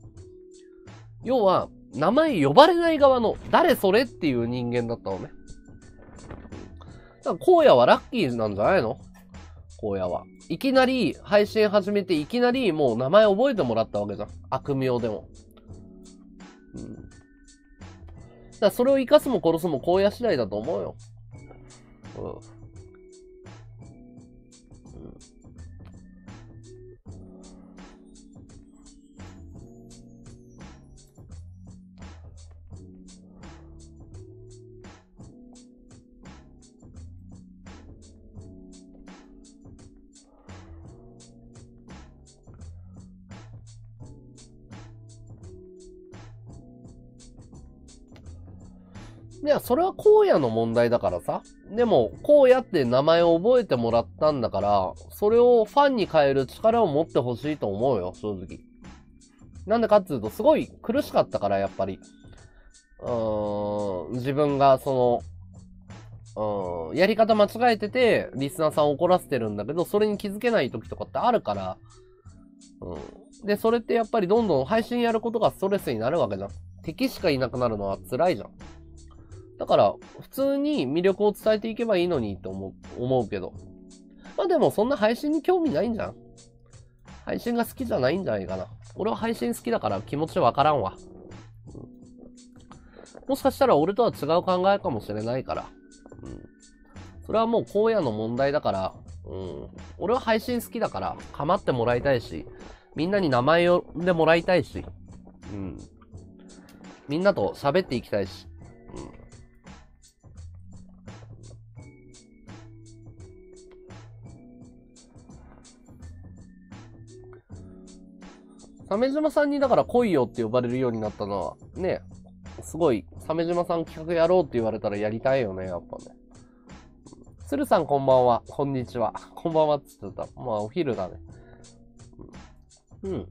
要は、名前呼ばれない側の誰それっていう人間だったのね。だから荒野はラッキーなんじゃないの荒野は。いきなり配信始めて、いきなりもう名前覚えてもらったわけじゃん。悪名でも。うん。だからそれを生かすも殺すも荒野次第だと思うよ。うん。いや、それは荒野の問題だからさ。でも、荒野って名前を覚えてもらったんだから、それをファンに変える力を持ってほしいと思うよ、正直。なんでかっつうと、すごい苦しかったから、やっぱり。うーん、自分が、その、うん、やり方間違えてて、リスナーさんを怒らせてるんだけど、それに気づけない時とかってあるから、うん。で、それってやっぱりどんどん配信やることがストレスになるわけじゃん。敵しかいなくなるのは辛いじゃん。だから、普通に魅力を伝えていけばいいのにと思う、思うけど。まあでも、そんな配信に興味ないんじゃん。配信が好きじゃないんじゃないかな。俺は配信好きだから気持ちわからんわ。もしかしたら俺とは違う考えかもしれないから。うん。それはもう荒野の問題だから、うん。俺は配信好きだから、構ってもらいたいし、みんなに名前を呼んでもらいたいし、うん。みんなと喋っていきたいし、鮫島さんにだから来いよって呼ばれるようになったのは、ね、すごい、鮫島さん企画やろうって言われたらやりたいよね、やっぱね。鶴さんこんばんは、こんにちは。こんばんはって言ってた。まあ、お昼だね。うん。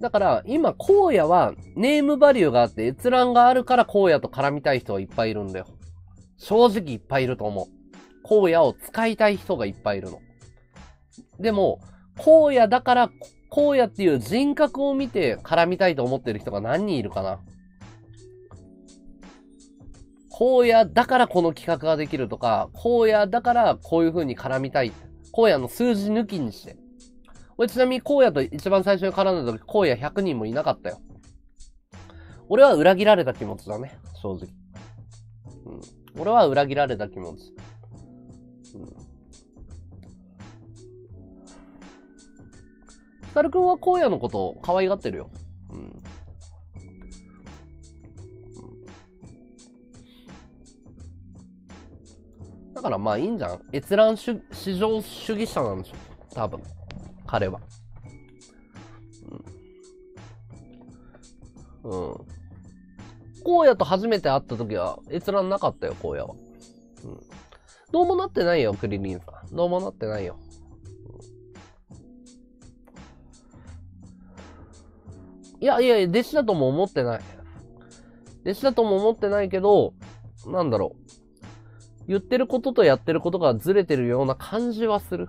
だから、今、荒野は、ネームバリューがあって、閲覧があるから荒野と絡みたい人はいっぱいいるんだよ。正直いっぱいいると思う。荒野を使いたい人がいっぱいいるの。でも、荒野だから、荒野っていう人格を見て絡みたいと思ってる人が何人いるかな荒野だからこの企画ができるとか、荒野だからこういう風に絡みたい。荒野の数字抜きにして。俺ちなみに荒野と一番最初に絡んだ時、荒野100人もいなかったよ。俺は裏切られた気持ちだね、正直。うん。俺は裏切られた気持ち。うん。ヒルくんは荒野のことを可愛がってるよ。うん。だからまあいいんじゃん。閲覧主至上主義者なんでしょ。多分。彼は。うん。うん。荒野と初めて会った時は、閲覧なかったよ、荒野は。うん。どうもなってないよ、クリリンさん。どうもなってないよ。いやいや、弟子だとも思ってない。弟子だとも思ってないけど、なんだろう。言ってることとやってることがずれてるような感じはする。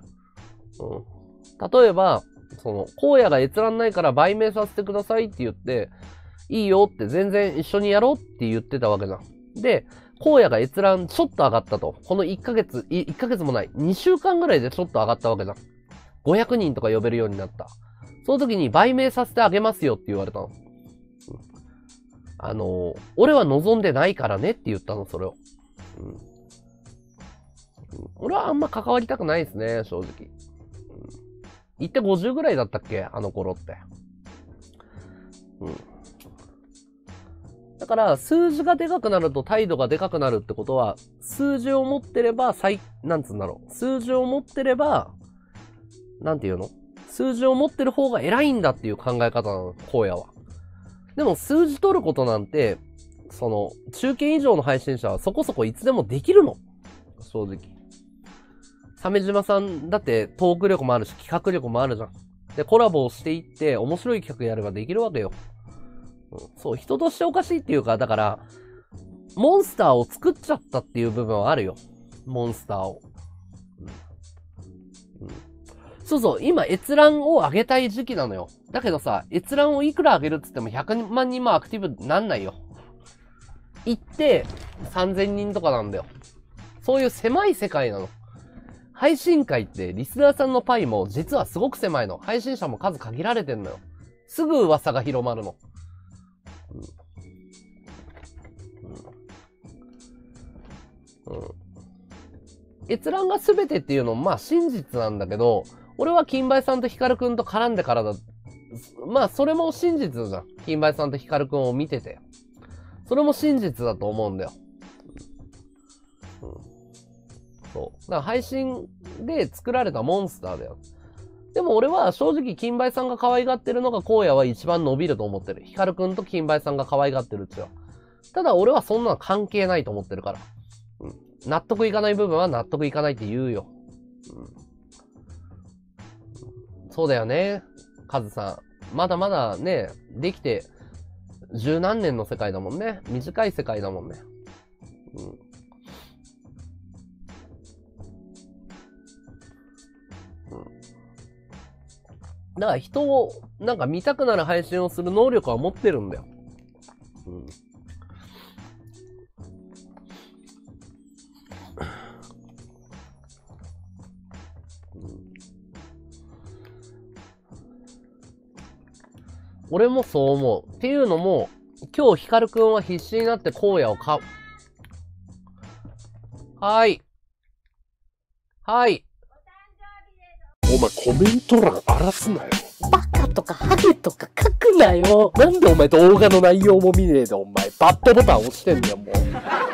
うん。例えば、その、荒野が閲覧ないから売名させてくださいって言って、いいよって全然一緒にやろうって言ってたわけじゃん。で、荒野が閲覧ちょっと上がったと。この1ヶ月、1ヶ月もない。2週間ぐらいでちょっと上がったわけじゃん。500人とか呼べるようになった。その時に売名させてあげますよって言われたの。あの俺は望んでないからねって言ったの、それを。うん、俺はあんま関わりたくないですね、正直。行って50ぐらいだったっけあの頃って。うん。だから、数字がでかくなると態度がでかくなるってことは、数字を持ってれば、最、なんつうんだろう。数字を持ってれば、なんて言うの数字を持ってる方が偉いんだっていう考え方なの、荒野は。でも、数字取ることなんて、その、中堅以上の配信者はそこそこいつでもできるの。正直。鮫島さんだってトーク力もあるし企画力もあるじゃん。で、コラボをしていって面白い企画やればできるわけよ。そう、人としておかしいっていうか、だから、モンスターを作っちゃったっていう部分はあるよ。モンスターを。うん、そうそう、今閲覧を上げたい時期なのよ。だけどさ、閲覧をいくら上げるっつっても100万人もアクティブなんないよ。行って3000人とかなんだよ。そういう狭い世界なの。配信会ってリスナーさんのパイも実はすごく狭いの。配信者も数限られてんのよ。すぐ噂が広まるの。うん。うん。閲覧が全てっていうのもまあ真実なんだけど、俺は金梅さんとヒカルくんと絡んでからだ。まあそれも真実じゃん。金梅さんとヒカルくんを見てて。それも真実だと思うんだよ。うんそう。だから配信で作られたモンスターだよ。でも俺は正直金梅さんが可愛がってるのが荒野は一番伸びると思ってる。ヒカルくんと金梅さんが可愛がってるっちよ。ただ俺はそんなの関係ないと思ってるから。うん。納得いかない部分は納得いかないって言うよ。うん。そうだよね。カズさん。まだまだね、できて十何年の世界だもんね。短い世界だもんね。うん。だから人を、なんか見たくなる配信をする能力は持ってるんだよ。うん。俺もそう思う。っていうのも、今日ヒカルくんは必死になって荒野を買う。はい。はい。前コメント欄荒らすなよ。バカとかハゲとか書くなよ。なんでお前動画の内容も見ねえでお前。バッドボタン押してんだよもう。